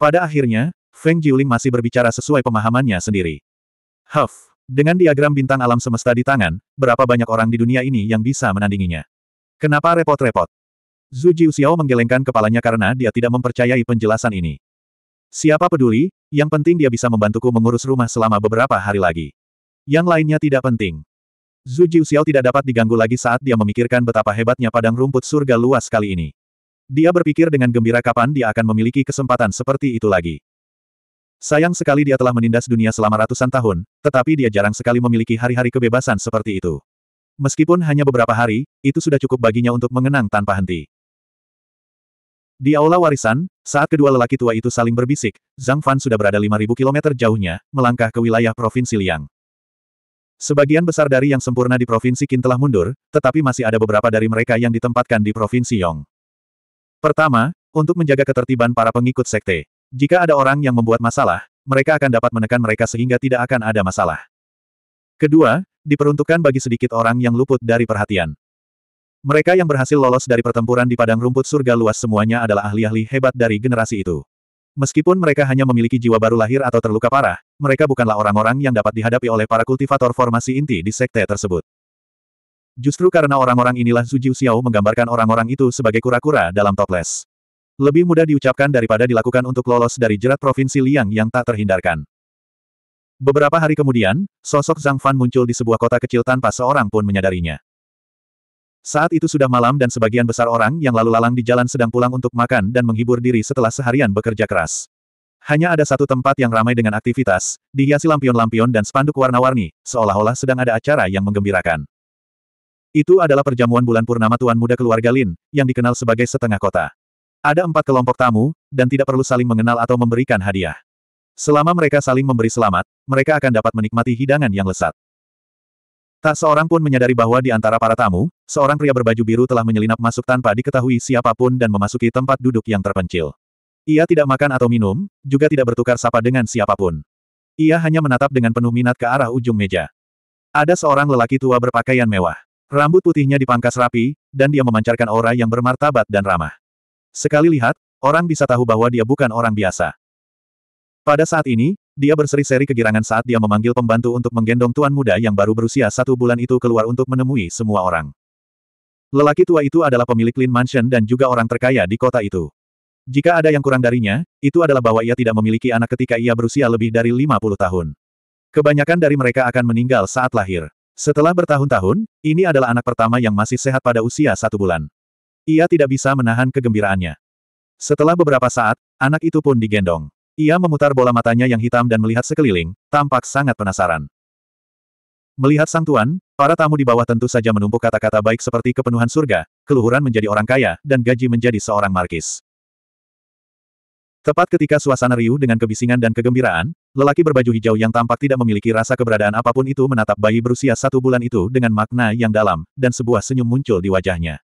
Speaker 1: Pada akhirnya, Feng Jiuling masih berbicara sesuai pemahamannya sendiri. Huff. Dengan diagram bintang alam semesta di tangan, berapa banyak orang di dunia ini yang bisa menandinginya? Kenapa repot-repot? Zhu Jiuxiao menggelengkan kepalanya karena dia tidak mempercayai penjelasan ini. Siapa peduli, yang penting dia bisa membantuku mengurus rumah selama beberapa hari lagi. Yang lainnya tidak penting. Zhu Jiuxiao tidak dapat diganggu lagi saat dia memikirkan betapa hebatnya padang rumput surga luas kali ini. Dia berpikir dengan gembira kapan dia akan memiliki kesempatan seperti itu lagi. Sayang sekali dia telah menindas dunia selama ratusan tahun, tetapi dia jarang sekali memiliki hari-hari kebebasan seperti itu. Meskipun hanya beberapa hari, itu sudah cukup baginya untuk mengenang tanpa henti. Di aula warisan, saat kedua lelaki tua itu saling berbisik, Zhang Fan sudah berada 5.000 km jauhnya, melangkah ke wilayah Provinsi Liang. Sebagian besar dari yang sempurna di Provinsi Qin telah mundur, tetapi masih ada beberapa dari mereka yang ditempatkan di Provinsi Yong. Pertama, untuk menjaga ketertiban para pengikut sekte. Jika ada orang yang membuat masalah, mereka akan dapat menekan mereka sehingga tidak akan ada masalah. Kedua, diperuntukkan bagi sedikit orang yang luput dari perhatian. Mereka yang berhasil lolos dari pertempuran di padang rumput surga luas semuanya adalah ahli-ahli hebat dari generasi itu. Meskipun mereka hanya memiliki jiwa baru lahir atau terluka parah, mereka bukanlah orang-orang yang dapat dihadapi oleh para kultivator formasi inti di sekte tersebut. Justru karena orang-orang inilah Zhu Jiu menggambarkan orang-orang itu sebagai kura-kura dalam toples. Lebih mudah diucapkan daripada dilakukan untuk lolos dari jerat provinsi Liang yang tak terhindarkan. Beberapa hari kemudian, sosok Zhang Fan muncul di sebuah kota kecil tanpa seorang pun menyadarinya. Saat itu sudah malam dan sebagian besar orang yang lalu lalang di jalan sedang pulang untuk makan dan menghibur diri setelah seharian bekerja keras. Hanya ada satu tempat yang ramai dengan aktivitas, dihiasi lampion-lampion dan spanduk warna-warni, seolah-olah sedang ada acara yang menggembirakan. Itu adalah perjamuan bulan purnama Tuan Muda Keluarga Lin, yang dikenal sebagai Setengah Kota. Ada empat kelompok tamu, dan tidak perlu saling mengenal atau memberikan hadiah. Selama mereka saling memberi selamat, mereka akan dapat menikmati hidangan yang lesat. Tak seorang pun menyadari bahwa di antara para tamu, seorang pria berbaju biru telah menyelinap masuk tanpa diketahui siapapun dan memasuki tempat duduk yang terpencil. Ia tidak makan atau minum, juga tidak bertukar sapa dengan siapapun. Ia hanya menatap dengan penuh minat ke arah ujung meja. Ada seorang lelaki tua berpakaian mewah. Rambut putihnya dipangkas rapi, dan dia memancarkan aura yang bermartabat dan ramah. Sekali lihat, orang bisa tahu bahwa dia bukan orang biasa. Pada saat ini, dia berseri-seri kegirangan saat dia memanggil pembantu untuk menggendong tuan muda yang baru berusia satu bulan itu keluar untuk menemui semua orang. Lelaki tua itu adalah pemilik Lin Mansion dan juga orang terkaya di kota itu. Jika ada yang kurang darinya, itu adalah bahwa ia tidak memiliki anak ketika ia berusia lebih dari 50 tahun. Kebanyakan dari mereka akan meninggal saat lahir. Setelah bertahun-tahun, ini adalah anak pertama yang masih sehat pada usia satu bulan. Ia tidak bisa menahan kegembiraannya. Setelah beberapa saat, anak itu pun digendong. Ia memutar bola matanya yang hitam dan melihat sekeliling, tampak sangat penasaran. Melihat sang tuan, para tamu di bawah tentu saja menumpuk kata-kata baik seperti kepenuhan surga, keluhuran menjadi orang kaya, dan gaji menjadi seorang markis. Tepat ketika suasana riuh dengan kebisingan dan kegembiraan, lelaki berbaju hijau yang tampak tidak memiliki rasa keberadaan apapun itu menatap bayi berusia satu bulan itu dengan makna yang dalam, dan sebuah senyum muncul di wajahnya.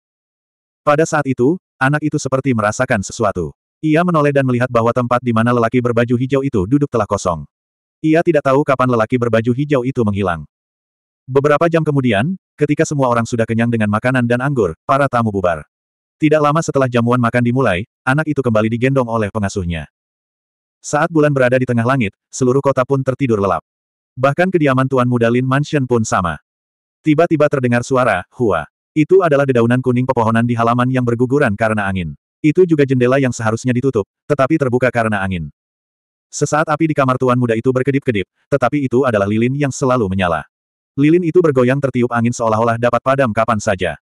Speaker 1: Pada saat itu, anak itu seperti merasakan sesuatu. Ia menoleh dan melihat bahwa tempat di mana lelaki berbaju hijau itu duduk telah kosong. Ia tidak tahu kapan lelaki berbaju hijau itu menghilang. Beberapa jam kemudian, ketika semua orang sudah kenyang dengan makanan dan anggur, para tamu bubar. Tidak lama setelah jamuan makan dimulai, anak itu kembali digendong oleh pengasuhnya. Saat bulan berada di tengah langit, seluruh kota pun tertidur lelap. Bahkan kediaman Tuan Muda Lin Mansion pun sama. Tiba-tiba terdengar suara, Hua. Itu adalah dedaunan kuning pepohonan di halaman yang berguguran karena angin. Itu juga jendela yang seharusnya ditutup, tetapi terbuka karena angin. Sesaat api di kamar tuan muda itu berkedip-kedip, tetapi itu adalah lilin yang selalu menyala. Lilin itu bergoyang tertiup angin seolah-olah dapat padam kapan saja.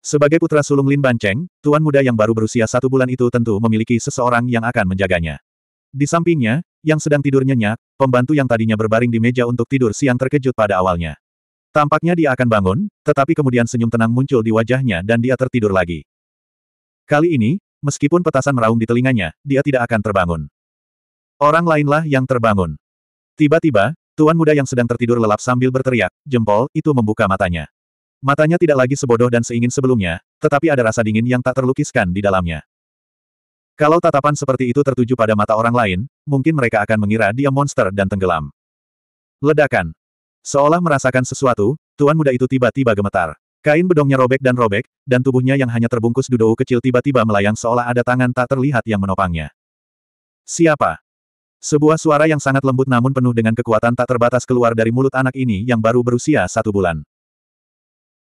Speaker 1: Sebagai putra sulung Lin Banceng, tuan muda yang baru berusia satu bulan itu tentu memiliki seseorang yang akan menjaganya. Di sampingnya, yang sedang tidur nyenyak, pembantu yang tadinya berbaring di meja untuk tidur siang terkejut pada awalnya. Tampaknya dia akan bangun, tetapi kemudian senyum tenang muncul di wajahnya dan dia tertidur lagi. Kali ini, meskipun petasan meraung di telinganya, dia tidak akan terbangun. Orang lainlah yang terbangun. Tiba-tiba, tuan muda yang sedang tertidur lelap sambil berteriak, jempol, itu membuka matanya. Matanya tidak lagi sebodoh dan seingin sebelumnya, tetapi ada rasa dingin yang tak terlukiskan di dalamnya. Kalau tatapan seperti itu tertuju pada mata orang lain, mungkin mereka akan mengira dia monster dan tenggelam. Ledakan. Seolah merasakan sesuatu, tuan muda itu tiba-tiba gemetar. Kain bedongnya robek dan robek, dan tubuhnya yang hanya terbungkus dudou kecil tiba-tiba melayang seolah ada tangan tak terlihat yang menopangnya. Siapa? Sebuah suara yang sangat lembut namun penuh dengan kekuatan tak terbatas keluar dari mulut anak ini yang baru berusia satu bulan.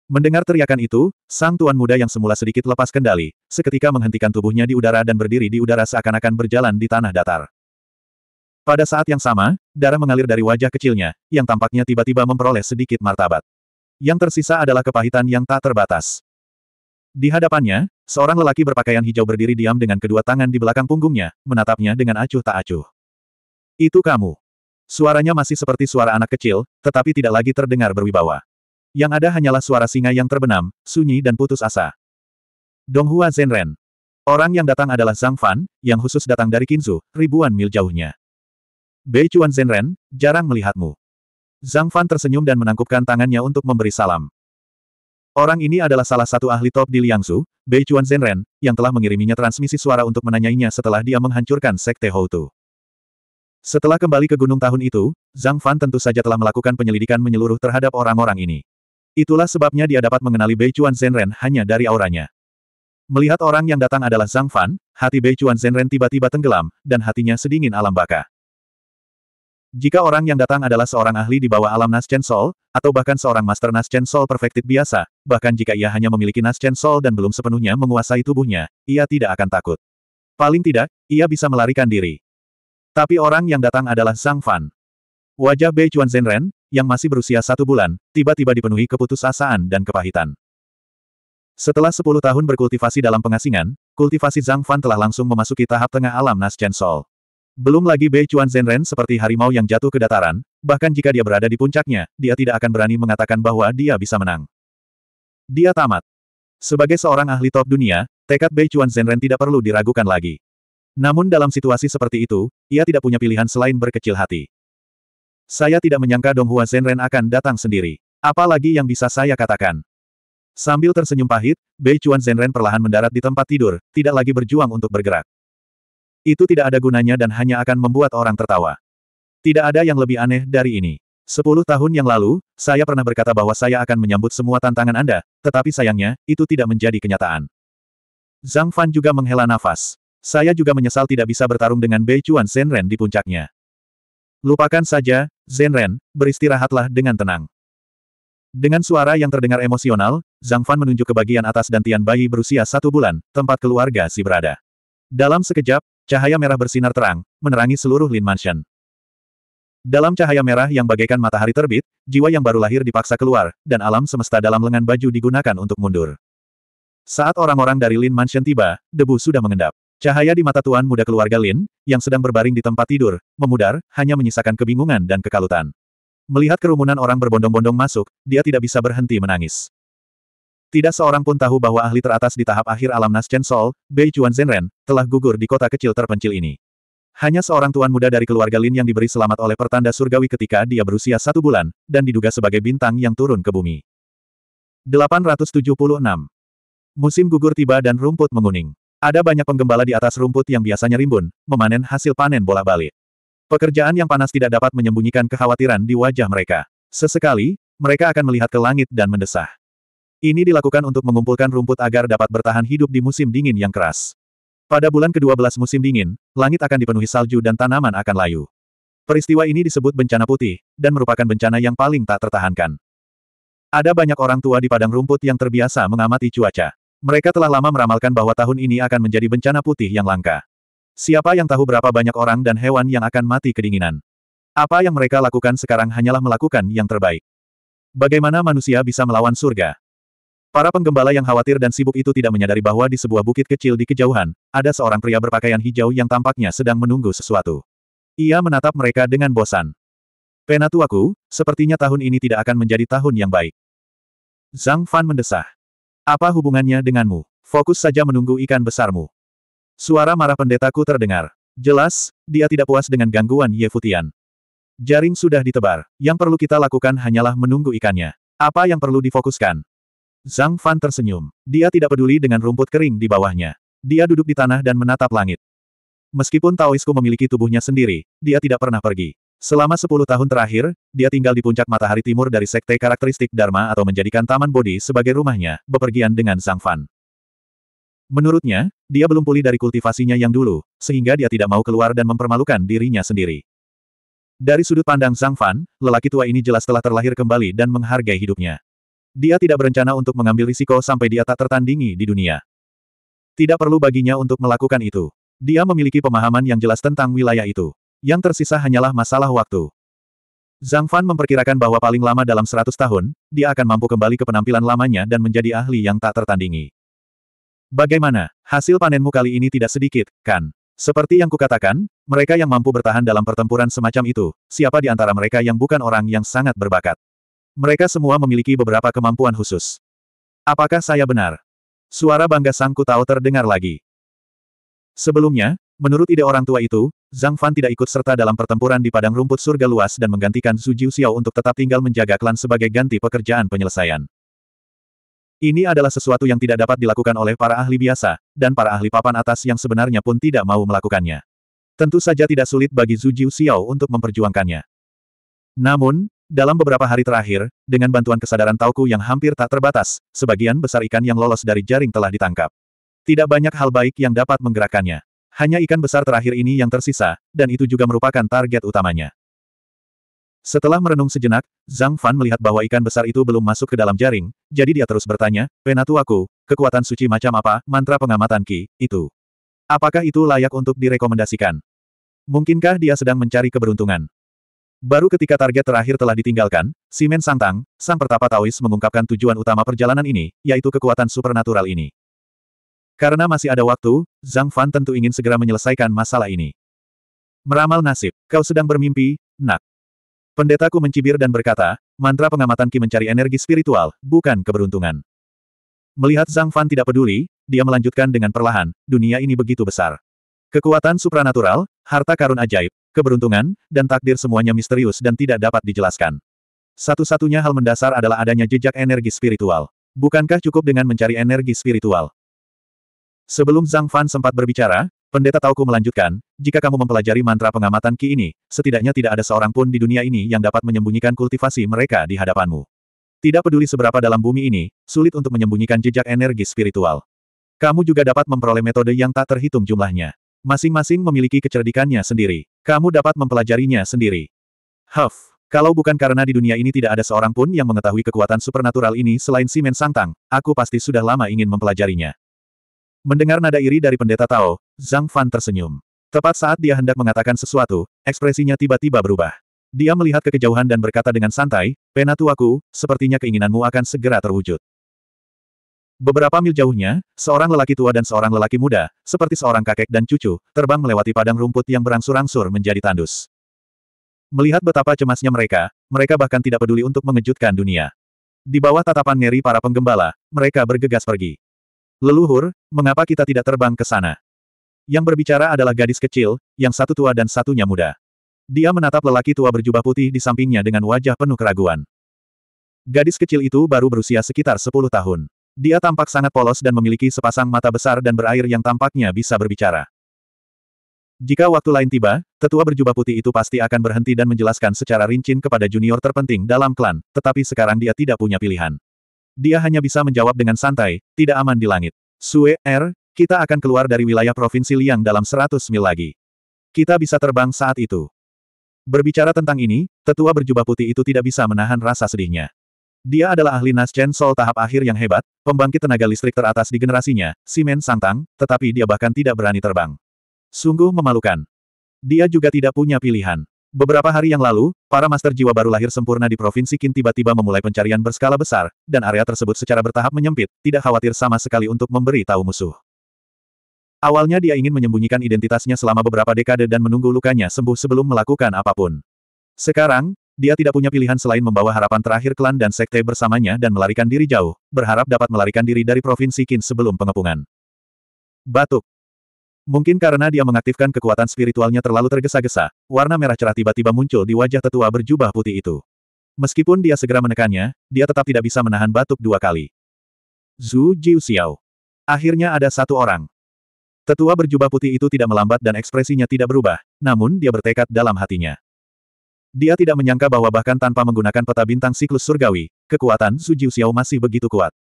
Speaker 1: Mendengar teriakan itu, sang tuan muda yang semula sedikit lepas kendali, seketika menghentikan tubuhnya di udara dan berdiri di udara seakan-akan berjalan di tanah datar. Pada saat yang sama, darah mengalir dari wajah kecilnya, yang tampaknya tiba-tiba memperoleh sedikit martabat. Yang tersisa adalah kepahitan yang tak terbatas. Di hadapannya, seorang lelaki berpakaian hijau berdiri diam dengan kedua tangan di belakang punggungnya, menatapnya dengan acuh tak acuh. Itu kamu. Suaranya masih seperti suara anak kecil, tetapi tidak lagi terdengar berwibawa. Yang ada hanyalah suara singa yang terbenam, sunyi dan putus asa. Donghua Zenren. Orang yang datang adalah Zhang Fan, yang khusus datang dari Kinzu, ribuan mil jauhnya. Bei Chuan Zhenren, jarang melihatmu. Zhang Fan tersenyum dan menangkupkan tangannya untuk memberi salam. Orang ini adalah salah satu ahli top di Liangsu, Bei Chuan Zhenren, yang telah mengiriminya transmisi suara untuk menanyainya setelah dia menghancurkan Sekte Houtu. Setelah kembali ke gunung tahun itu, Zhang Fan tentu saja telah melakukan penyelidikan menyeluruh terhadap orang-orang ini. Itulah sebabnya dia dapat mengenali Bei Chuan Zhenren hanya dari auranya. Melihat orang yang datang adalah Zhang Fan, hati Bei Chuan Zhenren tiba-tiba tenggelam, dan hatinya sedingin alam baka. Jika orang yang datang adalah seorang ahli di bawah alam Naschen Soul, atau bahkan seorang Master Naschen Soul Perfected biasa, bahkan jika ia hanya memiliki Naschen Soul dan belum sepenuhnya menguasai tubuhnya, ia tidak akan takut. Paling tidak, ia bisa melarikan diri. Tapi orang yang datang adalah Zhang Fan. Wajah Bei Chuan Zhenren, yang masih berusia satu bulan, tiba-tiba dipenuhi keputusasaan dan kepahitan. Setelah sepuluh tahun berkultivasi dalam pengasingan, kultivasi Zhang Fan telah langsung memasuki tahap tengah alam Naschen Soul. Belum lagi Bei Chuan Zhenren seperti harimau yang jatuh ke dataran, bahkan jika dia berada di puncaknya, dia tidak akan berani mengatakan bahwa dia bisa menang. Dia tamat. Sebagai seorang ahli top dunia, tekad Bei Chuan Zhenren tidak perlu diragukan lagi. Namun dalam situasi seperti itu, ia tidak punya pilihan selain berkecil hati. Saya tidak menyangka Donghua Zhenren akan datang sendiri. Apalagi yang bisa saya katakan. Sambil tersenyum pahit, Bei Chuan Zhenren perlahan mendarat di tempat tidur, tidak lagi berjuang untuk bergerak. Itu tidak ada gunanya dan hanya akan membuat orang tertawa. Tidak ada yang lebih aneh dari ini. Sepuluh tahun yang lalu, saya pernah berkata bahwa saya akan menyambut semua tantangan Anda, tetapi sayangnya, itu tidak menjadi kenyataan. Zhang Fan juga menghela nafas. Saya juga menyesal tidak bisa bertarung dengan Bei Chuan Zhenren di puncaknya. Lupakan saja, Zhenren, beristirahatlah dengan tenang. Dengan suara yang terdengar emosional, Zhang Fan menunjuk ke bagian atas dan Tian Bayi berusia satu bulan, tempat keluarga si berada. Dalam sekejap, Cahaya merah bersinar terang, menerangi seluruh Lin Mansion. Dalam cahaya merah yang bagaikan matahari terbit, jiwa yang baru lahir dipaksa keluar, dan alam semesta dalam lengan baju digunakan untuk mundur. Saat orang-orang dari Lin Mansion tiba, debu sudah mengendap. Cahaya di mata tuan muda keluarga Lin, yang sedang berbaring di tempat tidur, memudar, hanya menyisakan kebingungan dan kekalutan. Melihat kerumunan orang berbondong-bondong masuk, dia tidak bisa berhenti menangis. Tidak seorang pun tahu bahwa ahli teratas di tahap akhir alam nas Chen Sol, Bei Chuan Zhenren, telah gugur di kota kecil terpencil ini. Hanya seorang tuan muda dari keluarga Lin yang diberi selamat oleh pertanda surgawi ketika dia berusia satu bulan, dan diduga sebagai bintang yang turun ke bumi. 876. Musim gugur tiba dan rumput menguning. Ada banyak penggembala di atas rumput yang biasanya rimbun, memanen hasil panen bola-balik. Pekerjaan yang panas tidak dapat menyembunyikan kekhawatiran di wajah mereka. Sesekali, mereka akan melihat ke langit dan mendesah. Ini dilakukan untuk mengumpulkan rumput agar dapat bertahan hidup di musim dingin yang keras. Pada bulan ke-12 musim dingin, langit akan dipenuhi salju dan tanaman akan layu. Peristiwa ini disebut bencana putih, dan merupakan bencana yang paling tak tertahankan. Ada banyak orang tua di padang rumput yang terbiasa mengamati cuaca. Mereka telah lama meramalkan bahwa tahun ini akan menjadi bencana putih yang langka. Siapa yang tahu berapa banyak orang dan hewan yang akan mati kedinginan? Apa yang mereka lakukan sekarang hanyalah melakukan yang terbaik. Bagaimana manusia bisa melawan surga? Para penggembala yang khawatir dan sibuk itu tidak menyadari bahwa di sebuah bukit kecil di kejauhan, ada seorang pria berpakaian hijau yang tampaknya sedang menunggu sesuatu. Ia menatap mereka dengan bosan. Penatuaku, sepertinya tahun ini tidak akan menjadi tahun yang baik. Zhang Fan mendesah. Apa hubungannya denganmu? Fokus saja menunggu ikan besarmu. Suara marah pendetaku terdengar. Jelas, dia tidak puas dengan gangguan Ye Futian. Jaring sudah ditebar. Yang perlu kita lakukan hanyalah menunggu ikannya. Apa yang perlu difokuskan? Zhang Fan tersenyum. Dia tidak peduli dengan rumput kering di bawahnya. Dia duduk di tanah dan menatap langit. Meskipun Taoisku memiliki tubuhnya sendiri, dia tidak pernah pergi. Selama sepuluh tahun terakhir, dia tinggal di puncak matahari timur dari sekte karakteristik Dharma atau menjadikan Taman Bodhi sebagai rumahnya, bepergian dengan Zhang Fan. Menurutnya, dia belum pulih dari kultivasinya yang dulu, sehingga dia tidak mau keluar dan mempermalukan dirinya sendiri. Dari sudut pandang Zhang Fan, lelaki tua ini jelas telah terlahir kembali dan menghargai hidupnya. Dia tidak berencana untuk mengambil risiko sampai dia tak tertandingi di dunia. Tidak perlu baginya untuk melakukan itu. Dia memiliki pemahaman yang jelas tentang wilayah itu. Yang tersisa hanyalah masalah waktu. Zhang Fan memperkirakan bahwa paling lama dalam 100 tahun, dia akan mampu kembali ke penampilan lamanya dan menjadi ahli yang tak tertandingi. Bagaimana, hasil panenmu kali ini tidak sedikit, kan? Seperti yang kukatakan, mereka yang mampu bertahan dalam pertempuran semacam itu, siapa di antara mereka yang bukan orang yang sangat berbakat? Mereka semua memiliki beberapa kemampuan khusus. Apakah saya benar? Suara bangga Sang Kutao terdengar lagi. Sebelumnya, menurut ide orang tua itu, Zhang Fan tidak ikut serta dalam pertempuran di padang rumput surga luas dan menggantikan Su Jiu Xiao untuk tetap tinggal menjaga klan sebagai ganti pekerjaan penyelesaian. Ini adalah sesuatu yang tidak dapat dilakukan oleh para ahli biasa, dan para ahli papan atas yang sebenarnya pun tidak mau melakukannya. Tentu saja tidak sulit bagi Zhu Jiu Xiao untuk memperjuangkannya. Namun, dalam beberapa hari terakhir, dengan bantuan kesadaran Tauku yang hampir tak terbatas, sebagian besar ikan yang lolos dari jaring telah ditangkap. Tidak banyak hal baik yang dapat menggerakkannya. Hanya ikan besar terakhir ini yang tersisa, dan itu juga merupakan target utamanya. Setelah merenung sejenak, Zhang Fan melihat bahwa ikan besar itu belum masuk ke dalam jaring, jadi dia terus bertanya, Penatu aku, kekuatan suci macam apa, mantra pengamatan Ki, itu. Apakah itu layak untuk direkomendasikan? Mungkinkah dia sedang mencari keberuntungan? Baru ketika target terakhir telah ditinggalkan, Simen Santang, sang pertapa Taois mengungkapkan tujuan utama perjalanan ini, yaitu kekuatan supernatural ini. Karena masih ada waktu, Zhang Fan tentu ingin segera menyelesaikan masalah ini. Meramal nasib, kau sedang bermimpi, nak. Pendetaku mencibir dan berkata, mantra pengamatan Ki mencari energi spiritual, bukan keberuntungan. Melihat Zhang Fan tidak peduli, dia melanjutkan dengan perlahan, dunia ini begitu besar. Kekuatan supranatural, harta karun ajaib, keberuntungan, dan takdir semuanya misterius dan tidak dapat dijelaskan. Satu-satunya hal mendasar adalah adanya jejak energi spiritual. Bukankah cukup dengan mencari energi spiritual? Sebelum Zhang Fan sempat berbicara, pendeta Tauku melanjutkan, jika kamu mempelajari mantra pengamatan Ki ini, setidaknya tidak ada seorang pun di dunia ini yang dapat menyembunyikan kultivasi mereka di hadapanmu. Tidak peduli seberapa dalam bumi ini, sulit untuk menyembunyikan jejak energi spiritual. Kamu juga dapat memperoleh metode yang tak terhitung jumlahnya. Masing-masing memiliki kecerdikannya sendiri. Kamu dapat mempelajarinya sendiri. Huff, kalau bukan karena di dunia ini tidak ada seorang pun yang mengetahui kekuatan supernatural ini selain Simen Sangtang, aku pasti sudah lama ingin mempelajarinya. Mendengar nada iri dari pendeta Tao, Zhang Fan tersenyum. Tepat saat dia hendak mengatakan sesuatu, ekspresinya tiba-tiba berubah. Dia melihat kekejauhan dan berkata dengan santai, Penatuaku, sepertinya keinginanmu akan segera terwujud. Beberapa mil jauhnya, seorang lelaki tua dan seorang lelaki muda, seperti seorang kakek dan cucu, terbang melewati padang rumput yang berangsur-angsur menjadi tandus. Melihat betapa cemasnya mereka, mereka bahkan tidak peduli untuk mengejutkan dunia. Di bawah tatapan ngeri para penggembala, mereka bergegas pergi. Leluhur, mengapa kita tidak terbang ke sana? Yang berbicara adalah gadis kecil, yang satu tua dan satunya muda. Dia menatap lelaki tua berjubah putih di sampingnya dengan wajah penuh keraguan. Gadis kecil itu baru berusia sekitar 10 tahun. Dia tampak sangat polos dan memiliki sepasang mata besar dan berair yang tampaknya bisa berbicara. Jika waktu lain tiba, tetua berjubah putih itu pasti akan berhenti dan menjelaskan secara rinci kepada junior terpenting dalam klan, tetapi sekarang dia tidak punya pilihan. Dia hanya bisa menjawab dengan santai, tidak aman di langit. Sue, R, er, kita akan keluar dari wilayah Provinsi Liang dalam 100 mil lagi. Kita bisa terbang saat itu. Berbicara tentang ini, tetua berjubah putih itu tidak bisa menahan rasa sedihnya. Dia adalah ahli Naschen Sol tahap akhir yang hebat, pembangkit tenaga listrik teratas di generasinya, Simen santang. tetapi dia bahkan tidak berani terbang. Sungguh memalukan. Dia juga tidak punya pilihan. Beberapa hari yang lalu, para master jiwa baru lahir sempurna di Provinsi Qin tiba-tiba memulai pencarian berskala besar, dan area tersebut secara bertahap menyempit, tidak khawatir sama sekali untuk memberi tahu musuh. Awalnya dia ingin menyembunyikan identitasnya selama beberapa dekade dan menunggu lukanya sembuh sebelum melakukan apapun. Sekarang, dia tidak punya pilihan selain membawa harapan terakhir klan dan sekte bersamanya dan melarikan diri jauh, berharap dapat melarikan diri dari Provinsi Qin sebelum pengepungan. Batuk. Mungkin karena dia mengaktifkan kekuatan spiritualnya terlalu tergesa-gesa, warna merah cerah tiba-tiba muncul di wajah tetua berjubah putih itu. Meskipun dia segera menekannya, dia tetap tidak bisa menahan batuk dua kali. Zhu Jiuxiao. Akhirnya ada satu orang. Tetua berjubah putih itu tidak melambat dan ekspresinya tidak berubah, namun dia bertekad dalam hatinya. Dia tidak menyangka bahwa bahkan tanpa menggunakan peta bintang siklus surgawi, kekuatan Su Jiu masih begitu kuat.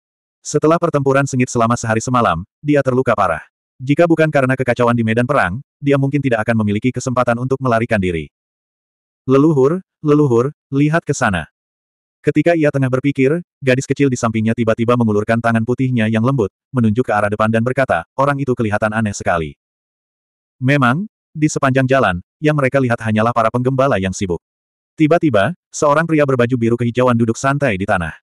Speaker 1: Setelah pertempuran sengit selama sehari semalam, dia terluka parah. Jika bukan karena kekacauan di medan perang, dia mungkin tidak akan memiliki kesempatan untuk melarikan diri. Leluhur, leluhur, lihat ke sana. Ketika ia tengah berpikir, gadis kecil di sampingnya tiba-tiba mengulurkan tangan putihnya yang lembut, menunjuk ke arah depan dan berkata, orang itu kelihatan aneh sekali. Memang, di sepanjang jalan, yang mereka lihat hanyalah para penggembala yang sibuk. Tiba-tiba, seorang pria berbaju biru kehijauan duduk santai di tanah.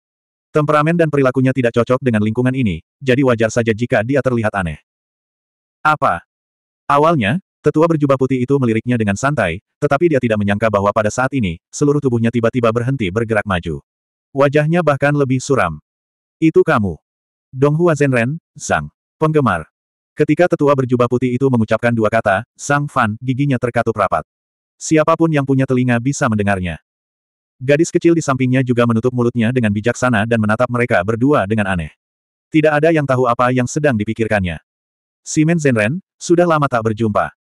Speaker 1: Temperamen dan perilakunya tidak cocok dengan lingkungan ini, jadi wajar saja jika dia terlihat aneh. Apa? Awalnya, tetua berjubah putih itu meliriknya dengan santai, tetapi dia tidak menyangka bahwa pada saat ini, seluruh tubuhnya tiba-tiba berhenti bergerak maju. Wajahnya bahkan lebih suram. Itu kamu. Donghua Zenren, sang Penggemar. Ketika tetua berjubah putih itu mengucapkan dua kata, Sang Fan, giginya terkatup rapat. Siapapun yang punya telinga bisa mendengarnya. Gadis kecil di sampingnya juga menutup mulutnya dengan bijaksana dan menatap mereka berdua dengan aneh. Tidak ada yang tahu apa yang sedang dipikirkannya. Simen Zenren, sudah lama tak berjumpa.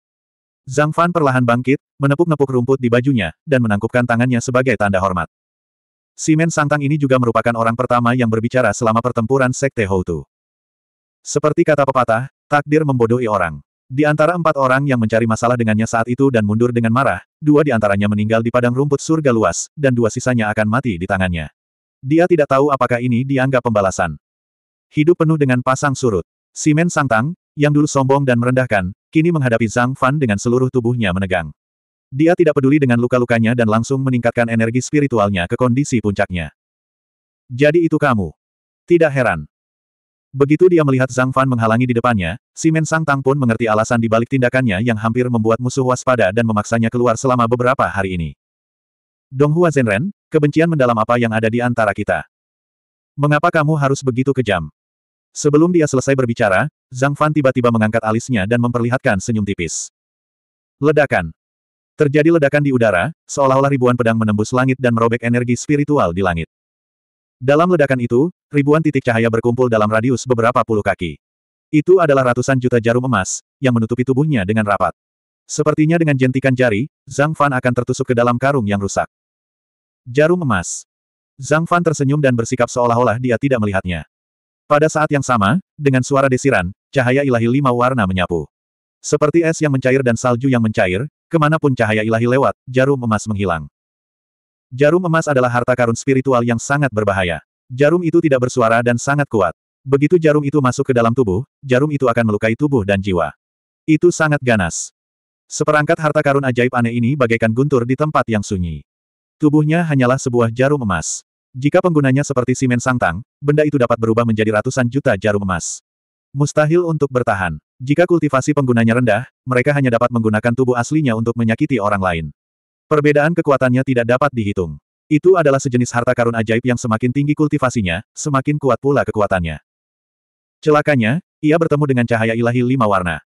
Speaker 1: Zhang Fan perlahan bangkit, menepuk-nepuk rumput di bajunya, dan menangkupkan tangannya sebagai tanda hormat. Simen Sangtang ini juga merupakan orang pertama yang berbicara selama pertempuran Sekte Houtu. Seperti kata pepatah, takdir membodohi orang. Di antara empat orang yang mencari masalah dengannya saat itu dan mundur dengan marah, dua di antaranya meninggal di padang rumput surga luas, dan dua sisanya akan mati di tangannya. Dia tidak tahu apakah ini dianggap pembalasan. Hidup penuh dengan pasang surut. Simen Sangtang, yang dulu sombong dan merendahkan, kini menghadapi Zhang Fan dengan seluruh tubuhnya menegang. Dia tidak peduli dengan luka-lukanya dan langsung meningkatkan energi spiritualnya ke kondisi puncaknya. Jadi itu kamu. Tidak heran. Begitu dia melihat Zhang Fan menghalangi di depannya, Simen Sang Tang pun mengerti alasan di balik tindakannya yang hampir membuat musuh waspada dan memaksanya keluar selama beberapa hari ini. Donghua Zhenren, kebencian mendalam apa yang ada di antara kita? Mengapa kamu harus begitu kejam? Sebelum dia selesai berbicara, Zhang Fan tiba-tiba mengangkat alisnya dan memperlihatkan senyum tipis. Ledakan. Terjadi ledakan di udara, seolah-olah ribuan pedang menembus langit dan merobek energi spiritual di langit. Dalam ledakan itu, ribuan titik cahaya berkumpul dalam radius beberapa puluh kaki. Itu adalah ratusan juta jarum emas, yang menutupi tubuhnya dengan rapat. Sepertinya dengan jentikan jari, Zhang Fan akan tertusuk ke dalam karung yang rusak. Jarum emas. Zhang Fan tersenyum dan bersikap seolah-olah dia tidak melihatnya. Pada saat yang sama, dengan suara desiran, cahaya ilahi lima warna menyapu. Seperti es yang mencair dan salju yang mencair, kemanapun cahaya ilahi lewat, jarum emas menghilang. Jarum emas adalah harta karun spiritual yang sangat berbahaya. Jarum itu tidak bersuara dan sangat kuat. Begitu jarum itu masuk ke dalam tubuh, jarum itu akan melukai tubuh dan jiwa. Itu sangat ganas. Seperangkat harta karun ajaib aneh ini bagaikan guntur di tempat yang sunyi. Tubuhnya hanyalah sebuah jarum emas. Jika penggunanya seperti simen sangtang, benda itu dapat berubah menjadi ratusan juta jarum emas. Mustahil untuk bertahan. Jika kultivasi penggunanya rendah, mereka hanya dapat menggunakan tubuh aslinya untuk menyakiti orang lain. Perbedaan kekuatannya tidak dapat dihitung. Itu adalah sejenis harta karun ajaib yang semakin tinggi kultivasinya, semakin kuat pula kekuatannya. Celakanya, ia bertemu dengan cahaya ilahi lima warna.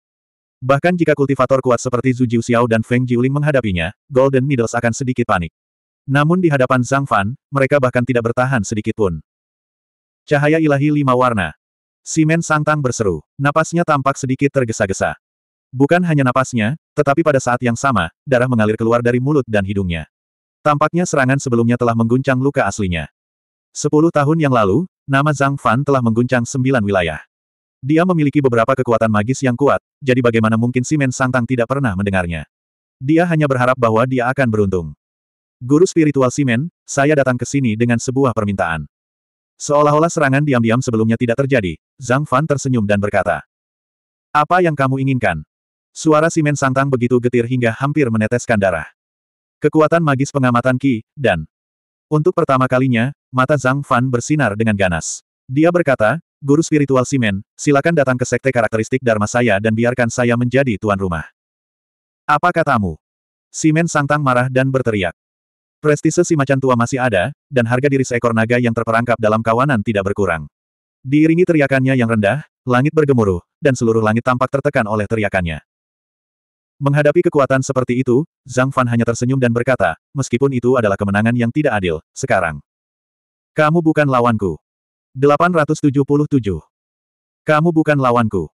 Speaker 1: Bahkan jika kultivator kuat seperti Zhu Jiuxiao dan Feng Jiuling menghadapinya, Golden Needles akan sedikit panik. Namun di hadapan Zhang Fan, mereka bahkan tidak bertahan sedikit pun. Cahaya ilahi lima warna. Simen Sang Tang berseru, napasnya tampak sedikit tergesa-gesa. Bukan hanya napasnya, tetapi pada saat yang sama, darah mengalir keluar dari mulut dan hidungnya. Tampaknya serangan sebelumnya telah mengguncang luka aslinya. Sepuluh tahun yang lalu, nama Zhang Fan telah mengguncang sembilan wilayah. Dia memiliki beberapa kekuatan magis yang kuat, jadi bagaimana mungkin Simen Sangtang tidak pernah mendengarnya. Dia hanya berharap bahwa dia akan beruntung. Guru spiritual Simen, saya datang ke sini dengan sebuah permintaan. Seolah-olah serangan diam-diam sebelumnya tidak terjadi, Zhang Fan tersenyum dan berkata, Apa yang kamu inginkan? Suara simen Santang begitu getir hingga hampir meneteskan darah. Kekuatan magis pengamatan Ki, dan untuk pertama kalinya, mata Zhang Fan bersinar dengan ganas. Dia berkata, Guru spiritual Simen, silakan datang ke sekte karakteristik Dharma saya dan biarkan saya menjadi tuan rumah. Apa katamu? Simen sangtang marah dan berteriak. Prestise si macan tua masih ada, dan harga diri seekor naga yang terperangkap dalam kawanan tidak berkurang. Diiringi teriakannya yang rendah, langit bergemuruh, dan seluruh langit tampak tertekan oleh teriakannya. Menghadapi kekuatan seperti itu, Zhang Fan hanya tersenyum dan berkata, meskipun itu adalah kemenangan yang tidak adil, sekarang. Kamu bukan lawanku. 877. Kamu bukan lawanku.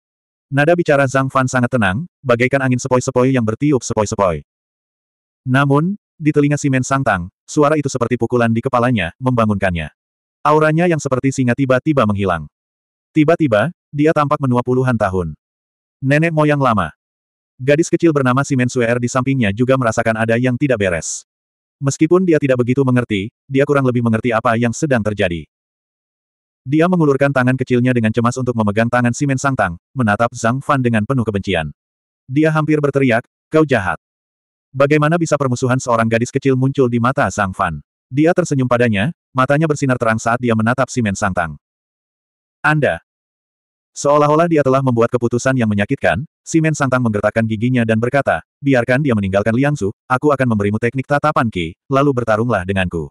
Speaker 1: Nada bicara Zhang Fan sangat tenang, bagaikan angin sepoi-sepoi yang bertiup sepoi-sepoi. Namun, di telinga Simen Sang Tang, suara itu seperti pukulan di kepalanya, membangunkannya. Auranya yang seperti singa tiba-tiba menghilang. Tiba-tiba, dia tampak menua puluhan tahun. Nenek moyang lama. Gadis kecil bernama Simen Suer di sampingnya juga merasakan ada yang tidak beres. Meskipun dia tidak begitu mengerti, dia kurang lebih mengerti apa yang sedang terjadi. Dia mengulurkan tangan kecilnya dengan cemas untuk memegang tangan Simen Sangtang, menatap Zhang Fan dengan penuh kebencian. Dia hampir berteriak, kau jahat. Bagaimana bisa permusuhan seorang gadis kecil muncul di mata Zhang Fan? Dia tersenyum padanya, matanya bersinar terang saat dia menatap Simen Sangtang. Anda, Seolah-olah dia telah membuat keputusan yang menyakitkan, Simen Santang menggertakkan giginya dan berkata, biarkan dia meninggalkan Liangsu, aku akan memberimu teknik tatapan Ki, lalu bertarunglah denganku.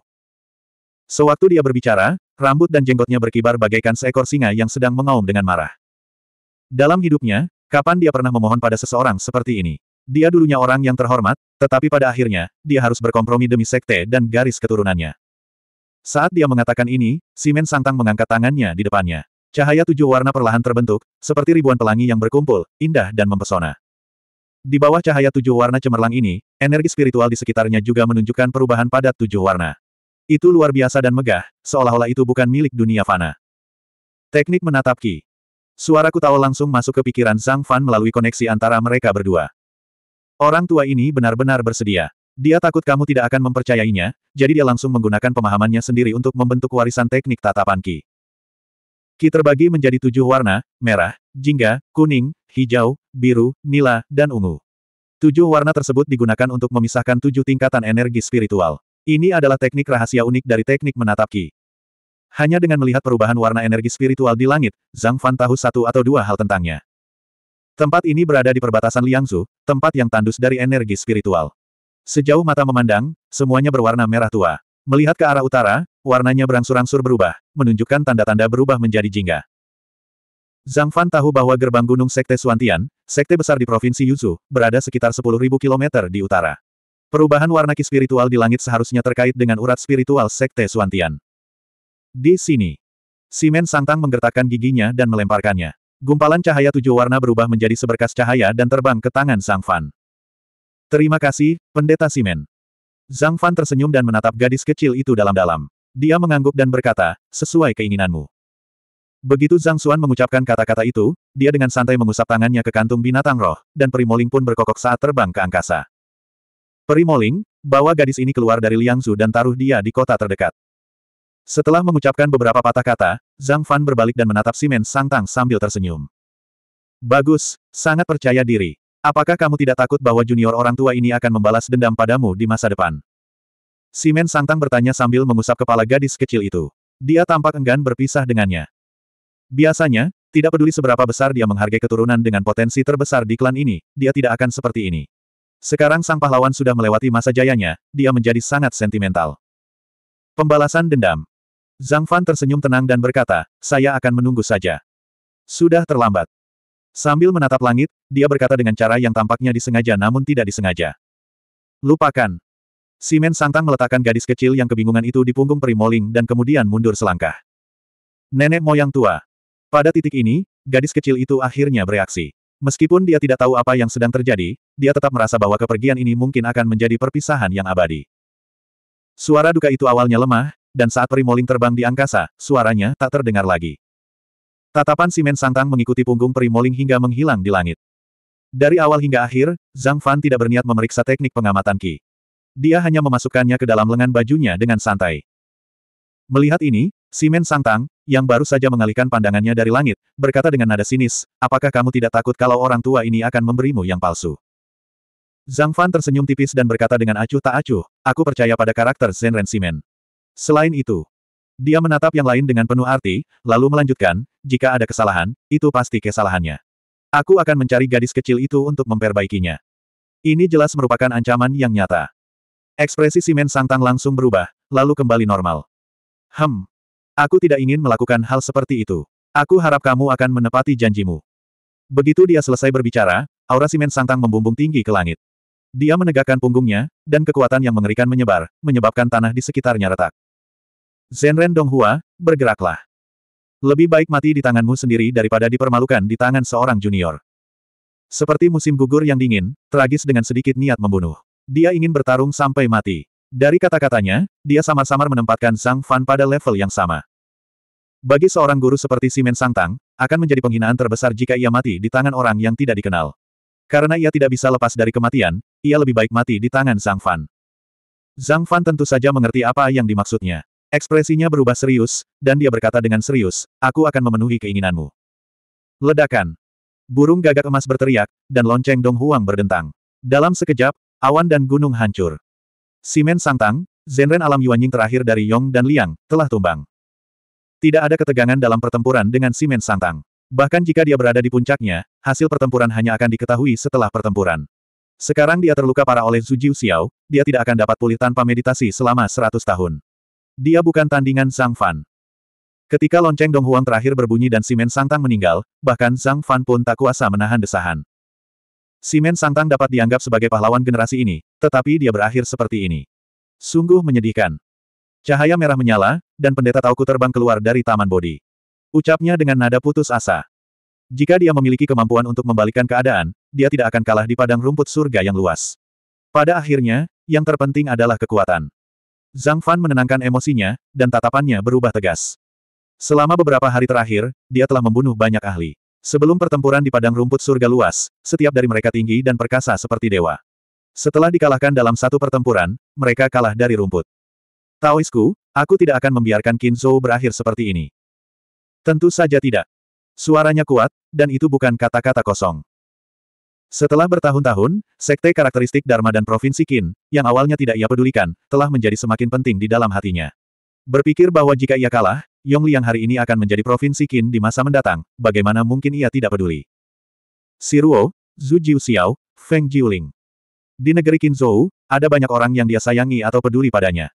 Speaker 1: Sewaktu dia berbicara, rambut dan jenggotnya berkibar bagaikan seekor singa yang sedang mengaum dengan marah. Dalam hidupnya, kapan dia pernah memohon pada seseorang seperti ini? Dia dulunya orang yang terhormat, tetapi pada akhirnya, dia harus berkompromi demi sekte dan garis keturunannya. Saat dia mengatakan ini, Simen Santang mengangkat tangannya di depannya. Cahaya tujuh warna perlahan terbentuk, seperti ribuan pelangi yang berkumpul, indah dan mempesona. Di bawah cahaya tujuh warna cemerlang ini, energi spiritual di sekitarnya juga menunjukkan perubahan padat tujuh warna. Itu luar biasa dan megah, seolah-olah itu bukan milik dunia fana. Teknik menatap Ki. Suara Kutao langsung masuk ke pikiran Zhang Fan melalui koneksi antara mereka berdua. Orang tua ini benar-benar bersedia. Dia takut kamu tidak akan mempercayainya, jadi dia langsung menggunakan pemahamannya sendiri untuk membentuk warisan teknik tatapan Ki. Ki terbagi menjadi tujuh warna, merah, jingga, kuning, hijau, biru, nila, dan ungu. Tujuh warna tersebut digunakan untuk memisahkan tujuh tingkatan energi spiritual. Ini adalah teknik rahasia unik dari teknik menatap Ki. Hanya dengan melihat perubahan warna energi spiritual di langit, Zhang Fan tahu satu atau dua hal tentangnya. Tempat ini berada di perbatasan Liangzu, tempat yang tandus dari energi spiritual. Sejauh mata memandang, semuanya berwarna merah tua. Melihat ke arah utara, warnanya berangsur-angsur berubah, menunjukkan tanda-tanda berubah menjadi jingga. Zhang Fan tahu bahwa gerbang gunung Sekte Suantian, sekte besar di Provinsi Yuzhu, berada sekitar 10.000 km di utara. Perubahan warna ki spiritual di langit seharusnya terkait dengan urat spiritual Sekte Suantian. Di sini, Simen Sangtang menggertakkan giginya dan melemparkannya. Gumpalan cahaya tujuh warna berubah menjadi seberkas cahaya dan terbang ke tangan Sang Fan. Terima kasih, Pendeta Simen. Zhang Fan tersenyum dan menatap gadis kecil itu dalam-dalam. Dia mengangguk dan berkata, sesuai keinginanmu. Begitu Zhang Xuan mengucapkan kata-kata itu, dia dengan santai mengusap tangannya ke kantung binatang roh, dan Primoling pun berkokok saat terbang ke angkasa. Primoling, bawa gadis ini keluar dari Liangzu dan taruh dia di kota terdekat. Setelah mengucapkan beberapa patah kata, Zhang Fan berbalik dan menatap Simen Sang Tang sambil tersenyum. Bagus, sangat percaya diri. Apakah kamu tidak takut bahwa junior orang tua ini akan membalas dendam padamu di masa depan? Simen Sangtang bertanya sambil mengusap kepala gadis kecil itu. Dia tampak enggan berpisah dengannya. Biasanya, tidak peduli seberapa besar dia menghargai keturunan dengan potensi terbesar di klan ini, dia tidak akan seperti ini. Sekarang sang pahlawan sudah melewati masa jayanya, dia menjadi sangat sentimental. Pembalasan dendam. Zhang Fan tersenyum tenang dan berkata, saya akan menunggu saja. Sudah terlambat. Sambil menatap langit, dia berkata dengan cara yang tampaknya disengaja namun tidak disengaja. Lupakan. Simen Sangtang meletakkan gadis kecil yang kebingungan itu di punggung Primoling dan kemudian mundur selangkah. Nenek moyang tua. Pada titik ini, gadis kecil itu akhirnya bereaksi. Meskipun dia tidak tahu apa yang sedang terjadi, dia tetap merasa bahwa kepergian ini mungkin akan menjadi perpisahan yang abadi. Suara duka itu awalnya lemah, dan saat Primoling terbang di angkasa, suaranya tak terdengar lagi. Tatapan simen Santang mengikuti punggung Primoling hingga menghilang di langit. Dari awal hingga akhir, Zhang Fan tidak berniat memeriksa teknik pengamatan Qi. Dia hanya memasukkannya ke dalam lengan bajunya dengan santai. Melihat ini, Simen Santang, yang baru saja mengalihkan pandangannya dari langit, berkata dengan nada sinis, apakah kamu tidak takut kalau orang tua ini akan memberimu yang palsu? Zhang Fan tersenyum tipis dan berkata dengan acuh tak acuh, aku percaya pada karakter Ren Simen. Selain itu, dia menatap yang lain dengan penuh arti, lalu melanjutkan, jika ada kesalahan, itu pasti kesalahannya. Aku akan mencari gadis kecil itu untuk memperbaikinya. Ini jelas merupakan ancaman yang nyata. Ekspresi Simen Sangtang langsung berubah, lalu kembali normal. Hem. Aku tidak ingin melakukan hal seperti itu. Aku harap kamu akan menepati janjimu. Begitu dia selesai berbicara, aura Simen Sangtang membumbung tinggi ke langit. Dia menegakkan punggungnya, dan kekuatan yang mengerikan menyebar, menyebabkan tanah di sekitarnya retak. Zenren Donghua, bergeraklah. Lebih baik mati di tanganmu sendiri daripada dipermalukan di tangan seorang junior. Seperti musim gugur yang dingin, tragis dengan sedikit niat membunuh. Dia ingin bertarung sampai mati. Dari kata-katanya, dia samar-samar menempatkan Sang Fan pada level yang sama. Bagi seorang guru seperti Simen Tang, akan menjadi penghinaan terbesar jika ia mati di tangan orang yang tidak dikenal. Karena ia tidak bisa lepas dari kematian, ia lebih baik mati di tangan Zhang Fan. Zhang Fan tentu saja mengerti apa yang dimaksudnya. Ekspresinya berubah serius, dan dia berkata dengan serius, aku akan memenuhi keinginanmu. Ledakan. Burung gagak emas berteriak, dan lonceng Dong Huang berdentang. Dalam sekejap, awan dan gunung hancur. Simen Sangtang, Zenren alam Yuanying terakhir dari Yong dan Liang, telah tumbang. Tidak ada ketegangan dalam pertempuran dengan Simen Sangtang. Bahkan jika dia berada di puncaknya, hasil pertempuran hanya akan diketahui setelah pertempuran. Sekarang dia terluka parah oleh Zhu Jiu Xiao, dia tidak akan dapat pulih tanpa meditasi selama seratus tahun. Dia bukan tandingan Sang Fan. Ketika lonceng Dong Huang terakhir berbunyi dan Simen Sangtang meninggal, bahkan Sang Fan pun tak kuasa menahan desahan. Simen Sangtang dapat dianggap sebagai pahlawan generasi ini, tetapi dia berakhir seperti ini. Sungguh menyedihkan. Cahaya merah menyala, dan pendeta Tauku terbang keluar dari Taman Bodi. Ucapnya dengan nada putus asa. Jika dia memiliki kemampuan untuk membalikkan keadaan, dia tidak akan kalah di padang rumput surga yang luas. Pada akhirnya, yang terpenting adalah kekuatan. Zhang Fan menenangkan emosinya, dan tatapannya berubah tegas. Selama beberapa hari terakhir, dia telah membunuh banyak ahli. Sebelum pertempuran di padang rumput surga luas, setiap dari mereka tinggi dan perkasa seperti dewa. Setelah dikalahkan dalam satu pertempuran, mereka kalah dari rumput. Taoisku, aku tidak akan membiarkan Qin Zhou berakhir seperti ini. Tentu saja tidak. Suaranya kuat, dan itu bukan kata-kata kosong. Setelah bertahun-tahun, sekte karakteristik Dharma dan Provinsi Qin, yang awalnya tidak ia pedulikan, telah menjadi semakin penting di dalam hatinya. Berpikir bahwa jika ia kalah, Yongliang hari ini akan menjadi Provinsi Qin di masa mendatang, bagaimana mungkin ia tidak peduli. Siruo, Zhu Jiuxiao, Feng Jiuling. Di negeri Qinzhou, ada banyak orang yang dia sayangi atau peduli padanya.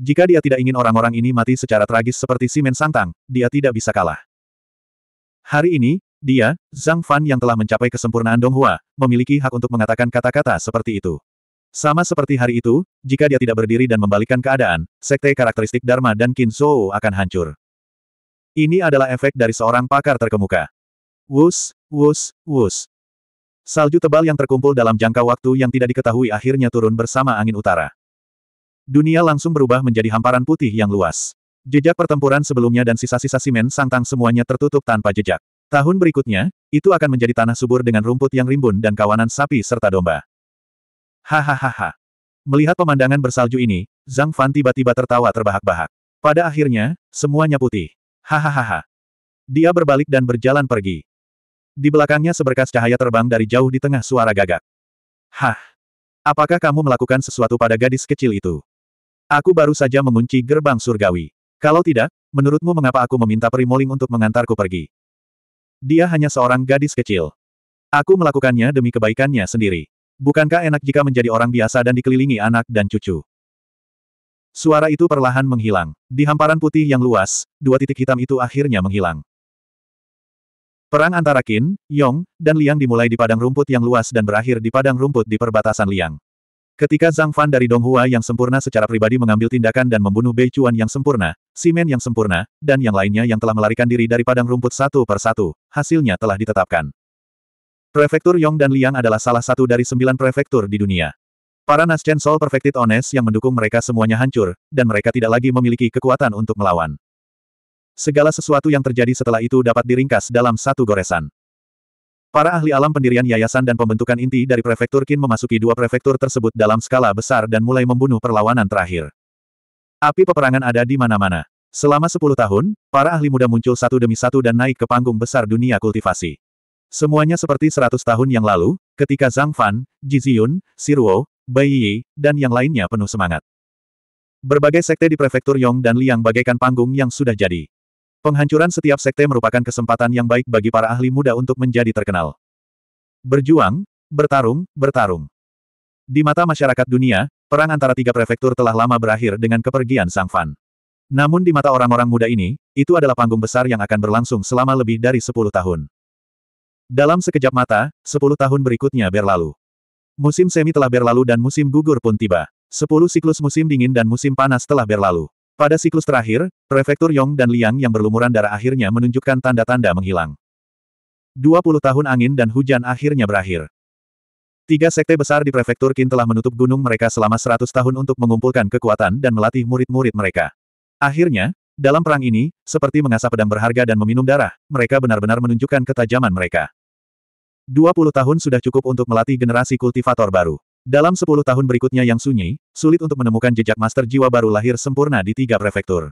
Speaker 1: Jika dia tidak ingin orang-orang ini mati secara tragis seperti Simen Santang, dia tidak bisa kalah. Hari ini, dia, Zhang Fan yang telah mencapai kesempurnaan Donghua, memiliki hak untuk mengatakan kata-kata seperti itu. Sama seperti hari itu, jika dia tidak berdiri dan membalikkan keadaan, sekte karakteristik Dharma dan Qin Zhou akan hancur. Ini adalah efek dari seorang pakar terkemuka. Wus, wus, wus. Salju tebal yang terkumpul dalam jangka waktu yang tidak diketahui akhirnya turun bersama angin utara. Dunia langsung berubah menjadi hamparan putih yang luas. Jejak pertempuran sebelumnya dan sisa-sisa simen sangtang semuanya tertutup tanpa jejak. Tahun berikutnya, itu akan menjadi tanah subur dengan rumput yang rimbun dan kawanan sapi serta domba. Hahaha. Melihat pemandangan bersalju ini, Zhang Fan tiba-tiba tertawa terbahak-bahak. Pada akhirnya, semuanya putih. Hahaha. Dia berbalik dan berjalan pergi. Di belakangnya seberkas cahaya terbang dari jauh di tengah suara gagak. Hah. Apakah kamu melakukan sesuatu pada gadis kecil itu? Aku baru saja mengunci gerbang surgawi. Kalau tidak, menurutmu mengapa aku meminta Primoling untuk mengantarku pergi? Dia hanya seorang gadis kecil. Aku melakukannya demi kebaikannya sendiri. Bukankah enak jika menjadi orang biasa dan dikelilingi anak dan cucu? Suara itu perlahan menghilang. Di hamparan putih yang luas, dua titik hitam itu akhirnya menghilang. Perang antara Qin, Yong, dan Liang dimulai di padang rumput yang luas dan berakhir di padang rumput di perbatasan Liang. Ketika Zhang Fan dari Donghua yang sempurna secara pribadi mengambil tindakan dan membunuh Bei Chuan yang sempurna, Simen yang sempurna, dan yang lainnya yang telah melarikan diri dari padang rumput satu per satu, hasilnya telah ditetapkan. Prefektur Yong dan Liang adalah salah satu dari sembilan prefektur di dunia. Para nascent Soul Perfected Ones yang mendukung mereka semuanya hancur, dan mereka tidak lagi memiliki kekuatan untuk melawan. Segala sesuatu yang terjadi setelah itu dapat diringkas dalam satu goresan. Para ahli alam pendirian yayasan dan pembentukan inti dari prefektur Qin memasuki dua prefektur tersebut dalam skala besar dan mulai membunuh perlawanan terakhir. Api peperangan ada di mana-mana. Selama sepuluh tahun, para ahli muda muncul satu demi satu dan naik ke panggung besar dunia kultivasi. Semuanya seperti seratus tahun yang lalu, ketika Zhang Fan, Ji Ziyun, Siruo, Bai Yi, dan yang lainnya penuh semangat. Berbagai sekte di prefektur Yong dan Liang bagaikan panggung yang sudah jadi. Penghancuran setiap sekte merupakan kesempatan yang baik bagi para ahli muda untuk menjadi terkenal. Berjuang, bertarung, bertarung. Di mata masyarakat dunia, perang antara tiga prefektur telah lama berakhir dengan kepergian Sang Fan. Namun di mata orang-orang muda ini, itu adalah panggung besar yang akan berlangsung selama lebih dari 10 tahun. Dalam sekejap mata, 10 tahun berikutnya berlalu. Musim semi telah berlalu dan musim gugur pun tiba. 10 siklus musim dingin dan musim panas telah berlalu. Pada siklus terakhir, prefektur Yong dan Liang yang berlumuran darah akhirnya menunjukkan tanda-tanda menghilang. 20 tahun angin dan hujan akhirnya berakhir. Tiga sekte besar di prefektur Qin telah menutup gunung mereka selama seratus tahun untuk mengumpulkan kekuatan dan melatih murid-murid mereka. Akhirnya, dalam perang ini, seperti mengasah pedang berharga dan meminum darah, mereka benar-benar menunjukkan ketajaman mereka. Dua puluh tahun sudah cukup untuk melatih generasi kultivator baru. Dalam sepuluh tahun berikutnya yang sunyi, sulit untuk menemukan jejak master jiwa baru lahir sempurna di tiga prefektur.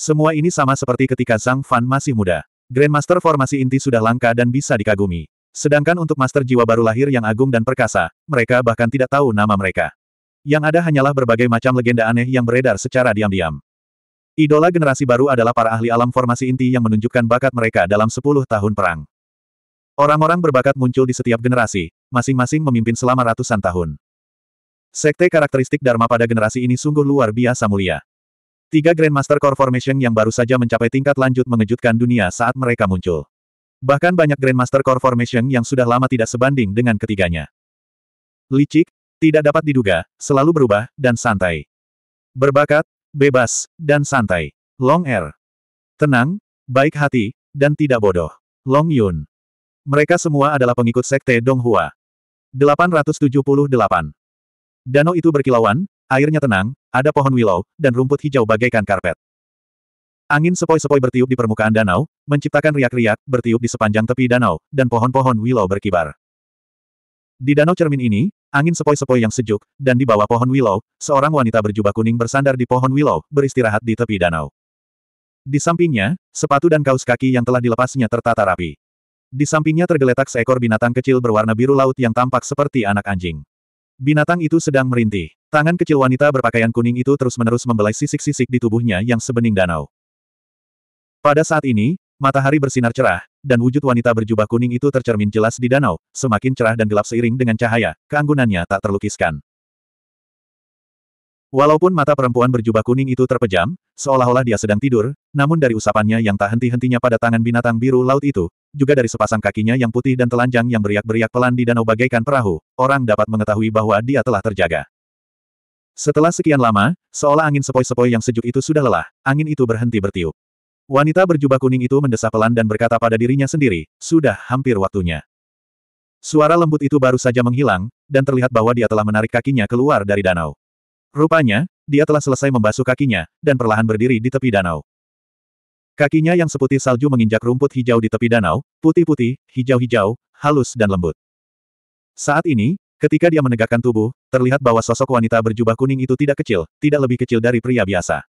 Speaker 1: Semua ini sama seperti ketika Zhang Fan masih muda. Grandmaster formasi inti sudah langka dan bisa dikagumi. Sedangkan untuk master jiwa baru lahir yang agung dan perkasa, mereka bahkan tidak tahu nama mereka. Yang ada hanyalah berbagai macam legenda aneh yang beredar secara diam-diam. Idola generasi baru adalah para ahli alam formasi inti yang menunjukkan bakat mereka dalam 10 tahun perang. Orang-orang berbakat muncul di setiap generasi, masing-masing memimpin selama ratusan tahun. Sekte karakteristik Dharma pada generasi ini sungguh luar biasa mulia. Tiga Grandmaster Core Formation yang baru saja mencapai tingkat lanjut mengejutkan dunia saat mereka muncul. Bahkan banyak Grandmaster Core Formation yang sudah lama tidak sebanding dengan ketiganya. Licik, tidak dapat diduga, selalu berubah, dan santai. Berbakat, bebas, dan santai. Long Air. Er. Tenang, baik hati, dan tidak bodoh. Long Yun. Mereka semua adalah pengikut Sekte Donghua. 878. Danau itu berkilauan, airnya tenang, ada pohon willow, dan rumput hijau bagaikan karpet. Angin sepoi-sepoi bertiup di permukaan danau, menciptakan riak-riak, bertiup di sepanjang tepi danau, dan pohon-pohon willow berkibar. Di danau cermin ini, angin sepoi-sepoi yang sejuk, dan di bawah pohon willow, seorang wanita berjubah kuning bersandar di pohon willow, beristirahat di tepi danau. Di sampingnya, sepatu dan kaos kaki yang telah dilepasnya tertata rapi. Di sampingnya tergeletak seekor binatang kecil berwarna biru laut yang tampak seperti anak anjing. Binatang itu sedang merintih. Tangan kecil wanita berpakaian kuning itu terus-menerus membelai sisik-sisik di tubuhnya yang sebening danau. Pada saat ini, matahari bersinar cerah, dan wujud wanita berjubah kuning itu tercermin jelas di danau, semakin cerah dan gelap seiring dengan cahaya, keanggunannya tak terlukiskan. Walaupun mata perempuan berjubah kuning itu terpejam, seolah-olah dia sedang tidur, namun dari usapannya yang tak henti-hentinya pada tangan binatang biru laut itu, juga dari sepasang kakinya yang putih dan telanjang yang beriak-beriak pelan di danau bagaikan perahu, orang dapat mengetahui bahwa dia telah terjaga. Setelah sekian lama, seolah angin sepoi-sepoi yang sejuk itu sudah lelah, angin itu berhenti bertiup. Wanita berjubah kuning itu mendesah pelan dan berkata pada dirinya sendiri, sudah hampir waktunya. Suara lembut itu baru saja menghilang, dan terlihat bahwa dia telah menarik kakinya keluar dari danau. Rupanya, dia telah selesai membasuh kakinya, dan perlahan berdiri di tepi danau. Kakinya yang seputih salju menginjak rumput hijau di tepi danau, putih-putih, hijau-hijau, halus dan lembut. Saat ini, ketika dia menegakkan tubuh, terlihat bahwa sosok wanita berjubah kuning itu tidak kecil, tidak lebih kecil dari pria biasa.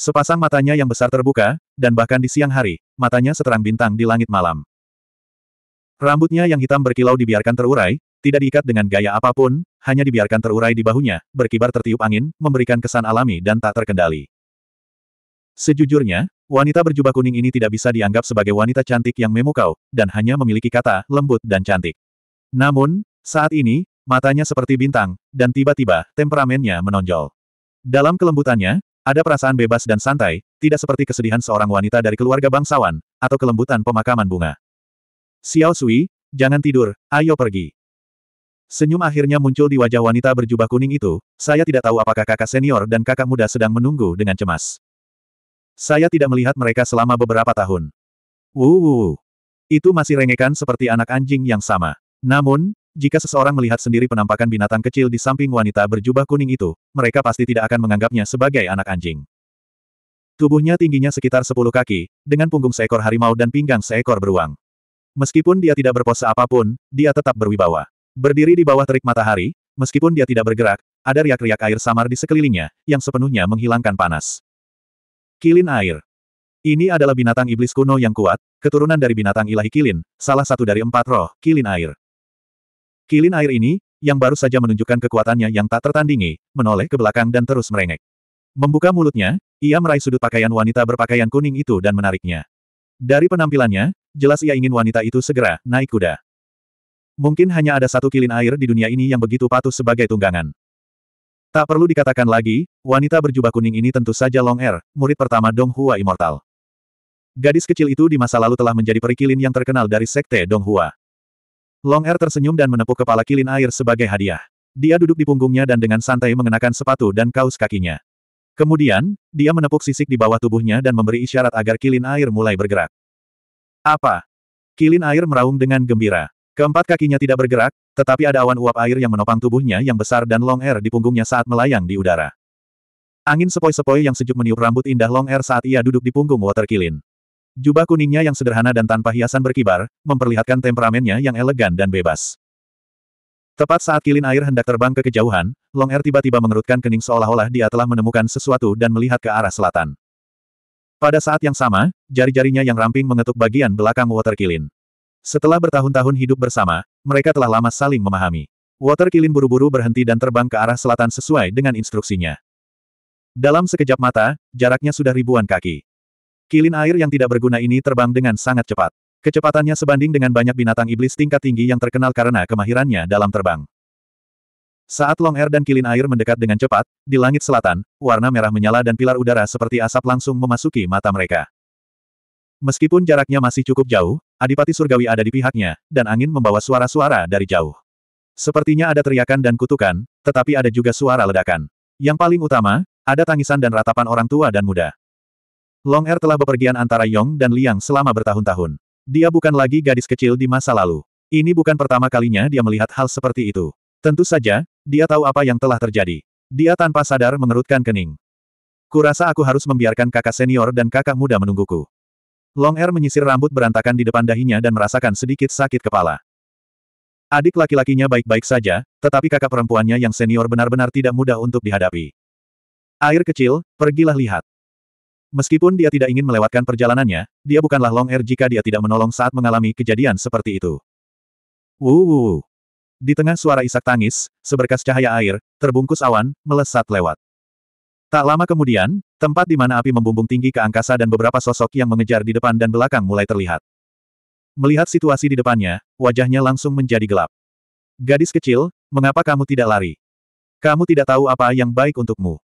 Speaker 1: Sepasang matanya yang besar terbuka, dan bahkan di siang hari, matanya seterang bintang di langit malam. Rambutnya yang hitam berkilau dibiarkan terurai, tidak diikat dengan gaya apapun, hanya dibiarkan terurai di bahunya, berkibar tertiup angin, memberikan kesan alami dan tak terkendali. Sejujurnya, wanita berjubah kuning ini tidak bisa dianggap sebagai wanita cantik yang memukau, dan hanya memiliki kata lembut dan cantik. Namun, saat ini, matanya seperti bintang, dan tiba-tiba, temperamennya menonjol. Dalam kelembutannya, ada perasaan bebas dan santai, tidak seperti kesedihan seorang wanita dari keluarga bangsawan, atau kelembutan pemakaman bunga. Xiao Sui, jangan tidur, ayo pergi. Senyum akhirnya muncul di wajah wanita berjubah kuning itu, saya tidak tahu apakah kakak senior dan kakak muda sedang menunggu dengan cemas. Saya tidak melihat mereka selama beberapa tahun. Wuh, Itu masih rengekan seperti anak anjing yang sama. Namun, jika seseorang melihat sendiri penampakan binatang kecil di samping wanita berjubah kuning itu, mereka pasti tidak akan menganggapnya sebagai anak anjing. Tubuhnya tingginya sekitar 10 kaki, dengan punggung seekor harimau dan pinggang seekor beruang. Meskipun dia tidak berpose apapun, dia tetap berwibawa. Berdiri di bawah terik matahari, meskipun dia tidak bergerak, ada riak-riak air samar di sekelilingnya, yang sepenuhnya menghilangkan panas. Kilin air. Ini adalah binatang iblis kuno yang kuat, keturunan dari binatang ilahi Kilin, salah satu dari empat roh, Kilin air. Kilin air ini, yang baru saja menunjukkan kekuatannya yang tak tertandingi, menoleh ke belakang dan terus merengek. Membuka mulutnya, ia meraih sudut pakaian wanita berpakaian kuning itu dan menariknya. Dari penampilannya, jelas ia ingin wanita itu segera naik kuda. Mungkin hanya ada satu kilin air di dunia ini yang begitu patuh sebagai tunggangan. Tak perlu dikatakan lagi, wanita berjubah kuning ini tentu saja Long Er, murid pertama Dong Hua Immortal. Gadis kecil itu di masa lalu telah menjadi perikilin yang terkenal dari sekte Dong Hua. Long Air tersenyum dan menepuk kepala Kilin Air sebagai hadiah. Dia duduk di punggungnya dan dengan santai mengenakan sepatu dan kaos kakinya. Kemudian, dia menepuk sisik di bawah tubuhnya dan memberi isyarat agar Kilin Air mulai bergerak. Apa? Kilin Air meraung dengan gembira. Keempat kakinya tidak bergerak, tetapi ada awan uap air yang menopang tubuhnya yang besar dan Long Air di punggungnya saat melayang di udara. Angin sepoi-sepoi yang sejuk meniup rambut indah Long Air saat ia duduk di punggung Water Kilin. Jubah kuningnya yang sederhana dan tanpa hiasan berkibar, memperlihatkan temperamennya yang elegan dan bebas. Tepat saat kilin air hendak terbang ke kejauhan, Long Air er tiba-tiba mengerutkan kening seolah-olah dia telah menemukan sesuatu dan melihat ke arah selatan. Pada saat yang sama, jari-jarinya yang ramping mengetuk bagian belakang Water Kilin. Setelah bertahun-tahun hidup bersama, mereka telah lama saling memahami. Water Kilin buru-buru berhenti dan terbang ke arah selatan sesuai dengan instruksinya. Dalam sekejap mata, jaraknya sudah ribuan kaki. Kilin air yang tidak berguna ini terbang dengan sangat cepat. Kecepatannya sebanding dengan banyak binatang iblis tingkat tinggi yang terkenal karena kemahirannya dalam terbang. Saat Long Air dan kilin air mendekat dengan cepat, di langit selatan, warna merah menyala dan pilar udara seperti asap langsung memasuki mata mereka. Meskipun jaraknya masih cukup jauh, Adipati Surgawi ada di pihaknya, dan angin membawa suara-suara dari jauh. Sepertinya ada teriakan dan kutukan, tetapi ada juga suara ledakan. Yang paling utama, ada tangisan dan ratapan orang tua dan muda. Long Er telah bepergian antara Yong dan Liang selama bertahun-tahun. Dia bukan lagi gadis kecil di masa lalu. Ini bukan pertama kalinya dia melihat hal seperti itu. Tentu saja, dia tahu apa yang telah terjadi. Dia tanpa sadar mengerutkan kening. Kurasa aku harus membiarkan kakak senior dan kakak muda menungguku. Long Er menyisir rambut berantakan di depan dahinya dan merasakan sedikit sakit kepala. Adik laki-lakinya baik-baik saja, tetapi kakak perempuannya yang senior benar-benar tidak mudah untuk dihadapi. Air kecil, pergilah lihat. Meskipun dia tidak ingin melewatkan perjalanannya, dia bukanlah Long Air er jika dia tidak menolong saat mengalami kejadian seperti itu. Wu! Di tengah suara isak tangis, seberkas cahaya air, terbungkus awan, melesat lewat. Tak lama kemudian, tempat di mana api membumbung tinggi ke angkasa dan beberapa sosok yang mengejar di depan dan belakang mulai terlihat. Melihat situasi di depannya, wajahnya langsung menjadi gelap. Gadis kecil, mengapa kamu tidak lari? Kamu tidak tahu apa yang baik untukmu.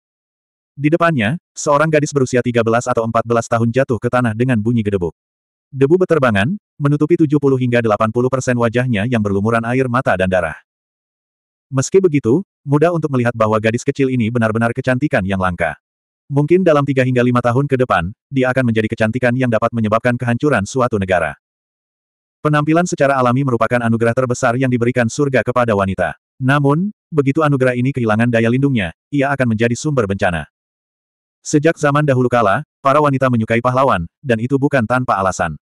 Speaker 1: Di depannya, seorang gadis berusia 13 atau 14 tahun jatuh ke tanah dengan bunyi gedebuk. Debu beterbangan, menutupi 70 hingga 80 persen wajahnya yang berlumuran air mata dan darah. Meski begitu, mudah untuk melihat bahwa gadis kecil ini benar-benar kecantikan yang langka. Mungkin dalam 3 hingga 5 tahun ke depan, dia akan menjadi kecantikan yang dapat menyebabkan kehancuran suatu negara. Penampilan secara alami merupakan anugerah terbesar yang diberikan surga kepada wanita. Namun, begitu anugerah ini kehilangan daya lindungnya, ia akan menjadi sumber bencana. Sejak zaman dahulu kala, para wanita menyukai pahlawan, dan itu bukan tanpa alasan.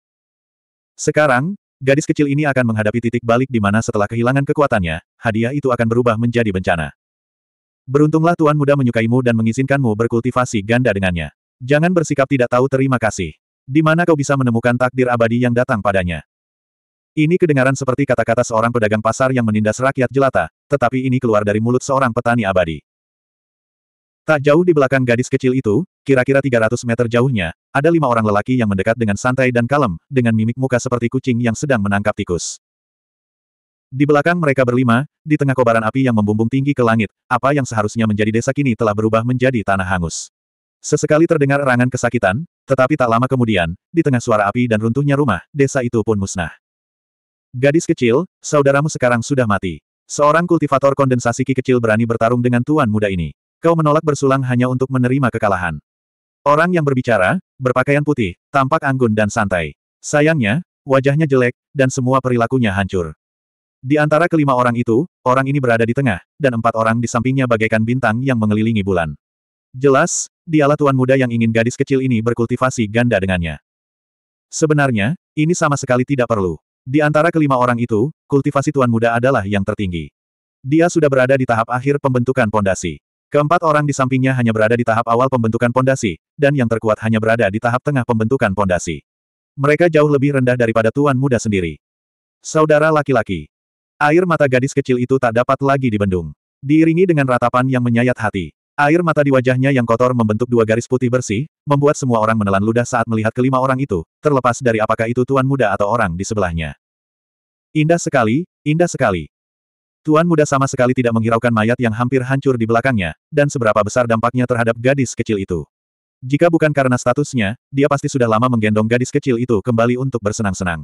Speaker 1: Sekarang, gadis kecil ini akan menghadapi titik balik di mana setelah kehilangan kekuatannya, hadiah itu akan berubah menjadi bencana. Beruntunglah tuan muda menyukaimu dan mengizinkanmu berkultivasi ganda dengannya. Jangan bersikap tidak tahu terima kasih. Di mana kau bisa menemukan takdir abadi yang datang padanya? Ini kedengaran seperti kata-kata seorang pedagang pasar yang menindas rakyat jelata, tetapi ini keluar dari mulut seorang petani abadi. Tak jauh di belakang gadis kecil itu, kira-kira 300 meter jauhnya, ada lima orang lelaki yang mendekat dengan santai dan kalem, dengan mimik muka seperti kucing yang sedang menangkap tikus. Di belakang mereka berlima, di tengah kobaran api yang membumbung tinggi ke langit, apa yang seharusnya menjadi desa kini telah berubah menjadi tanah hangus. Sesekali terdengar erangan kesakitan, tetapi tak lama kemudian, di tengah suara api dan runtuhnya rumah, desa itu pun musnah. Gadis kecil, saudaramu sekarang sudah mati. Seorang kultivator kondensasi kecil berani bertarung dengan tuan muda ini. Kau menolak bersulang hanya untuk menerima kekalahan. Orang yang berbicara, berpakaian putih, tampak anggun dan santai. Sayangnya, wajahnya jelek, dan semua perilakunya hancur. Di antara kelima orang itu, orang ini berada di tengah, dan empat orang di sampingnya bagaikan bintang yang mengelilingi bulan. Jelas, dialah tuan muda yang ingin gadis kecil ini berkultivasi ganda dengannya. Sebenarnya, ini sama sekali tidak perlu. Di antara kelima orang itu, kultivasi tuan muda adalah yang tertinggi. Dia sudah berada di tahap akhir pembentukan pondasi. Keempat orang di sampingnya hanya berada di tahap awal pembentukan pondasi, dan yang terkuat hanya berada di tahap tengah pembentukan pondasi. Mereka jauh lebih rendah daripada tuan muda sendiri. Saudara laki-laki. Air mata gadis kecil itu tak dapat lagi dibendung. Diiringi dengan ratapan yang menyayat hati. Air mata di wajahnya yang kotor membentuk dua garis putih bersih, membuat semua orang menelan ludah saat melihat kelima orang itu, terlepas dari apakah itu tuan muda atau orang di sebelahnya. Indah sekali, indah sekali. Tuan muda sama sekali tidak menghiraukan mayat yang hampir hancur di belakangnya, dan seberapa besar dampaknya terhadap gadis kecil itu. Jika bukan karena statusnya, dia pasti sudah lama menggendong gadis kecil itu kembali untuk bersenang-senang.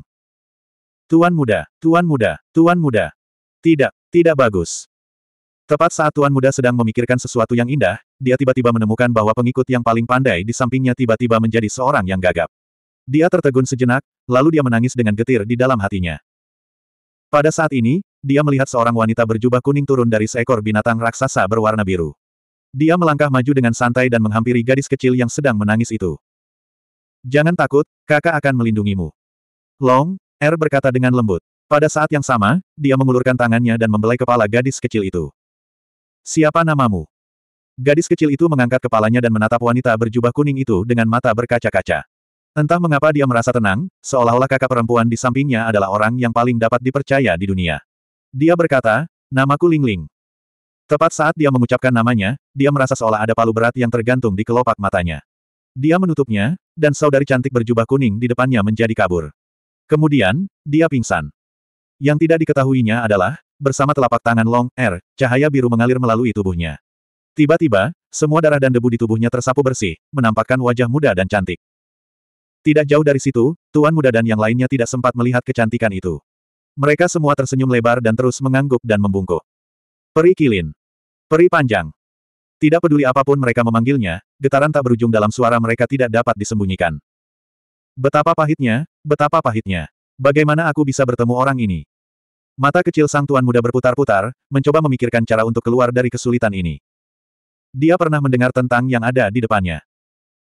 Speaker 1: Tuan muda, tuan muda, tuan muda. Tidak, tidak bagus. Tepat saat tuan muda sedang memikirkan sesuatu yang indah, dia tiba-tiba menemukan bahwa pengikut yang paling pandai di sampingnya tiba-tiba menjadi seorang yang gagap. Dia tertegun sejenak, lalu dia menangis dengan getir di dalam hatinya. Pada saat ini, dia melihat seorang wanita berjubah kuning turun dari seekor binatang raksasa berwarna biru. Dia melangkah maju dengan santai dan menghampiri gadis kecil yang sedang menangis itu. Jangan takut, kakak akan melindungimu. Long, R er berkata dengan lembut. Pada saat yang sama, dia mengulurkan tangannya dan membelai kepala gadis kecil itu. Siapa namamu? Gadis kecil itu mengangkat kepalanya dan menatap wanita berjubah kuning itu dengan mata berkaca-kaca. Entah mengapa dia merasa tenang, seolah-olah kakak perempuan di sampingnya adalah orang yang paling dapat dipercaya di dunia. Dia berkata, namaku Ling Ling. Tepat saat dia mengucapkan namanya, dia merasa seolah ada palu berat yang tergantung di kelopak matanya. Dia menutupnya, dan saudari cantik berjubah kuning di depannya menjadi kabur. Kemudian, dia pingsan. Yang tidak diketahuinya adalah, bersama telapak tangan Long Er, cahaya biru mengalir melalui tubuhnya. Tiba-tiba, semua darah dan debu di tubuhnya tersapu bersih, menampakkan wajah muda dan cantik. Tidak jauh dari situ, Tuan Muda dan yang lainnya tidak sempat melihat kecantikan itu. Mereka semua tersenyum lebar dan terus mengangguk dan membungkuk. Peri Kilin. Peri Panjang. Tidak peduli apapun mereka memanggilnya, getaran tak berujung dalam suara mereka tidak dapat disembunyikan. Betapa pahitnya, betapa pahitnya. Bagaimana aku bisa bertemu orang ini? Mata kecil sang tuan muda berputar-putar, mencoba memikirkan cara untuk keluar dari kesulitan ini. Dia pernah mendengar tentang yang ada di depannya.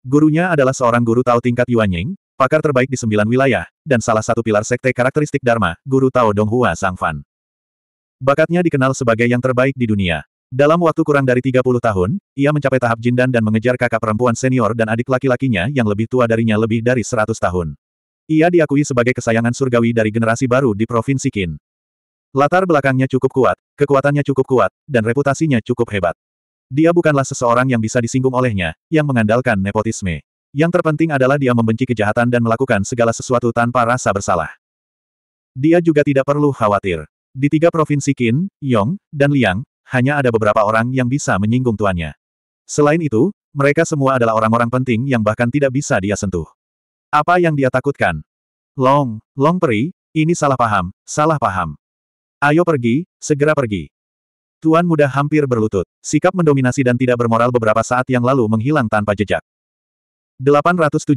Speaker 1: Gurunya adalah seorang guru Tao tingkat Yuanying, pakar terbaik di sembilan wilayah, dan salah satu pilar sekte karakteristik Dharma, guru Tao Donghua Fan. Bakatnya dikenal sebagai yang terbaik di dunia. Dalam waktu kurang dari 30 tahun, ia mencapai tahap jindan dan mengejar kakak perempuan senior dan adik laki-lakinya yang lebih tua darinya lebih dari 100 tahun. Ia diakui sebagai kesayangan surgawi dari generasi baru di Provinsi Qin. Latar belakangnya cukup kuat, kekuatannya cukup kuat, dan reputasinya cukup hebat. Dia bukanlah seseorang yang bisa disinggung olehnya, yang mengandalkan nepotisme. Yang terpenting adalah dia membenci kejahatan dan melakukan segala sesuatu tanpa rasa bersalah. Dia juga tidak perlu khawatir. Di tiga provinsi Qin, Yong, dan Liang, hanya ada beberapa orang yang bisa menyinggung tuannya. Selain itu, mereka semua adalah orang-orang penting yang bahkan tidak bisa dia sentuh. Apa yang dia takutkan? Long, Long Peri, ini salah paham, salah paham. Ayo pergi, segera pergi. Tuan muda hampir berlutut. Sikap mendominasi dan tidak bermoral beberapa saat yang lalu menghilang tanpa jejak. 879.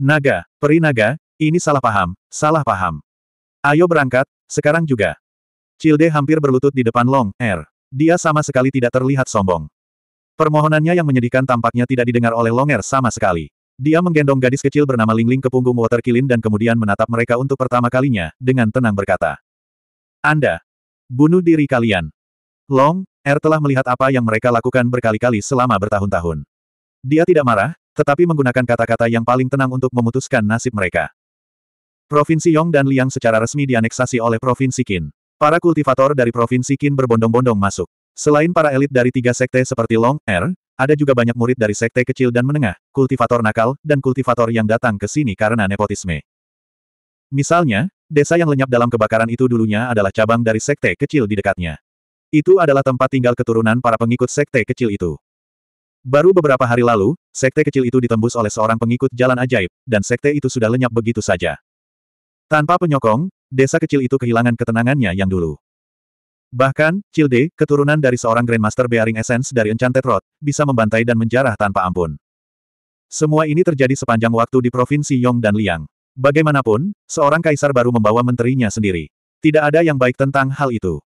Speaker 1: Naga, peri naga, ini salah paham, salah paham. Ayo berangkat, sekarang juga. Cilde hampir berlutut di depan Long, Er. Dia sama sekali tidak terlihat sombong. Permohonannya yang menyedihkan tampaknya tidak didengar oleh Long Longer sama sekali. Dia menggendong gadis kecil bernama Lingling ke punggung Water Kilin dan kemudian menatap mereka untuk pertama kalinya, dengan tenang berkata. Anda, Bunuh diri kalian. Long, Er telah melihat apa yang mereka lakukan berkali-kali selama bertahun-tahun. Dia tidak marah, tetapi menggunakan kata-kata yang paling tenang untuk memutuskan nasib mereka. Provinsi Yong dan Liang secara resmi dianeksasi oleh Provinsi Qin. Para kultivator dari Provinsi Qin berbondong-bondong masuk. Selain para elit dari tiga sekte seperti Long, Er, ada juga banyak murid dari sekte kecil dan menengah, kultivator nakal, dan kultivator yang datang ke sini karena nepotisme. Misalnya, Desa yang lenyap dalam kebakaran itu dulunya adalah cabang dari sekte kecil di dekatnya. Itu adalah tempat tinggal keturunan para pengikut sekte kecil itu. Baru beberapa hari lalu, sekte kecil itu ditembus oleh seorang pengikut jalan ajaib, dan sekte itu sudah lenyap begitu saja. Tanpa penyokong, desa kecil itu kehilangan ketenangannya yang dulu. Bahkan, Childe, keturunan dari seorang Grandmaster Bearing Essence dari Enchanted Road, bisa membantai dan menjarah tanpa ampun. Semua ini terjadi sepanjang waktu di Provinsi Yong dan Liang. Bagaimanapun, seorang kaisar baru membawa menterinya sendiri. Tidak ada yang baik tentang hal itu.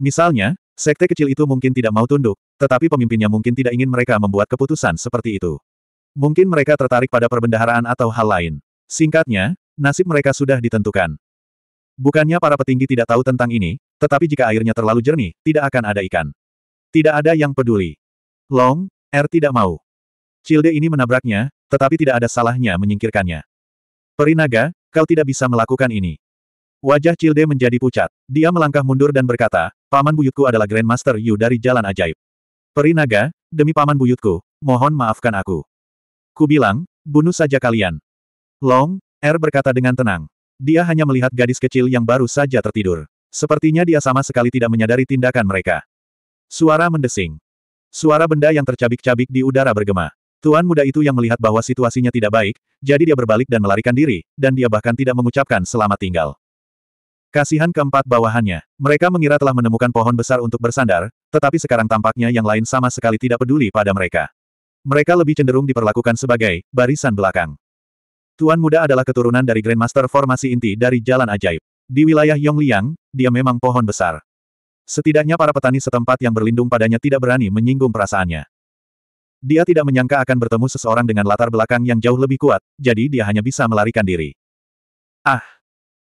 Speaker 1: Misalnya, sekte kecil itu mungkin tidak mau tunduk, tetapi pemimpinnya mungkin tidak ingin mereka membuat keputusan seperti itu. Mungkin mereka tertarik pada perbendaharaan atau hal lain. Singkatnya, nasib mereka sudah ditentukan. Bukannya para petinggi tidak tahu tentang ini, tetapi jika airnya terlalu jernih, tidak akan ada ikan. Tidak ada yang peduli. Long, R er tidak mau. Cilde ini menabraknya, tetapi tidak ada salahnya menyingkirkannya. Perinaga, kau tidak bisa melakukan ini. Wajah Childe menjadi pucat. Dia melangkah mundur dan berkata, Paman buyutku adalah Grandmaster Yu dari Jalan Ajaib. Perinaga, demi paman buyutku, mohon maafkan aku. Ku bilang, bunuh saja kalian. Long, R er berkata dengan tenang. Dia hanya melihat gadis kecil yang baru saja tertidur. Sepertinya dia sama sekali tidak menyadari tindakan mereka. Suara mendesing. Suara benda yang tercabik-cabik di udara bergema. Tuan muda itu yang melihat bahwa situasinya tidak baik, jadi dia berbalik dan melarikan diri, dan dia bahkan tidak mengucapkan selamat tinggal. Kasihan keempat bawahannya. Mereka mengira telah menemukan pohon besar untuk bersandar, tetapi sekarang tampaknya yang lain sama sekali tidak peduli pada mereka. Mereka lebih cenderung diperlakukan sebagai barisan belakang. Tuan muda adalah keturunan dari Grandmaster formasi inti dari Jalan Ajaib. Di wilayah Yongliang, dia memang pohon besar. Setidaknya para petani setempat yang berlindung padanya tidak berani menyinggung perasaannya. Dia tidak menyangka akan bertemu seseorang dengan latar belakang yang jauh lebih kuat, jadi dia hanya bisa melarikan diri. Ah!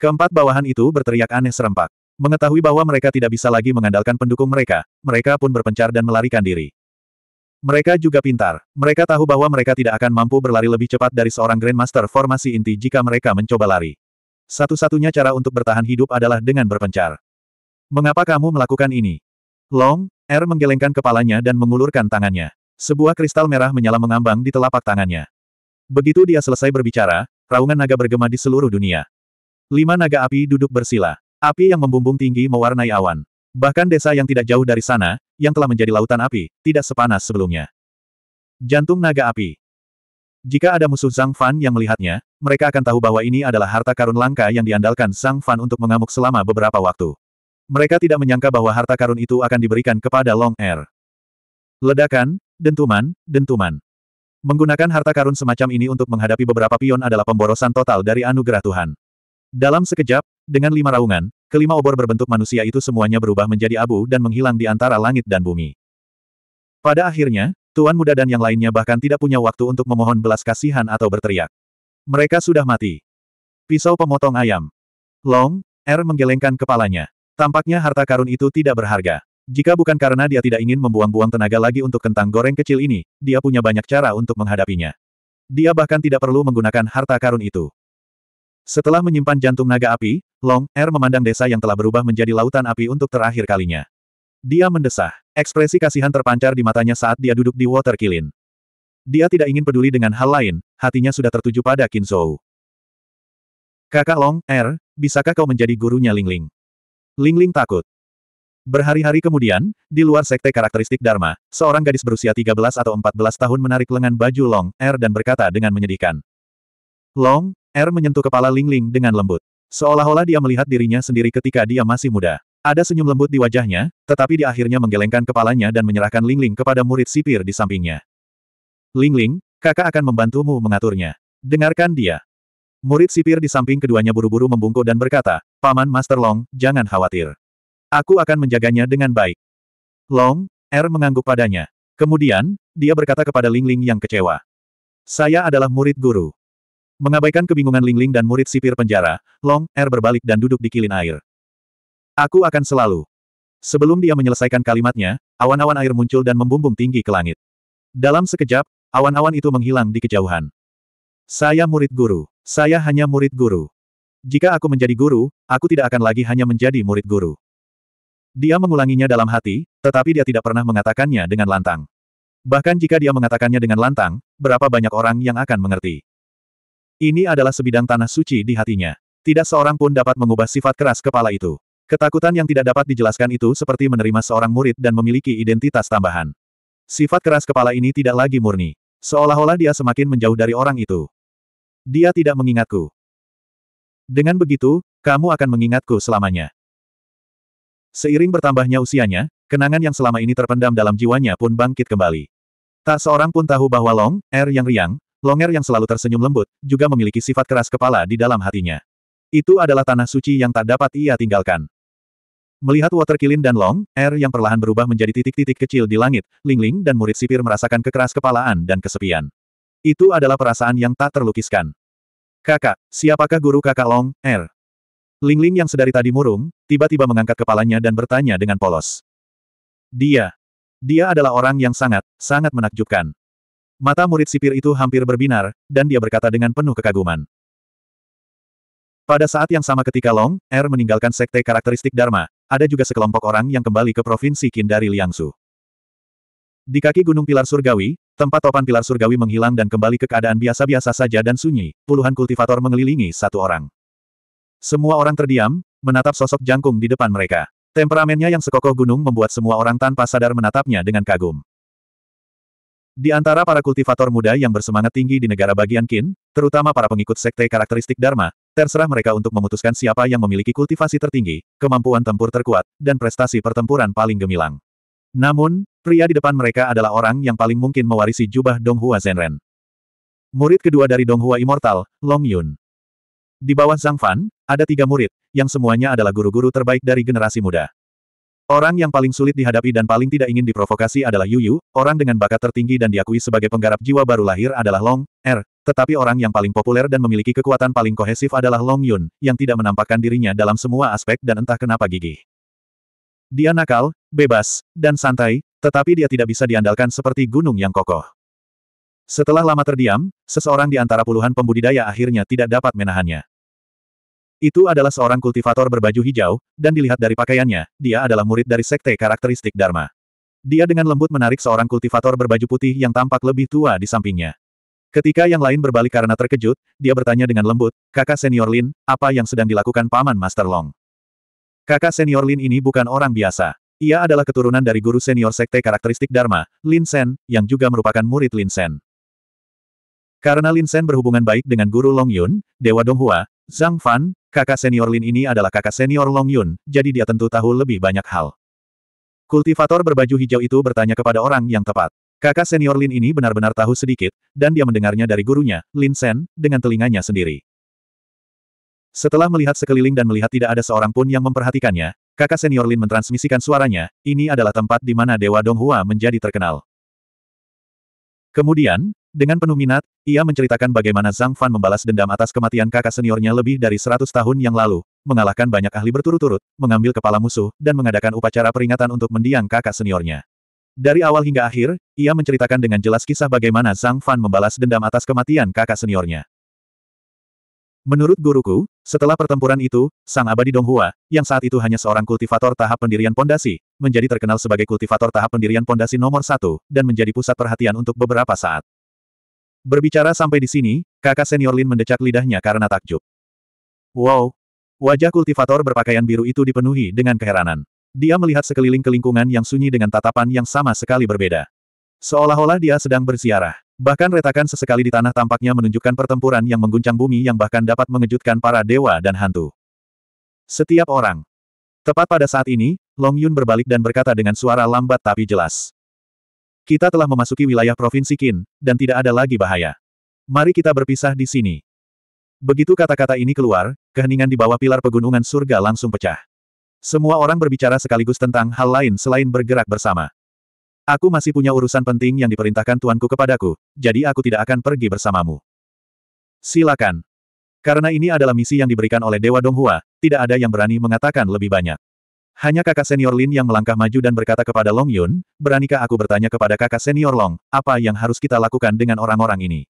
Speaker 1: Keempat bawahan itu berteriak aneh serempak. Mengetahui bahwa mereka tidak bisa lagi mengandalkan pendukung mereka, mereka pun berpencar dan melarikan diri. Mereka juga pintar. Mereka tahu bahwa mereka tidak akan mampu berlari lebih cepat dari seorang Grandmaster formasi inti jika mereka mencoba lari. Satu-satunya cara untuk bertahan hidup adalah dengan berpencar. Mengapa kamu melakukan ini? Long, R menggelengkan kepalanya dan mengulurkan tangannya. Sebuah kristal merah menyala mengambang di telapak tangannya. Begitu dia selesai berbicara, raungan naga bergema di seluruh dunia. Lima naga api duduk bersila. Api yang membumbung tinggi mewarnai awan. Bahkan desa yang tidak jauh dari sana, yang telah menjadi lautan api, tidak sepanas sebelumnya. Jantung naga api. Jika ada musuh Zhang Fan yang melihatnya, mereka akan tahu bahwa ini adalah harta karun langka yang diandalkan Zhang Fan untuk mengamuk selama beberapa waktu. Mereka tidak menyangka bahwa harta karun itu akan diberikan kepada Long Air. Er. Ledakan, Dentuman, dentuman. Menggunakan harta karun semacam ini untuk menghadapi beberapa pion adalah pemborosan total dari anugerah Tuhan. Dalam sekejap, dengan lima raungan, kelima obor berbentuk manusia itu semuanya berubah menjadi abu dan menghilang di antara langit dan bumi. Pada akhirnya, Tuan Muda dan yang lainnya bahkan tidak punya waktu untuk memohon belas kasihan atau berteriak. Mereka sudah mati. Pisau pemotong ayam. Long, R er menggelengkan kepalanya. Tampaknya harta karun itu tidak berharga. Jika bukan karena dia tidak ingin membuang-buang tenaga lagi untuk kentang goreng kecil ini, dia punya banyak cara untuk menghadapinya. Dia bahkan tidak perlu menggunakan harta karun itu. Setelah menyimpan jantung naga api, Long Er memandang desa yang telah berubah menjadi lautan api untuk terakhir kalinya. Dia mendesah. Ekspresi kasihan terpancar di matanya saat dia duduk di Water Kilin. Dia tidak ingin peduli dengan hal lain, hatinya sudah tertuju pada Qin Kakak Long, Er, bisakah kau menjadi gurunya Lingling? Lingling takut. Berhari-hari kemudian, di luar sekte karakteristik Dharma, seorang gadis berusia 13 atau 14 tahun menarik lengan baju Long Er dan berkata dengan menyedihkan. Long Er menyentuh kepala Ling Ling dengan lembut. Seolah-olah dia melihat dirinya sendiri ketika dia masih muda. Ada senyum lembut di wajahnya, tetapi dia akhirnya menggelengkan kepalanya dan menyerahkan Ling Ling kepada murid sipir di sampingnya. Ling Ling, kakak akan membantumu mengaturnya. Dengarkan dia. Murid sipir di samping keduanya buru-buru membungkuk dan berkata, Paman Master Long, jangan khawatir. Aku akan menjaganya dengan baik. Long, Er mengangguk padanya. Kemudian, dia berkata kepada Ling Ling yang kecewa. Saya adalah murid guru. Mengabaikan kebingungan Ling Ling dan murid sipir penjara, Long, Er berbalik dan duduk di kilin air. Aku akan selalu. Sebelum dia menyelesaikan kalimatnya, awan-awan air muncul dan membumbung tinggi ke langit. Dalam sekejap, awan-awan itu menghilang di kejauhan. Saya murid guru. Saya hanya murid guru. Jika aku menjadi guru, aku tidak akan lagi hanya menjadi murid guru. Dia mengulanginya dalam hati, tetapi dia tidak pernah mengatakannya dengan lantang. Bahkan jika dia mengatakannya dengan lantang, berapa banyak orang yang akan mengerti. Ini adalah sebidang tanah suci di hatinya. Tidak seorang pun dapat mengubah sifat keras kepala itu. Ketakutan yang tidak dapat dijelaskan itu seperti menerima seorang murid dan memiliki identitas tambahan. Sifat keras kepala ini tidak lagi murni. Seolah-olah dia semakin menjauh dari orang itu. Dia tidak mengingatku. Dengan begitu, kamu akan mengingatku selamanya. Seiring bertambahnya usianya, kenangan yang selama ini terpendam dalam jiwanya pun bangkit kembali. Tak seorang pun tahu bahwa Long, Er yang riang, Long Er yang selalu tersenyum lembut, juga memiliki sifat keras kepala di dalam hatinya. Itu adalah tanah suci yang tak dapat ia tinggalkan. Melihat Water Kilin dan Long, Er yang perlahan berubah menjadi titik-titik kecil di langit, Ling Ling dan murid sipir merasakan kekeras kepalaan dan kesepian. Itu adalah perasaan yang tak terlukiskan. Kakak, siapakah guru kakak Long, Er? Lingling -ling yang sedari tadi murung, tiba-tiba mengangkat kepalanya dan bertanya dengan polos. Dia. Dia adalah orang yang sangat, sangat menakjubkan. Mata murid sipir itu hampir berbinar, dan dia berkata dengan penuh kekaguman. Pada saat yang sama ketika Long, Er meninggalkan sekte karakteristik Dharma, ada juga sekelompok orang yang kembali ke provinsi Qin dari Liangsu. Di kaki Gunung Pilar Surgawi, tempat topan Pilar Surgawi menghilang dan kembali ke keadaan biasa-biasa saja dan sunyi, puluhan kultivator mengelilingi satu orang. Semua orang terdiam, menatap sosok jangkung di depan mereka. Temperamennya yang sekokoh gunung membuat semua orang tanpa sadar menatapnya dengan kagum. Di antara para kultivator muda yang bersemangat tinggi di negara bagian Qin, terutama para pengikut sekte karakteristik Dharma, terserah mereka untuk memutuskan siapa yang memiliki kultivasi tertinggi, kemampuan tempur terkuat, dan prestasi pertempuran paling gemilang. Namun, pria di depan mereka adalah orang yang paling mungkin mewarisi jubah Donghua Zenren. Murid kedua dari Donghua Immortal, Long Yun. Di bawah Zhang Fan, ada tiga murid, yang semuanya adalah guru-guru terbaik dari generasi muda. Orang yang paling sulit dihadapi dan paling tidak ingin diprovokasi adalah Yu Yu, orang dengan bakat tertinggi dan diakui sebagai penggarap jiwa baru lahir adalah Long, Er, tetapi orang yang paling populer dan memiliki kekuatan paling kohesif adalah Long Yun, yang tidak menampakkan dirinya dalam semua aspek dan entah kenapa gigih. Dia nakal, bebas, dan santai, tetapi dia tidak bisa diandalkan seperti gunung yang kokoh. Setelah lama terdiam, seseorang di antara puluhan pembudidaya akhirnya tidak dapat menahannya. Itu adalah seorang kultivator berbaju hijau, dan dilihat dari pakaiannya, dia adalah murid dari sekte karakteristik Dharma. Dia dengan lembut menarik seorang kultivator berbaju putih yang tampak lebih tua di sampingnya. Ketika yang lain berbalik karena terkejut, dia bertanya dengan lembut, kakak senior Lin, apa yang sedang dilakukan paman Master Long? Kakak senior Lin ini bukan orang biasa. Ia adalah keturunan dari guru senior sekte karakteristik Dharma, Lin Sen, yang juga merupakan murid Lin Sen. Karena Lin Sen berhubungan baik dengan guru Long Yun, Dewa Donghua, Zhang Fan, Kakak senior Lin ini adalah kakak senior Long Yun, jadi dia tentu tahu lebih banyak hal. Kultivator berbaju hijau itu bertanya kepada orang yang tepat. Kakak senior Lin ini benar-benar tahu sedikit, dan dia mendengarnya dari gurunya, Lin Sen, dengan telinganya sendiri. Setelah melihat sekeliling dan melihat tidak ada seorang pun yang memperhatikannya, kakak senior Lin mentransmisikan suaranya, ini adalah tempat di mana Dewa Donghua menjadi terkenal. Kemudian, dengan penuh minat, ia menceritakan bagaimana Zhang Fan membalas dendam atas kematian kakak seniornya lebih dari 100 tahun yang lalu, mengalahkan banyak ahli berturut-turut, mengambil kepala musuh, dan mengadakan upacara peringatan untuk mendiang kakak seniornya. Dari awal hingga akhir, ia menceritakan dengan jelas kisah bagaimana Zhang Fan membalas dendam atas kematian kakak seniornya. Menurut guruku, setelah pertempuran itu, Sang Abadi Donghua, yang saat itu hanya seorang kultivator tahap pendirian pondasi, menjadi terkenal sebagai kultivator tahap pendirian pondasi nomor satu, dan menjadi pusat perhatian untuk beberapa saat. Berbicara sampai di sini, kakak senior Lin mendecak lidahnya karena takjub. Wow! Wajah kultivator berpakaian biru itu dipenuhi dengan keheranan. Dia melihat sekeliling ke yang sunyi dengan tatapan yang sama sekali berbeda. Seolah-olah dia sedang bersiarah. Bahkan retakan sesekali di tanah tampaknya menunjukkan pertempuran yang mengguncang bumi yang bahkan dapat mengejutkan para dewa dan hantu. Setiap orang. Tepat pada saat ini, Long Yun berbalik dan berkata dengan suara lambat tapi jelas. Kita telah memasuki wilayah Provinsi Qin, dan tidak ada lagi bahaya. Mari kita berpisah di sini. Begitu kata-kata ini keluar, keheningan di bawah pilar pegunungan surga langsung pecah. Semua orang berbicara sekaligus tentang hal lain selain bergerak bersama. Aku masih punya urusan penting yang diperintahkan tuanku kepadaku, jadi aku tidak akan pergi bersamamu. Silakan. Karena ini adalah misi yang diberikan oleh Dewa Donghua, tidak ada yang berani mengatakan lebih banyak. Hanya kakak senior Lin yang melangkah maju dan berkata kepada Long Yun, beranikah aku bertanya kepada kakak senior Long, apa yang harus kita lakukan dengan orang-orang ini?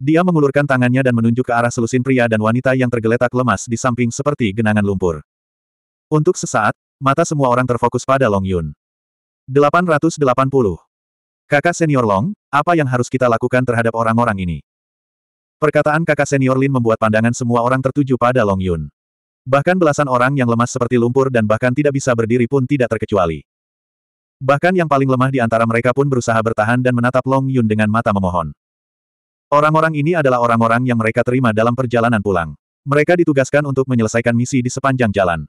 Speaker 1: Dia mengulurkan tangannya dan menunjuk ke arah selusin pria dan wanita yang tergeletak lemas di samping seperti genangan lumpur. Untuk sesaat, mata semua orang terfokus pada Long Yun. 880. Kakak senior Long, apa yang harus kita lakukan terhadap orang-orang ini? Perkataan kakak senior Lin membuat pandangan semua orang tertuju pada Long Yun. Bahkan belasan orang yang lemas seperti lumpur dan bahkan tidak bisa berdiri pun tidak terkecuali. Bahkan yang paling lemah di antara mereka pun berusaha bertahan dan menatap Long Yun dengan mata memohon. Orang-orang ini adalah orang-orang yang mereka terima dalam perjalanan pulang. Mereka ditugaskan untuk menyelesaikan misi di sepanjang jalan.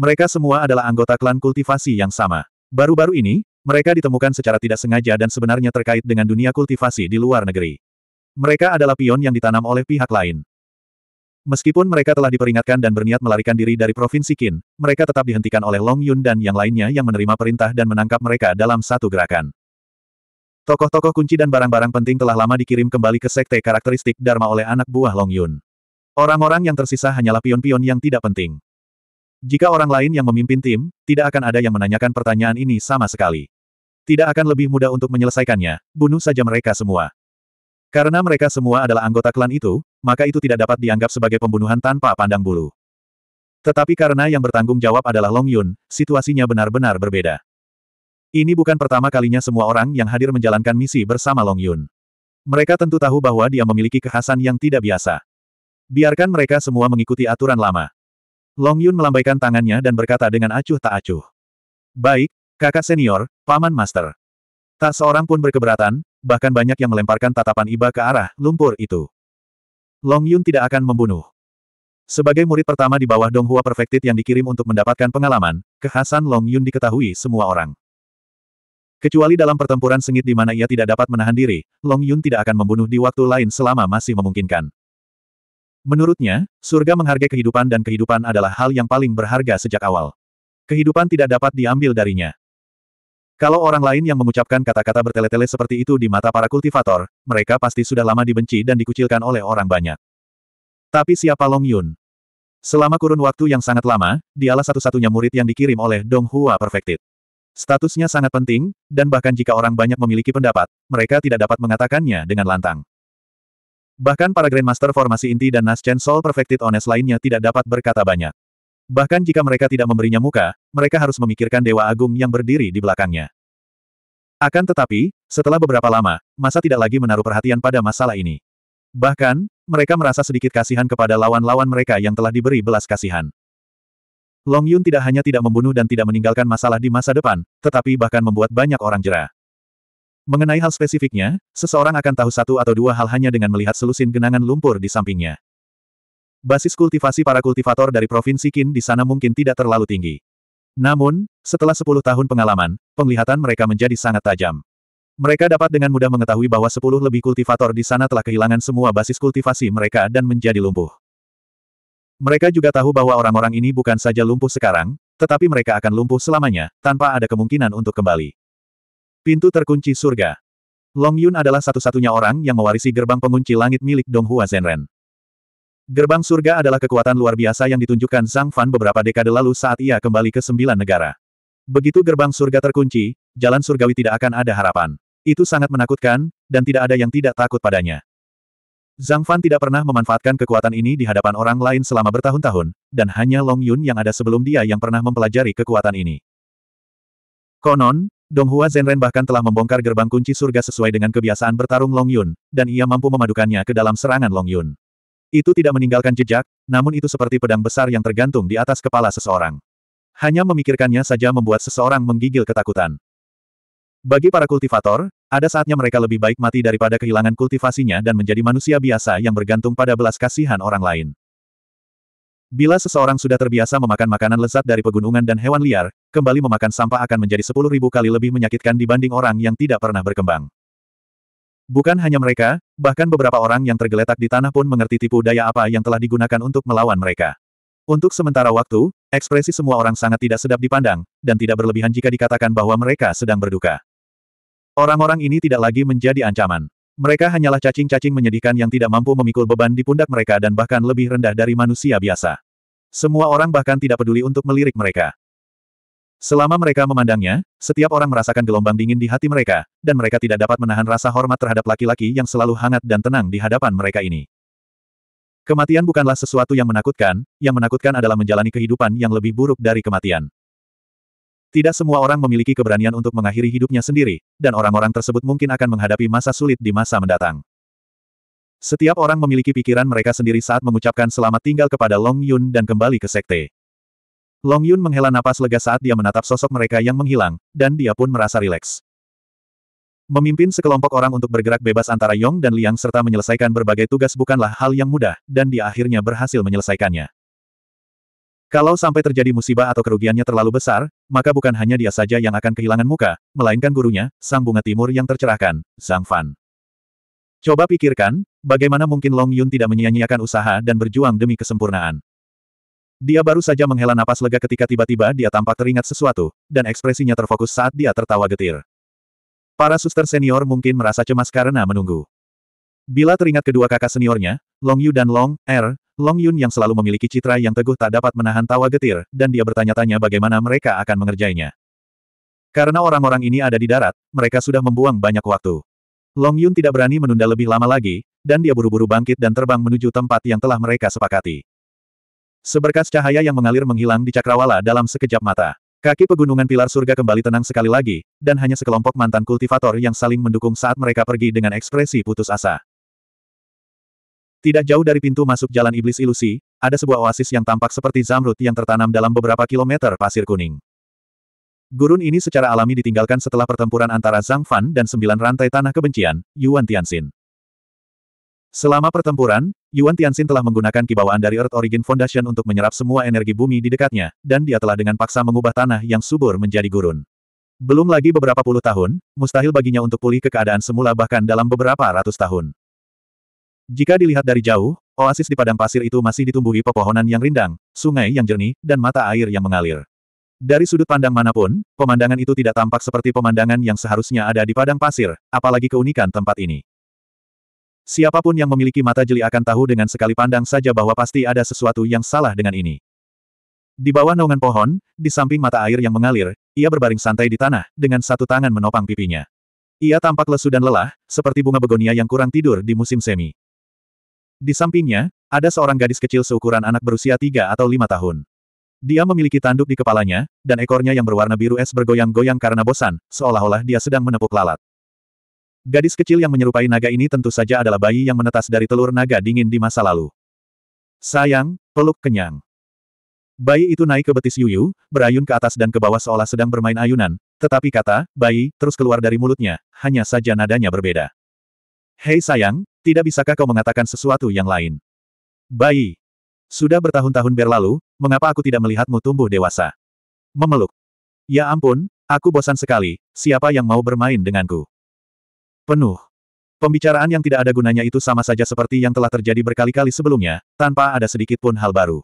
Speaker 1: Mereka semua adalah anggota klan kultivasi yang sama. Baru-baru ini, mereka ditemukan secara tidak sengaja dan sebenarnya terkait dengan dunia kultivasi di luar negeri. Mereka adalah pion yang ditanam oleh pihak lain. Meskipun mereka telah diperingatkan dan berniat melarikan diri dari Provinsi Qin, mereka tetap dihentikan oleh Long Yun dan yang lainnya yang menerima perintah dan menangkap mereka dalam satu gerakan. Tokoh-tokoh kunci dan barang-barang penting telah lama dikirim kembali ke sekte karakteristik Dharma oleh anak buah Long Yun. Orang-orang yang tersisa hanyalah pion-pion yang tidak penting. Jika orang lain yang memimpin tim, tidak akan ada yang menanyakan pertanyaan ini sama sekali. Tidak akan lebih mudah untuk menyelesaikannya, bunuh saja mereka semua. Karena mereka semua adalah anggota klan itu, maka itu tidak dapat dianggap sebagai pembunuhan tanpa pandang bulu. Tetapi karena yang bertanggung jawab adalah Long Yun, situasinya benar-benar berbeda. Ini bukan pertama kalinya semua orang yang hadir menjalankan misi bersama Long Yun. Mereka tentu tahu bahwa dia memiliki kekhasan yang tidak biasa. Biarkan mereka semua mengikuti aturan lama. Long Yun melambaikan tangannya dan berkata dengan acuh tak acuh. Baik, kakak senior, paman master. Tak seorang pun berkeberatan, bahkan banyak yang melemparkan tatapan iba ke arah lumpur itu. Long Yun tidak akan membunuh. Sebagai murid pertama di bawah Donghua Perfected yang dikirim untuk mendapatkan pengalaman, kekhasan Long Yun diketahui semua orang. Kecuali dalam pertempuran sengit di mana ia tidak dapat menahan diri, Long Yun tidak akan membunuh di waktu lain selama masih memungkinkan. Menurutnya, surga menghargai kehidupan dan kehidupan adalah hal yang paling berharga sejak awal. Kehidupan tidak dapat diambil darinya. Kalau orang lain yang mengucapkan kata-kata bertele-tele seperti itu di mata para kultivator, mereka pasti sudah lama dibenci dan dikucilkan oleh orang banyak. Tapi siapa Long Yun? Selama kurun waktu yang sangat lama, dialah satu-satunya murid yang dikirim oleh Dong Hua Perfected. Statusnya sangat penting, dan bahkan jika orang banyak memiliki pendapat, mereka tidak dapat mengatakannya dengan lantang. Bahkan para Grandmaster formasi inti dan Naschen Soul Perfected Ones lainnya tidak dapat berkata banyak. Bahkan jika mereka tidak memberinya muka, mereka harus memikirkan Dewa Agung yang berdiri di belakangnya. Akan tetapi, setelah beberapa lama, masa tidak lagi menaruh perhatian pada masalah ini. Bahkan, mereka merasa sedikit kasihan kepada lawan-lawan mereka yang telah diberi belas kasihan. Long Yun tidak hanya tidak membunuh dan tidak meninggalkan masalah di masa depan, tetapi bahkan membuat banyak orang jerah. Mengenai hal spesifiknya, seseorang akan tahu satu atau dua hal hanya dengan melihat selusin genangan lumpur di sampingnya. Basis kultivasi para kultivator dari Provinsi Qin di sana mungkin tidak terlalu tinggi. Namun, setelah 10 tahun pengalaman, penglihatan mereka menjadi sangat tajam. Mereka dapat dengan mudah mengetahui bahwa 10 lebih kultivator di sana telah kehilangan semua basis kultivasi mereka dan menjadi lumpuh. Mereka juga tahu bahwa orang-orang ini bukan saja lumpuh sekarang, tetapi mereka akan lumpuh selamanya, tanpa ada kemungkinan untuk kembali. Pintu terkunci surga. Long Yun adalah satu-satunya orang yang mewarisi gerbang pengunci langit milik Donghua Zenren. Gerbang surga adalah kekuatan luar biasa yang ditunjukkan Zhang Fan beberapa dekade lalu saat ia kembali ke sembilan negara. Begitu gerbang surga terkunci, jalan surgawi tidak akan ada harapan. Itu sangat menakutkan, dan tidak ada yang tidak takut padanya. Zhang Fan tidak pernah memanfaatkan kekuatan ini di hadapan orang lain selama bertahun-tahun, dan hanya Long Yun yang ada sebelum dia yang pernah mempelajari kekuatan ini. Konon, Donghua Zenren bahkan telah membongkar gerbang kunci surga sesuai dengan kebiasaan bertarung Long Yun, dan ia mampu memadukannya ke dalam serangan Long Yun. Itu tidak meninggalkan jejak, namun itu seperti pedang besar yang tergantung di atas kepala seseorang. Hanya memikirkannya saja membuat seseorang menggigil ketakutan. Bagi para kultivator, ada saatnya mereka lebih baik mati daripada kehilangan kultivasinya dan menjadi manusia biasa yang bergantung pada belas kasihan orang lain. Bila seseorang sudah terbiasa memakan makanan lezat dari pegunungan dan hewan liar, kembali memakan sampah akan menjadi sepuluh ribu kali lebih menyakitkan dibanding orang yang tidak pernah berkembang. Bukan hanya mereka, bahkan beberapa orang yang tergeletak di tanah pun mengerti tipu daya apa yang telah digunakan untuk melawan mereka. Untuk sementara waktu, ekspresi semua orang sangat tidak sedap dipandang, dan tidak berlebihan jika dikatakan bahwa mereka sedang berduka. Orang-orang ini tidak lagi menjadi ancaman. Mereka hanyalah cacing-cacing menyedihkan yang tidak mampu memikul beban di pundak mereka dan bahkan lebih rendah dari manusia biasa. Semua orang bahkan tidak peduli untuk melirik mereka. Selama mereka memandangnya, setiap orang merasakan gelombang dingin di hati mereka, dan mereka tidak dapat menahan rasa hormat terhadap laki-laki yang selalu hangat dan tenang di hadapan mereka ini. Kematian bukanlah sesuatu yang menakutkan, yang menakutkan adalah menjalani kehidupan yang lebih buruk dari kematian. Tidak semua orang memiliki keberanian untuk mengakhiri hidupnya sendiri, dan orang-orang tersebut mungkin akan menghadapi masa sulit di masa mendatang. Setiap orang memiliki pikiran mereka sendiri saat mengucapkan selamat tinggal kepada Long Yun dan kembali ke sekte. Long Yun menghela napas lega saat dia menatap sosok mereka yang menghilang, dan dia pun merasa rileks. Memimpin sekelompok orang untuk bergerak bebas antara Yong dan Liang serta menyelesaikan berbagai tugas bukanlah hal yang mudah, dan dia akhirnya berhasil menyelesaikannya. Kalau sampai terjadi musibah atau kerugiannya terlalu besar, maka bukan hanya dia saja yang akan kehilangan muka, melainkan gurunya, sang bunga timur yang tercerahkan, Sang Fan. Coba pikirkan, bagaimana mungkin Long Yun tidak menyia-nyiakan usaha dan berjuang demi kesempurnaan. Dia baru saja menghela napas lega ketika tiba-tiba dia tampak teringat sesuatu, dan ekspresinya terfokus saat dia tertawa getir. Para suster senior mungkin merasa cemas karena menunggu. Bila teringat kedua kakak seniornya, Long Yu dan Long, Er, Long Yun yang selalu memiliki citra yang teguh tak dapat menahan tawa getir, dan dia bertanya-tanya bagaimana mereka akan mengerjainya. Karena orang-orang ini ada di darat, mereka sudah membuang banyak waktu. Long Yun tidak berani menunda lebih lama lagi, dan dia buru-buru bangkit dan terbang menuju tempat yang telah mereka sepakati. Seberkas cahaya yang mengalir menghilang di cakrawala dalam sekejap mata. Kaki pegunungan pilar surga kembali tenang sekali lagi, dan hanya sekelompok mantan kultivator yang saling mendukung saat mereka pergi dengan ekspresi putus asa. Tidak jauh dari pintu masuk jalan iblis ilusi, ada sebuah oasis yang tampak seperti zamrud yang tertanam dalam beberapa kilometer pasir kuning. Gurun ini secara alami ditinggalkan setelah pertempuran antara Zhang Fan dan sembilan rantai tanah kebencian, Yuan Tianxin. Selama pertempuran, Yuan Tianxin telah menggunakan kibawaan dari Earth Origin Foundation untuk menyerap semua energi bumi di dekatnya, dan dia telah dengan paksa mengubah tanah yang subur menjadi gurun. Belum lagi beberapa puluh tahun, mustahil baginya untuk pulih ke keadaan semula bahkan dalam beberapa ratus tahun. Jika dilihat dari jauh, oasis di padang pasir itu masih ditumbuhi pepohonan yang rindang, sungai yang jernih, dan mata air yang mengalir. Dari sudut pandang manapun, pemandangan itu tidak tampak seperti pemandangan yang seharusnya ada di padang pasir, apalagi keunikan tempat ini. Siapapun yang memiliki mata jeli akan tahu dengan sekali pandang saja bahwa pasti ada sesuatu yang salah dengan ini. Di bawah naungan pohon, di samping mata air yang mengalir, ia berbaring santai di tanah, dengan satu tangan menopang pipinya. Ia tampak lesu dan lelah, seperti bunga begonia yang kurang tidur di musim semi. Di sampingnya, ada seorang gadis kecil seukuran anak berusia tiga atau lima tahun. Dia memiliki tanduk di kepalanya, dan ekornya yang berwarna biru es bergoyang-goyang karena bosan, seolah-olah dia sedang menepuk lalat. Gadis kecil yang menyerupai naga ini tentu saja adalah bayi yang menetas dari telur naga dingin di masa lalu. Sayang, peluk kenyang. Bayi itu naik ke betis Yuyu, berayun ke atas dan ke bawah seolah sedang bermain ayunan, tetapi kata, bayi, terus keluar dari mulutnya, hanya saja nadanya berbeda. Hei sayang, tidak bisakah kau mengatakan sesuatu yang lain? Bayi. Sudah bertahun-tahun berlalu, mengapa aku tidak melihatmu tumbuh dewasa? Memeluk. Ya ampun, aku bosan sekali, siapa yang mau bermain denganku? Penuh. Pembicaraan yang tidak ada gunanya itu sama saja seperti yang telah terjadi berkali-kali sebelumnya, tanpa ada sedikit pun hal baru.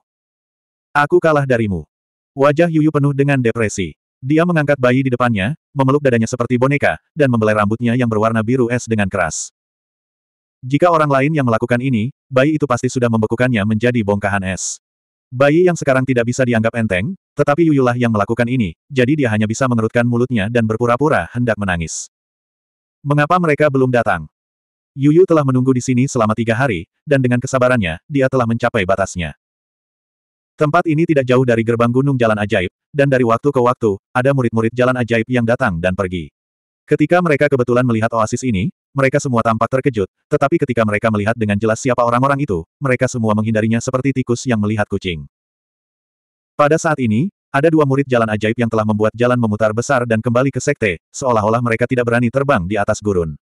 Speaker 1: Aku kalah darimu. Wajah Yuyu penuh dengan depresi. Dia mengangkat bayi di depannya, memeluk dadanya seperti boneka, dan membelai rambutnya yang berwarna biru es dengan keras. Jika orang lain yang melakukan ini, bayi itu pasti sudah membekukannya menjadi bongkahan es. Bayi yang sekarang tidak bisa dianggap enteng, tetapi Yuyulah yang melakukan ini, jadi dia hanya bisa mengerutkan mulutnya dan berpura-pura hendak menangis. Mengapa mereka belum datang? Yuyu telah menunggu di sini selama tiga hari, dan dengan kesabarannya, dia telah mencapai batasnya. Tempat ini tidak jauh dari gerbang Gunung Jalan Ajaib, dan dari waktu ke waktu, ada murid-murid Jalan Ajaib yang datang dan pergi. Ketika mereka kebetulan melihat oasis ini, mereka semua tampak terkejut, tetapi ketika mereka melihat dengan jelas siapa orang-orang itu, mereka semua menghindarinya seperti tikus yang melihat kucing. Pada saat ini, ada dua murid jalan ajaib yang telah membuat jalan memutar besar dan kembali ke sekte, seolah-olah mereka tidak berani terbang di atas gurun.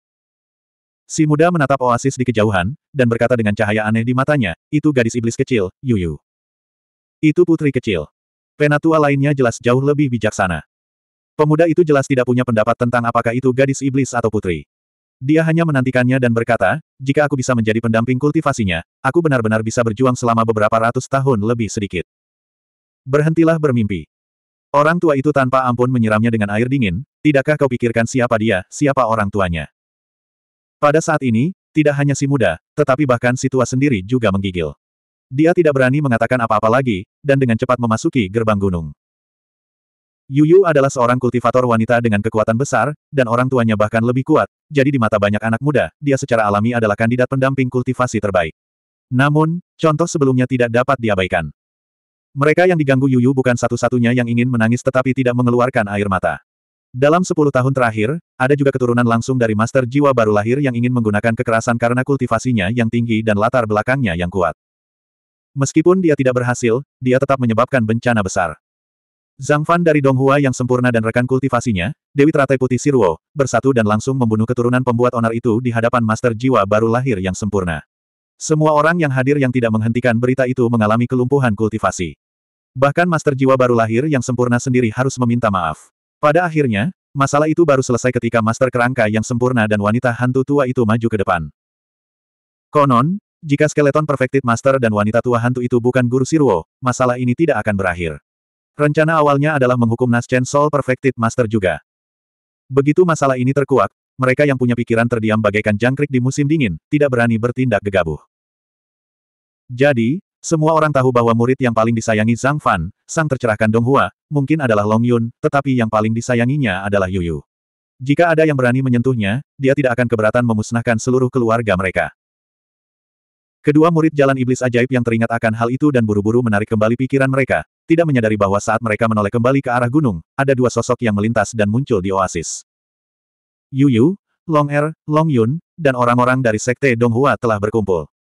Speaker 1: Si muda menatap oasis di kejauhan, dan berkata dengan cahaya aneh di matanya, itu gadis iblis kecil, Yuyu. Itu putri kecil. Penatua lainnya jelas jauh lebih bijaksana. Pemuda itu jelas tidak punya pendapat tentang apakah itu gadis iblis atau putri. Dia hanya menantikannya dan berkata, jika aku bisa menjadi pendamping kultivasinya, aku benar-benar bisa berjuang selama beberapa ratus tahun lebih sedikit. Berhentilah bermimpi. Orang tua itu tanpa ampun menyiramnya dengan air dingin, tidakkah kau pikirkan siapa dia, siapa orang tuanya? Pada saat ini, tidak hanya si muda, tetapi bahkan si tua sendiri juga menggigil. Dia tidak berani mengatakan apa-apa lagi, dan dengan cepat memasuki gerbang gunung. Yuyu adalah seorang kultivator wanita dengan kekuatan besar, dan orang tuanya bahkan lebih kuat, jadi di mata banyak anak muda, dia secara alami adalah kandidat pendamping kultivasi terbaik. Namun, contoh sebelumnya tidak dapat diabaikan. Mereka yang diganggu Yuyu bukan satu-satunya yang ingin menangis tetapi tidak mengeluarkan air mata. Dalam sepuluh tahun terakhir, ada juga keturunan langsung dari master jiwa baru lahir yang ingin menggunakan kekerasan karena kultivasinya yang tinggi dan latar belakangnya yang kuat. Meskipun dia tidak berhasil, dia tetap menyebabkan bencana besar. Zhang Fan dari Donghua yang sempurna dan rekan kultivasinya, Dewi Teratai Putih Siruo, bersatu dan langsung membunuh keturunan pembuat onar itu di hadapan Master Jiwa baru lahir yang sempurna. Semua orang yang hadir yang tidak menghentikan berita itu mengalami kelumpuhan kultivasi. Bahkan Master Jiwa baru lahir yang sempurna sendiri harus meminta maaf. Pada akhirnya, masalah itu baru selesai ketika Master Kerangka yang sempurna dan wanita hantu tua itu maju ke depan. Konon, jika skeleton Perfected Master dan wanita tua hantu itu bukan guru Siruo, masalah ini tidak akan berakhir. Rencana awalnya adalah menghukum Naschen Soul Perfected Master juga. Begitu masalah ini terkuak, mereka yang punya pikiran terdiam bagaikan jangkrik di musim dingin, tidak berani bertindak gegabah. Jadi, semua orang tahu bahwa murid yang paling disayangi Zhang Fan, sang tercerahkan Dong Hua, mungkin adalah Long Yun, tetapi yang paling disayanginya adalah Yu Yu. Jika ada yang berani menyentuhnya, dia tidak akan keberatan memusnahkan seluruh keluarga mereka. Kedua murid jalan iblis ajaib yang teringat akan hal itu dan buru-buru menarik kembali pikiran mereka, tidak menyadari bahwa saat mereka menoleh kembali ke arah gunung, ada dua sosok yang melintas dan muncul di oasis. Yu Yu, Long Er, Long Yun, dan orang-orang dari Sekte Donghua telah berkumpul.